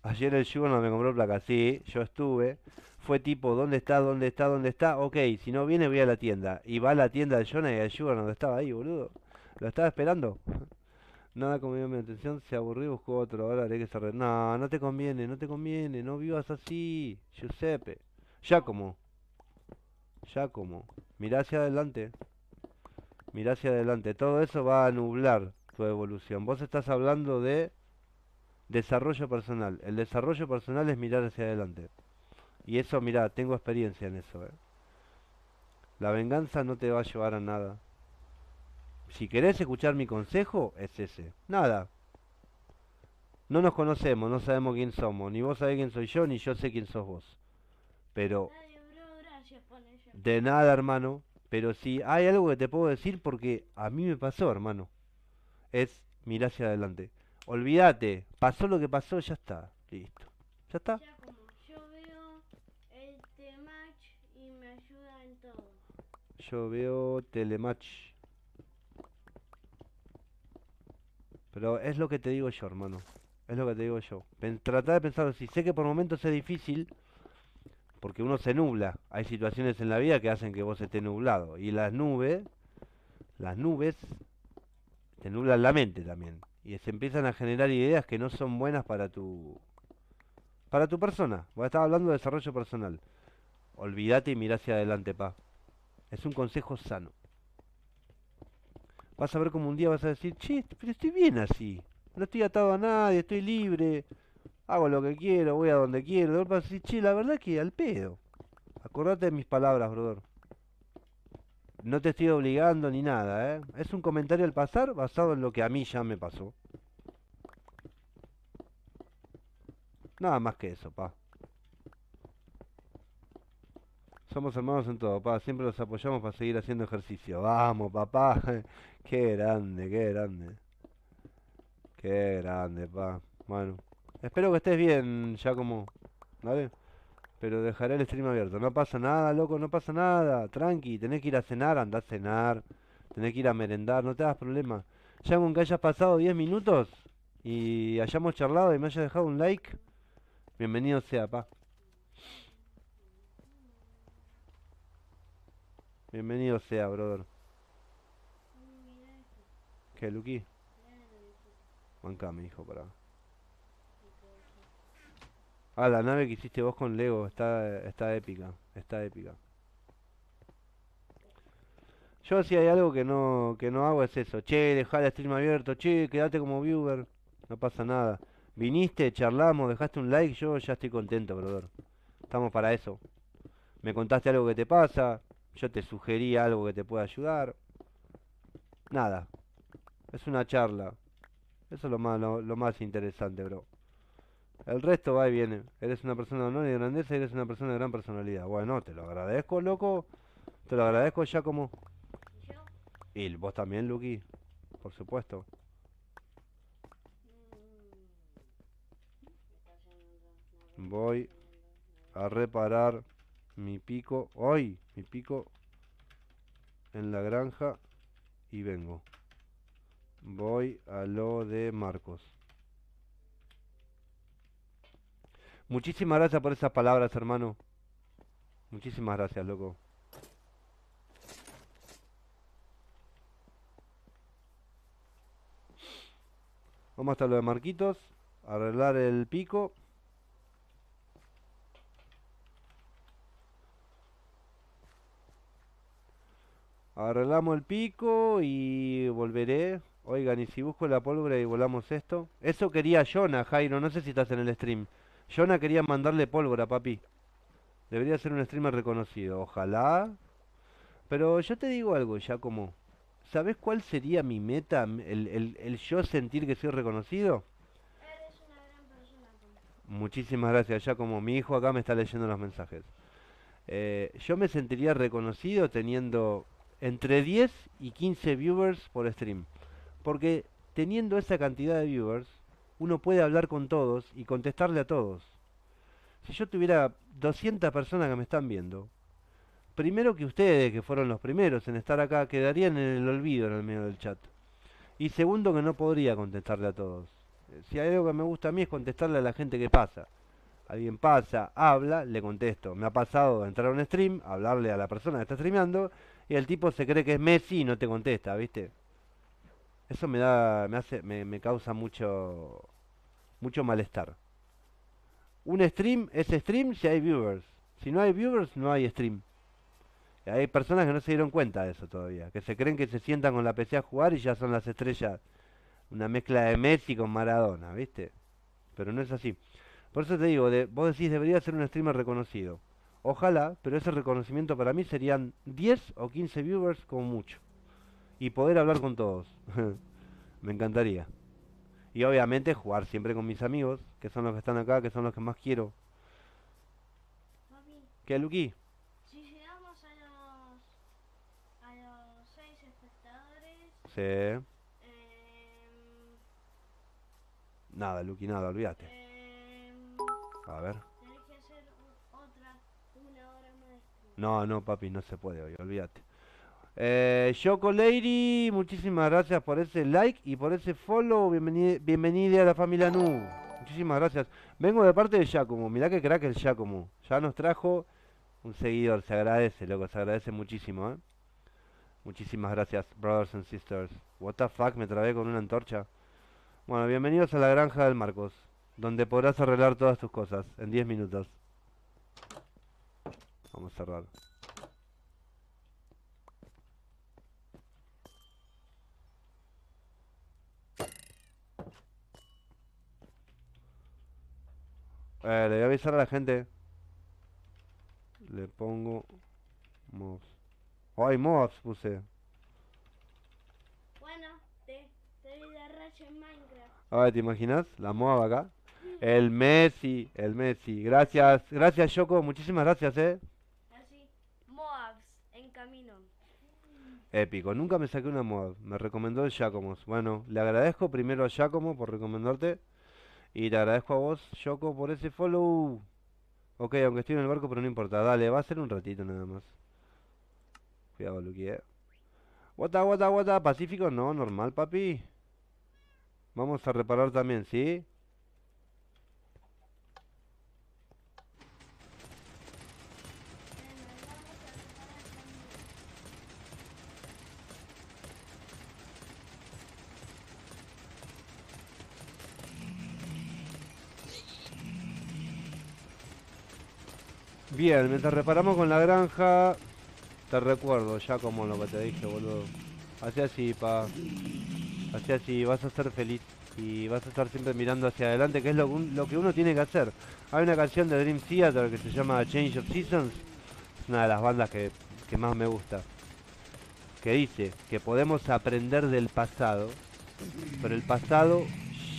Ayer el Yugo no me compró placa. Sí, yo estuve. Fue tipo, ¿dónde está? ¿Dónde está? ¿Dónde está? Ok, si no viene, voy a la tienda. Y va a la tienda de Jonah y el Yugo estaba ahí, boludo. Lo estaba esperando. Nada conmigo mi atención, se aburrió y buscó otro. Ahora haré que se No, no te conviene, no te conviene. No vivas así, Giuseppe. Ya Giacomo. Mirá hacia adelante. Mirá hacia adelante. Todo eso va a nublar tu evolución. Vos estás hablando de Desarrollo personal. El desarrollo personal es mirar hacia adelante. Y eso, mirá, tengo experiencia en eso. Eh. La venganza no te va a llevar a nada. Si querés escuchar mi consejo, es ese. Nada. No nos conocemos, no sabemos quién somos. Ni vos sabés quién soy yo, ni yo sé quién sos vos. Pero... De nada, hermano. Pero si hay algo que te puedo decir porque a mí me pasó, hermano. Es mirar hacia adelante. Olvídate, pasó lo que pasó, ya está, listo. ¿Ya está? yo veo el telematch y me ayuda en todo. Yo veo telematch. Pero es lo que te digo yo, hermano. Es lo que te digo yo. Trata de pensar, si sé que por momentos es difícil, porque uno se nubla. Hay situaciones en la vida que hacen que vos estés nublado. Y las nubes, las nubes, te nublan la mente también y se empiezan a generar ideas que no son buenas para tu para tu persona. Vos estar hablando de desarrollo personal. Olvídate y mira hacia adelante, pa. Es un consejo sano. Vas a ver como un día vas a decir, che, pero estoy bien así. No estoy atado a nadie, estoy libre. Hago lo que quiero, voy a donde quiero. Vas a decir, che, la verdad que al pedo. Acordate de mis palabras, brother. No te estoy obligando ni nada, ¿eh? Es un comentario al pasar basado en lo que a mí ya me pasó. Nada más que eso, pa. Somos hermanos en todo, pa. Siempre los apoyamos para seguir haciendo ejercicio. Vamos, papá. qué grande, qué grande. Qué grande, pa. Bueno. Espero que estés bien, como, ¿Vale? Pero dejaré el stream abierto. No pasa nada, loco, no pasa nada. Tranqui, tenés que ir a cenar, anda a cenar. Tenés que ir a merendar, no te hagas problema. Ya aunque hayas pasado 10 minutos y hayamos charlado y me hayas dejado un like, bienvenido sea, pa. Bienvenido sea, brother. ¿Qué, Luqui? Manca, mi hijo, para. Ah, la nave que hiciste vos con Lego, está, está épica, está épica. Yo si hay algo que no, que no hago es eso, che, dejá el stream abierto, che, quédate como viewer, no pasa nada. Viniste, charlamos, dejaste un like, yo ya estoy contento, brother. Estamos para eso. Me contaste algo que te pasa, yo te sugerí algo que te pueda ayudar. Nada. Es una charla. Eso es lo más, lo más interesante, bro. El resto va y viene. Eres una persona de honor y grandeza grandeza, eres una persona de gran personalidad. Bueno, te lo agradezco, loco. Te lo agradezco, ya como. ¿Y yo? vos también, Luki. Por supuesto. Voy a reparar mi pico. Hoy, mi pico en la granja y vengo. Voy a lo de Marcos. Muchísimas gracias por esas palabras, hermano. Muchísimas gracias, loco. Vamos hasta lo de Marquitos. Arreglar el pico. Arreglamos el pico y volveré. Oigan, y si busco la pólvora y volamos esto. Eso quería Jonah, Jairo. No sé si estás en el stream. Jonah quería mandarle pólvora, papi. Debería ser un streamer reconocido, ojalá. Pero yo te digo algo, ya como... ¿Sabes cuál sería mi meta? El, yo sentir que soy reconocido. Eres una gran persona. Muchísimas gracias, ya como mi hijo acá me está leyendo los mensajes. Eh, yo me sentiría reconocido teniendo entre 10 y 15 viewers por stream. Porque teniendo esa cantidad de viewers, uno puede hablar con todos y contestarle a todos. Si yo tuviera 200 personas que me están viendo, primero que ustedes, que fueron los primeros en estar acá, quedarían en el olvido en el medio del chat. Y segundo, que no podría contestarle a todos. Eh, si hay algo que me gusta a mí es contestarle a la gente que pasa. Alguien pasa, habla, le contesto. Me ha pasado entrar a un stream, hablarle a la persona que está streameando, y el tipo se cree que es Messi y no te contesta, ¿viste? Eso me da, me hace, me, me causa mucho, mucho malestar. Un stream es stream si hay viewers. Si no hay viewers, no hay stream. hay personas que no se dieron cuenta de eso todavía, que se creen que se sientan con la PC a jugar y ya son las estrellas. Una mezcla de Messi con Maradona, ¿viste? Pero no es así. Por eso te digo, de, vos decís, debería ser un streamer reconocido. Ojalá, pero ese reconocimiento para mí serían 10 o 15 viewers como mucho. Y poder hablar con todos. Me encantaría. Y obviamente jugar siempre con mis amigos, que son los que están acá, que son los que más quiero. ¿Qué, Luqui? Si llegamos a los, a los seis espectadores... Sí. Em, nada, Luqui, nada, olvídate. Em, a ver. Tienes que hacer otra, una hora más. No, no, papi, no se puede hoy, olvídate. Eh, Lady, muchísimas gracias por ese like y por ese follow. Bienvenida, a la familia Nu. Muchísimas gracias. Vengo de parte de Giacomo. Mirá que crack el Giacomo. Ya nos trajo un seguidor. Se agradece, loco. Se agradece muchísimo, ¿eh? Muchísimas gracias, brothers and sisters. What the fuck, me trabé con una antorcha. Bueno, bienvenidos a la granja del Marcos, donde podrás arreglar todas tus cosas en 10 minutos. Vamos a cerrar. Eh, le voy a avisar a la gente. Le pongo mobs. ¡Ay, Moabs Puse. Bueno, te, te vi la racha en Minecraft. ver, ¿te imaginas? La Moab acá. El Messi, el Messi. Gracias, gracias, Yoko. Muchísimas gracias, eh. Así, Moabs en camino. Épico, nunca me saqué una Moab. Me recomendó el Giacomo Bueno, le agradezco primero a Giacomo por recomendarte. Y te agradezco a vos, Yoko, por ese follow. Ok, aunque estoy en el barco, pero no importa. Dale, va a ser un ratito nada más. Cuidado, Luki, eh. What up, what ¿Pacífico? No, normal, papi. Vamos a reparar también, ¿sí? Bien, mientras reparamos con la granja, te recuerdo ya como lo que te dije, boludo. Así así, pa. así así, vas a ser feliz y vas a estar siempre mirando hacia adelante, que es lo, que uno tiene que hacer. Hay una canción de Dream Theater que se llama Change of Seasons, es una de las bandas que, que más me gusta, que dice que podemos aprender del pasado, pero el pasado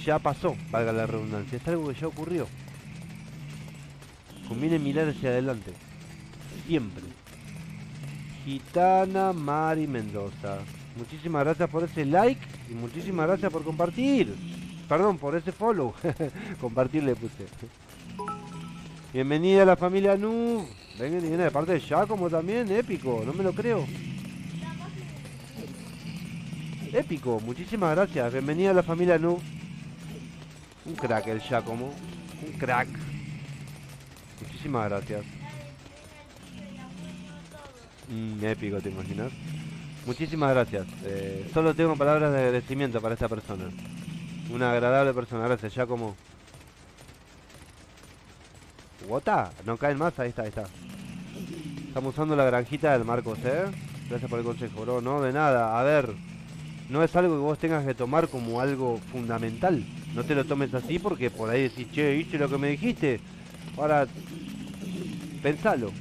ya pasó, valga la redundancia, es algo que ya ocurrió. Conviene mirar hacia adelante. Siempre. Gitana Mari Mendoza. Muchísimas gracias por ese like y muchísimas gracias por compartir. Perdón, por ese follow. compartir le puse. Bienvenida a la familia Nu, Venga, viene de parte de Giacomo también. Épico, no me lo creo. Épico, muchísimas gracias. Bienvenida a la familia Nu, Un crack el Giacomo. Un crack. Muchísimas gracias. Mm, épico, ¿te imaginas? Muchísimas gracias. Eh, solo tengo palabras de agradecimiento para esta persona. Una agradable persona. Gracias, ya como... ¿Wota? No caen más. Ahí está, ahí está. Estamos usando la granjita del Marcos, ¿eh? Gracias por el consejo, bro. No, de nada. A ver. No es algo que vos tengas que tomar como algo fundamental. No te lo tomes así porque por ahí decís, che, hice lo que me dijiste. Ahora pensalo.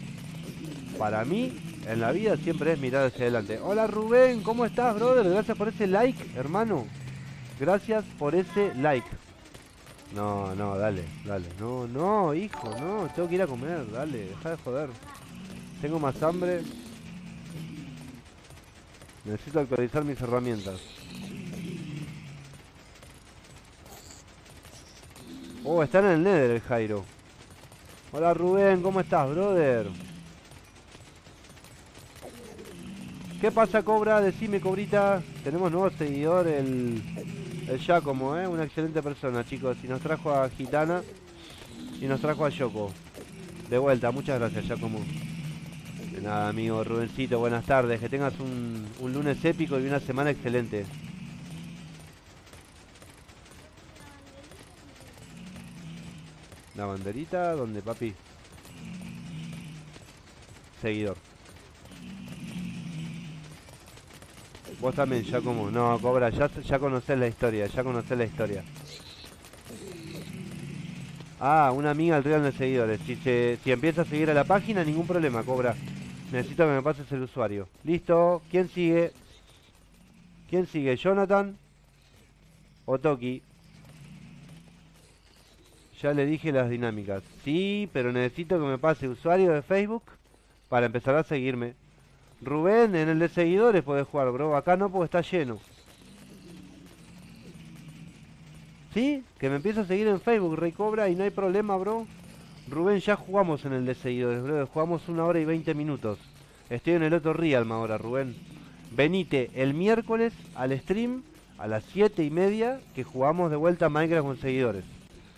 Para mí, en la vida siempre es mirar hacia adelante. Hola Rubén, ¿cómo estás, brother? Gracias por ese like, hermano. Gracias por ese like. No, no, dale, dale. No, no, hijo, no. Tengo que ir a comer, dale. Deja de joder. Tengo más hambre. Necesito actualizar mis herramientas. Oh, está en el Nether el Jairo. Hola Rubén, ¿cómo estás, brother? ¿Qué pasa, Cobra? Decime, Cobrita. Tenemos nuevo seguidor, el, el Giacomo, ¿eh? Una excelente persona, chicos. Y nos trajo a Gitana y nos trajo a Yoko. De vuelta, muchas gracias, Giacomo. De nada, amigo Rubencito, buenas tardes. Que tengas un, un lunes épico y una semana excelente. La banderita, ¿dónde, papi? Seguidor. Vos también, ya como... No, Cobra, ya, ya conocés la historia, ya conocés la historia. Ah, una amiga al real de seguidores. Si, si empieza a seguir a la página, ningún problema, Cobra. Necesito que me pases el usuario. Listo. ¿Quién sigue? ¿Quién sigue? ¿Jonathan? ¿O Toki? Ya le dije las dinámicas. Sí, pero necesito que me pase usuario de Facebook para empezar a seguirme. Rubén, en el de seguidores podés jugar, bro. Acá no porque está lleno. ¿Sí? Que me empiezo a seguir en Facebook, recobra y no hay problema, bro. Rubén, ya jugamos en el de seguidores, bro. Jugamos una hora y veinte minutos. Estoy en el otro Realm ahora, Rubén. Venite el miércoles al stream a las siete y media que jugamos de vuelta a Minecraft con seguidores.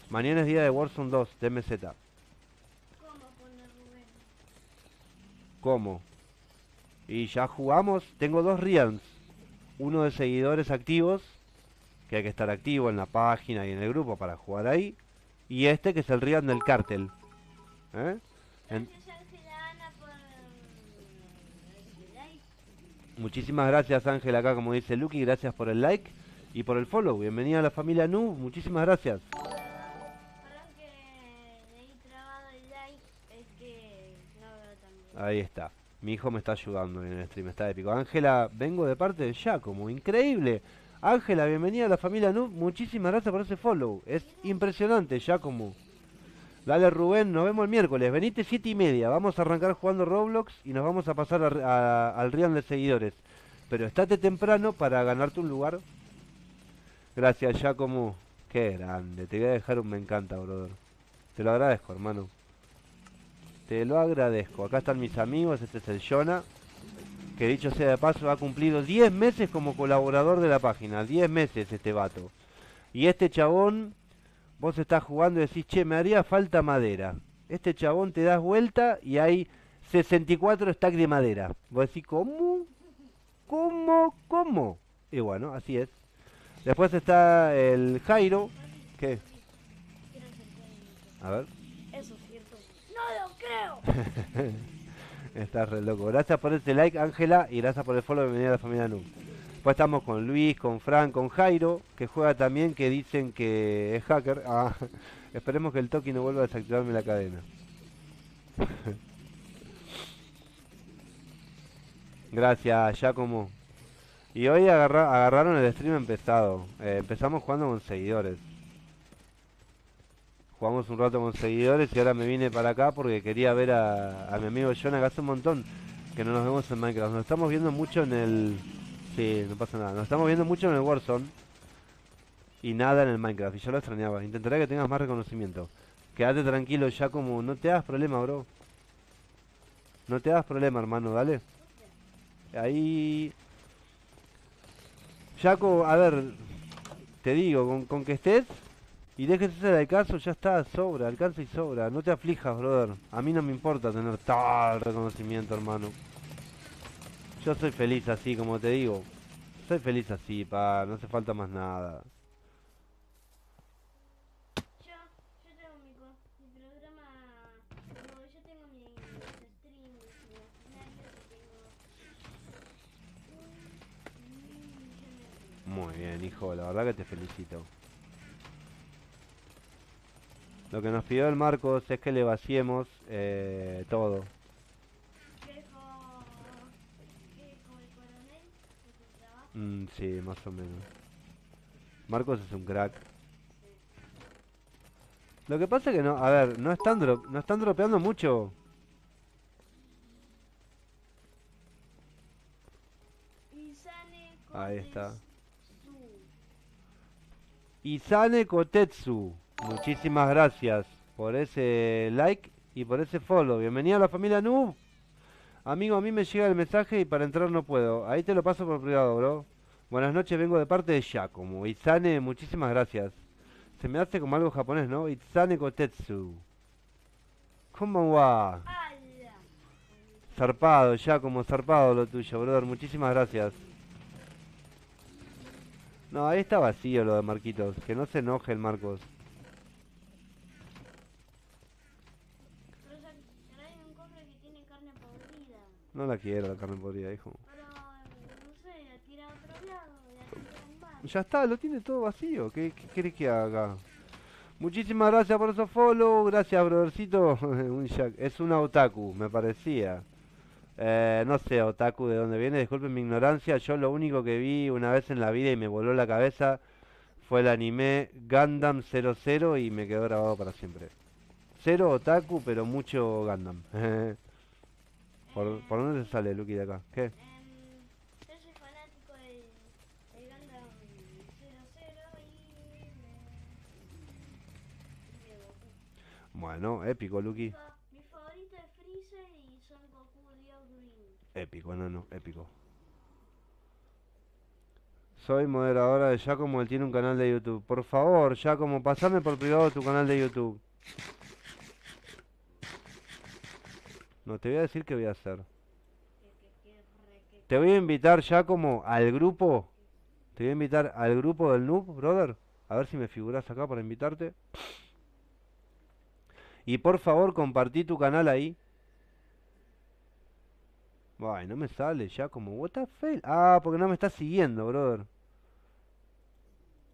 Mañana es día de Warzone 2, TMZ ¿Cómo ¿Cómo? Y ya jugamos. Tengo dos Rians. Uno de seguidores activos, que hay que estar activo en la página y en el grupo para jugar ahí. Y este que es el Rian del cártel. ¿Eh? Muchísimas gracias Ángel acá como dice Lucky, gracias por el like y por el follow. Bienvenida a la familia Nu, muchísimas gracias. Ahí está. Mi hijo me está ayudando en el stream, está épico. Ángela, vengo de parte de Giacomo, increíble. Ángela, bienvenida a la familia Nu, muchísimas gracias por ese follow. Es impresionante, Giacomo. Dale Rubén, nos vemos el miércoles, venite siete y media, vamos a arrancar jugando Roblox y nos vamos a pasar al río de seguidores. Pero estate temprano para ganarte un lugar. Gracias, Giacomo. Qué grande, te voy a dejar un me encanta, brother. Te lo agradezco, hermano. Te lo agradezco. Acá están mis amigos, este es el Jonah, que dicho sea de paso ha cumplido 10 meses como colaborador de la página. 10 meses este vato. Y este chabón, vos estás jugando y decís, che, me haría falta madera. Este chabón te das vuelta y hay 64 stacks de madera. Vos decís, ¿cómo? ¿Cómo? ¿Cómo? Y bueno, así es. Después está el Jairo. ¿Qué? A ver. está re loco. Gracias por este like, Ángela, y gracias por el follow. Bienvenida a la familia NU Pues estamos con Luis, con Frank, con Jairo, que juega también, que dicen que es hacker. Ah, esperemos que el Toki no vuelva a desactivarme la cadena. Gracias, ya como Y hoy agarraron el stream empezado. Eh, empezamos jugando con seguidores jugamos un rato con seguidores y ahora me vine para acá porque quería ver a, mi amigo John acá hace un montón que no nos vemos en Minecraft. Nos estamos viendo mucho en el... Sí, no pasa nada. Nos estamos viendo mucho en el Warzone y nada en el Minecraft. Y yo lo extrañaba. Intentaré que tengas más reconocimiento. Quédate tranquilo ya como... No te hagas problema, bro. No te hagas problema, hermano, dale. Ahí... Jaco, a ver, te digo, con, con que estés, y déjese de caso, ya está, sobra, alcanza y sobra. No te aflijas, brother. A mí no me importa tener tal reconocimiento, hermano. Yo soy feliz así, como te digo. Soy feliz así, pa. No hace falta más nada. Muy bien, hijo, la verdad que te felicito. Lo que nos pidió el Marcos es que le vaciemos eh, todo. Mm, sí, más o menos. Marcos es un crack. Lo que pasa es que no, a ver, no están, no están dropeando mucho. Ahí está. Isane Kotetsu. Muchísimas gracias por ese like y por ese follow. Bienvenida a la familia Noob. Amigo, a mí me llega el mensaje y para entrar no puedo. Ahí te lo paso por privado, bro. Buenas noches, vengo de parte de Giacomo. Itzane, muchísimas gracias. Se me hace como algo japonés, ¿no? Itzane Kotetsu. ¿Cómo va? Zarpado, Giacomo, zarpado lo tuyo, brother. Muchísimas gracias. No, ahí está vacío lo de Marquitos. Que no se enoje el Marcos. No la quiero la carne Podría, hijo. Pero, no sé, tira a otro lado, Ya está, lo tiene todo vacío. ¿Qué, crees que haga? Muchísimas gracias por esos follow. Gracias, brothercito. Es una otaku, me parecía. Eh, no sé, otaku, de dónde viene. Disculpen mi ignorancia. Yo lo único que vi una vez en la vida y me voló la cabeza fue el anime Gundam 00 y me quedó grabado para siempre. Cero otaku, pero mucho Gundam. ¿Por, ¿Por, dónde se sale, Lucky, de acá? ¿Qué? Yo soy fanático del, del Gundam 00 y, de, y Bueno, épico, Lucky. Mi, favorito es Freezer y son Goku de Green. Épico, no, no, épico. Soy moderadora de Giacomo, él tiene un canal de YouTube. Por favor, Giacomo, pasame por privado tu canal de YouTube. No, te voy a decir qué voy a hacer. Te voy a invitar ya como al grupo. Te voy a invitar al grupo del noob, brother. A ver si me figuras acá para invitarte. Y por favor, compartí tu canal ahí. Ay, no me sale ya como what the fail. Ah, porque no me está siguiendo, brother.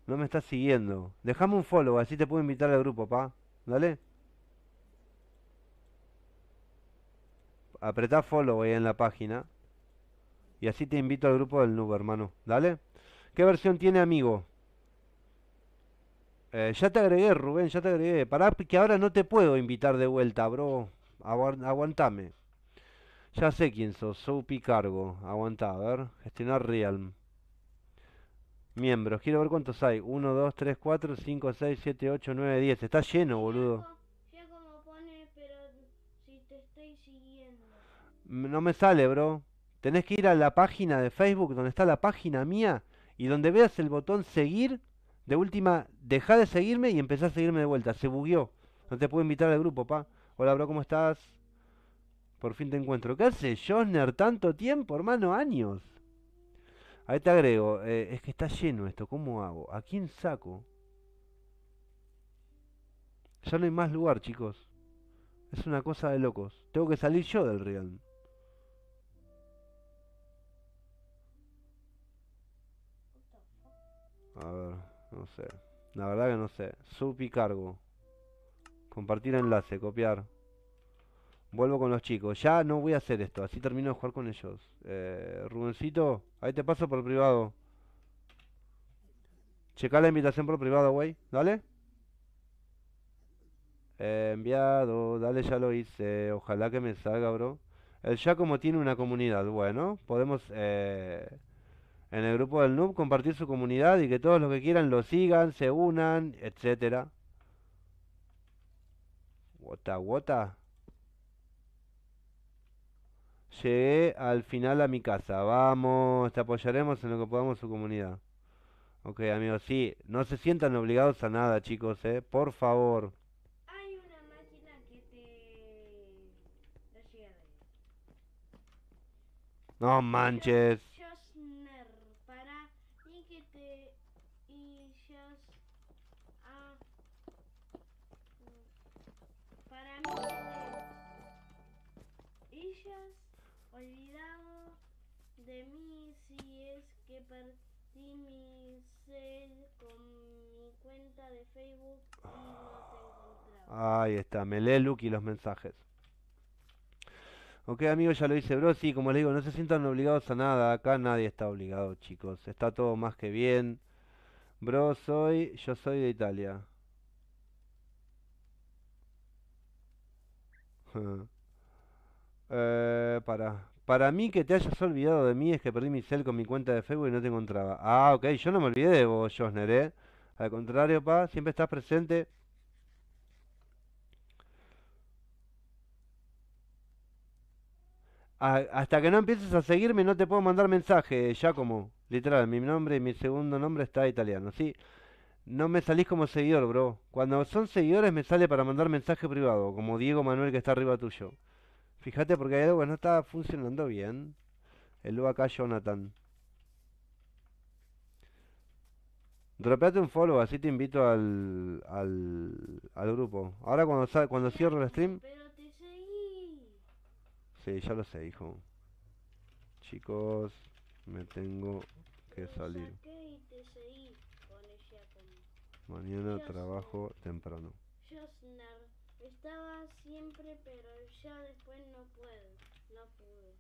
No me estás siguiendo. Dejame un follow, así te puedo invitar al grupo, pa. Dale. apretá follow ahí en la página. Y así te invito al grupo del Nube, hermano. ¿Dale? ¿Qué versión tiene, amigo? Eh, ya te agregué, Rubén, ya te agregué. Pará, que ahora no te puedo invitar de vuelta, bro. aguantame. Ya sé quién sos, Soapy Cargo. Aguantá, a ver. Gestionar Realm. Miembros, quiero ver cuántos hay. 1, 2, 3, 4, 5, 6, 7, 8, 9, 10. Está lleno, boludo. No me sale, bro. Tenés que ir a la página de Facebook, donde está la página mía, y donde veas el botón seguir, de última, deja de seguirme y empezá a seguirme de vuelta. Se bugueó. No te puedo invitar al grupo, pa. Hola, bro, ¿cómo estás? Por fin te encuentro. ¿Qué hace Josner? Tanto tiempo, hermano, años. Ahí te agrego. Eh, es que está lleno esto. ¿Cómo hago? ¿A quién saco? Ya no hay más lugar, chicos. Es una cosa de locos. Tengo que salir yo del río. A ver, no sé. La verdad que no sé. Sub cargo. Compartir enlace, copiar. Vuelvo con los chicos. Ya no voy a hacer esto. Así termino de jugar con ellos. Eh, Rubencito, ahí te paso por privado. Checa la invitación por privado, güey. Dale. Eh, enviado, dale, ya lo hice. Ojalá que me salga, bro. El ya como tiene una comunidad. Bueno, podemos... Eh, en el grupo del Noob, compartir su comunidad y que todos los que quieran lo sigan, se unan, etcétera. Wota, wota. Llegué al final a mi casa. Vamos, te apoyaremos en lo que podamos su comunidad. Ok, amigos, sí, no se sientan obligados a nada, chicos, ¿eh? Por favor. Hay una máquina que te... no manches. compartí mi con mi cuenta de Facebook y no Ahí está, me lee Luke y los mensajes. Ok, amigo, ya lo hice, bro. Sí, como les digo, no se sientan obligados a nada. Acá nadie está obligado, chicos. Está todo más que bien. Bro, soy. Yo soy de Italia. eh, para. Para mí que te hayas olvidado de mí es que perdí mi cel con mi cuenta de Facebook y no te encontraba. Ah, ok, yo no me olvidé de vos, Josner, ¿eh? Al contrario, pa, siempre estás presente. hasta que no empieces a seguirme no te puedo mandar mensaje, como, Literal, mi nombre y mi segundo nombre está italiano, ¿sí? No me salís como seguidor, bro. Cuando son seguidores me sale para mandar mensaje privado, como Diego Manuel que está arriba tuyo. Fíjate porque hay algo que no está funcionando bien. El acá Jonathan. Dropeate un follow, así te invito al, al, al grupo. Ahora cuando, cuando cierro el stream... Pero Sí, ya lo sé, hijo. Chicos, me tengo que salir. Mañana trabajo temprano. Estaba siempre, pero ya después no puedo. No pude.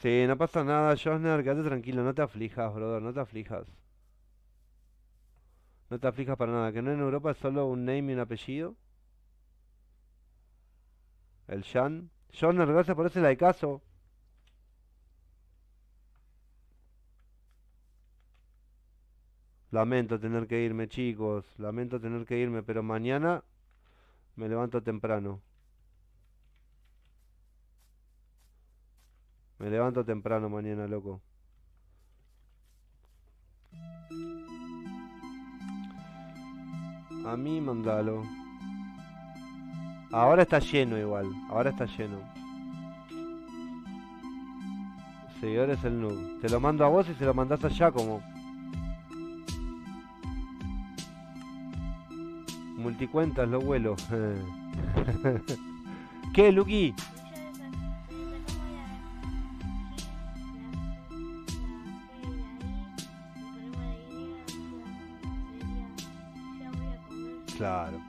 Sí, no pasa nada, Josner, quédate tranquilo, no te aflijas, brother, no te aflijas. No te aflijas para nada, que no en Europa es solo un name y un apellido. El Jan. Josner, gracias por ese caso. Lamento tener que irme, chicos. Lamento tener que irme, pero mañana me levanto temprano. Me levanto temprano mañana, loco. A mí mandalo. Ahora está lleno igual. Ahora está lleno. Seguidores es el noob. Te lo mando a vos y se lo mandas allá como... Multicuentas los vuelos. ¿Qué, Luqui? Claro.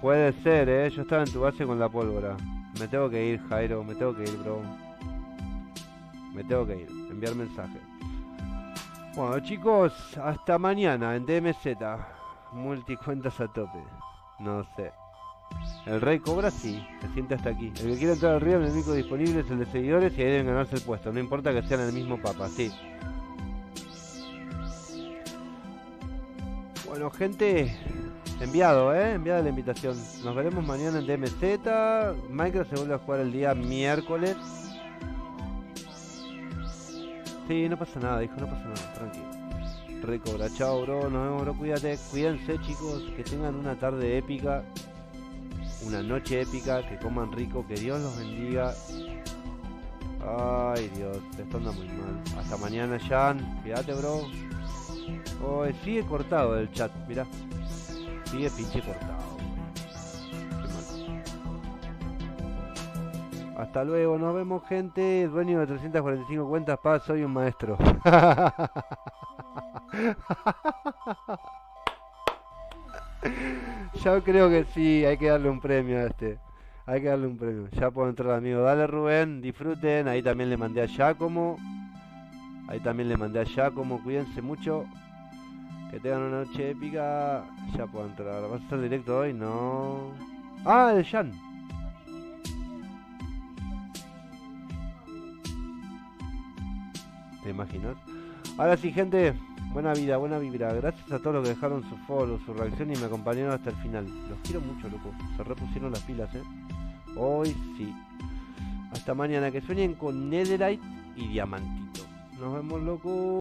Puede ser, eh. Yo estaba en tu base con la pólvora. Me tengo que ir, Jairo. Me tengo que ir, bro. Me tengo que ir. Enviar mensaje. Bueno, chicos, hasta mañana en DMZ. Multicuentas a tope. No sé. El rey cobra sí, se siente hasta aquí. El que quiera entrar al río, el único disponible es el de seguidores y ahí deben ganarse el puesto. No importa que sean el mismo papa, sí. Bueno, gente, enviado, ¿eh? Enviada la invitación. Nos veremos mañana en DMZ. Minecraft se vuelve a jugar el día miércoles. Sí, no pasa nada, hijo, no pasa nada, tranquilo. Recobra, chao, bro, nos vemos, bro, cuídate, cuídense, chicos, que tengan una tarde épica, una noche épica, que coman rico, que Dios los bendiga. Ay, Dios, esto anda muy mal. Hasta mañana, Jan, cuídate, bro. sigue cortado el chat, mirá. Sigue pinche cortado. Hasta luego, nos vemos gente. Dueño de 345 cuentas, paz, soy un maestro. Yo creo que sí, hay que darle un premio a este. Hay que darle un premio. Ya puedo entrar, amigo. Dale, Rubén, disfruten. Ahí también le mandé a Giacomo. Ahí también le mandé a Giacomo. Cuídense mucho. Que tengan una noche épica. Ya puedo entrar. ¿Vas a estar directo hoy? No. Ah, el imaginar. Ahora sí, gente, buena vida, buena vibra. Gracias a todos los que dejaron su follow, su reacción y me acompañaron hasta el final. Los quiero mucho, loco. Se repusieron las pilas, eh. Hoy sí. Hasta mañana, que sueñen con Netherite y Diamantito. Nos vemos, loco.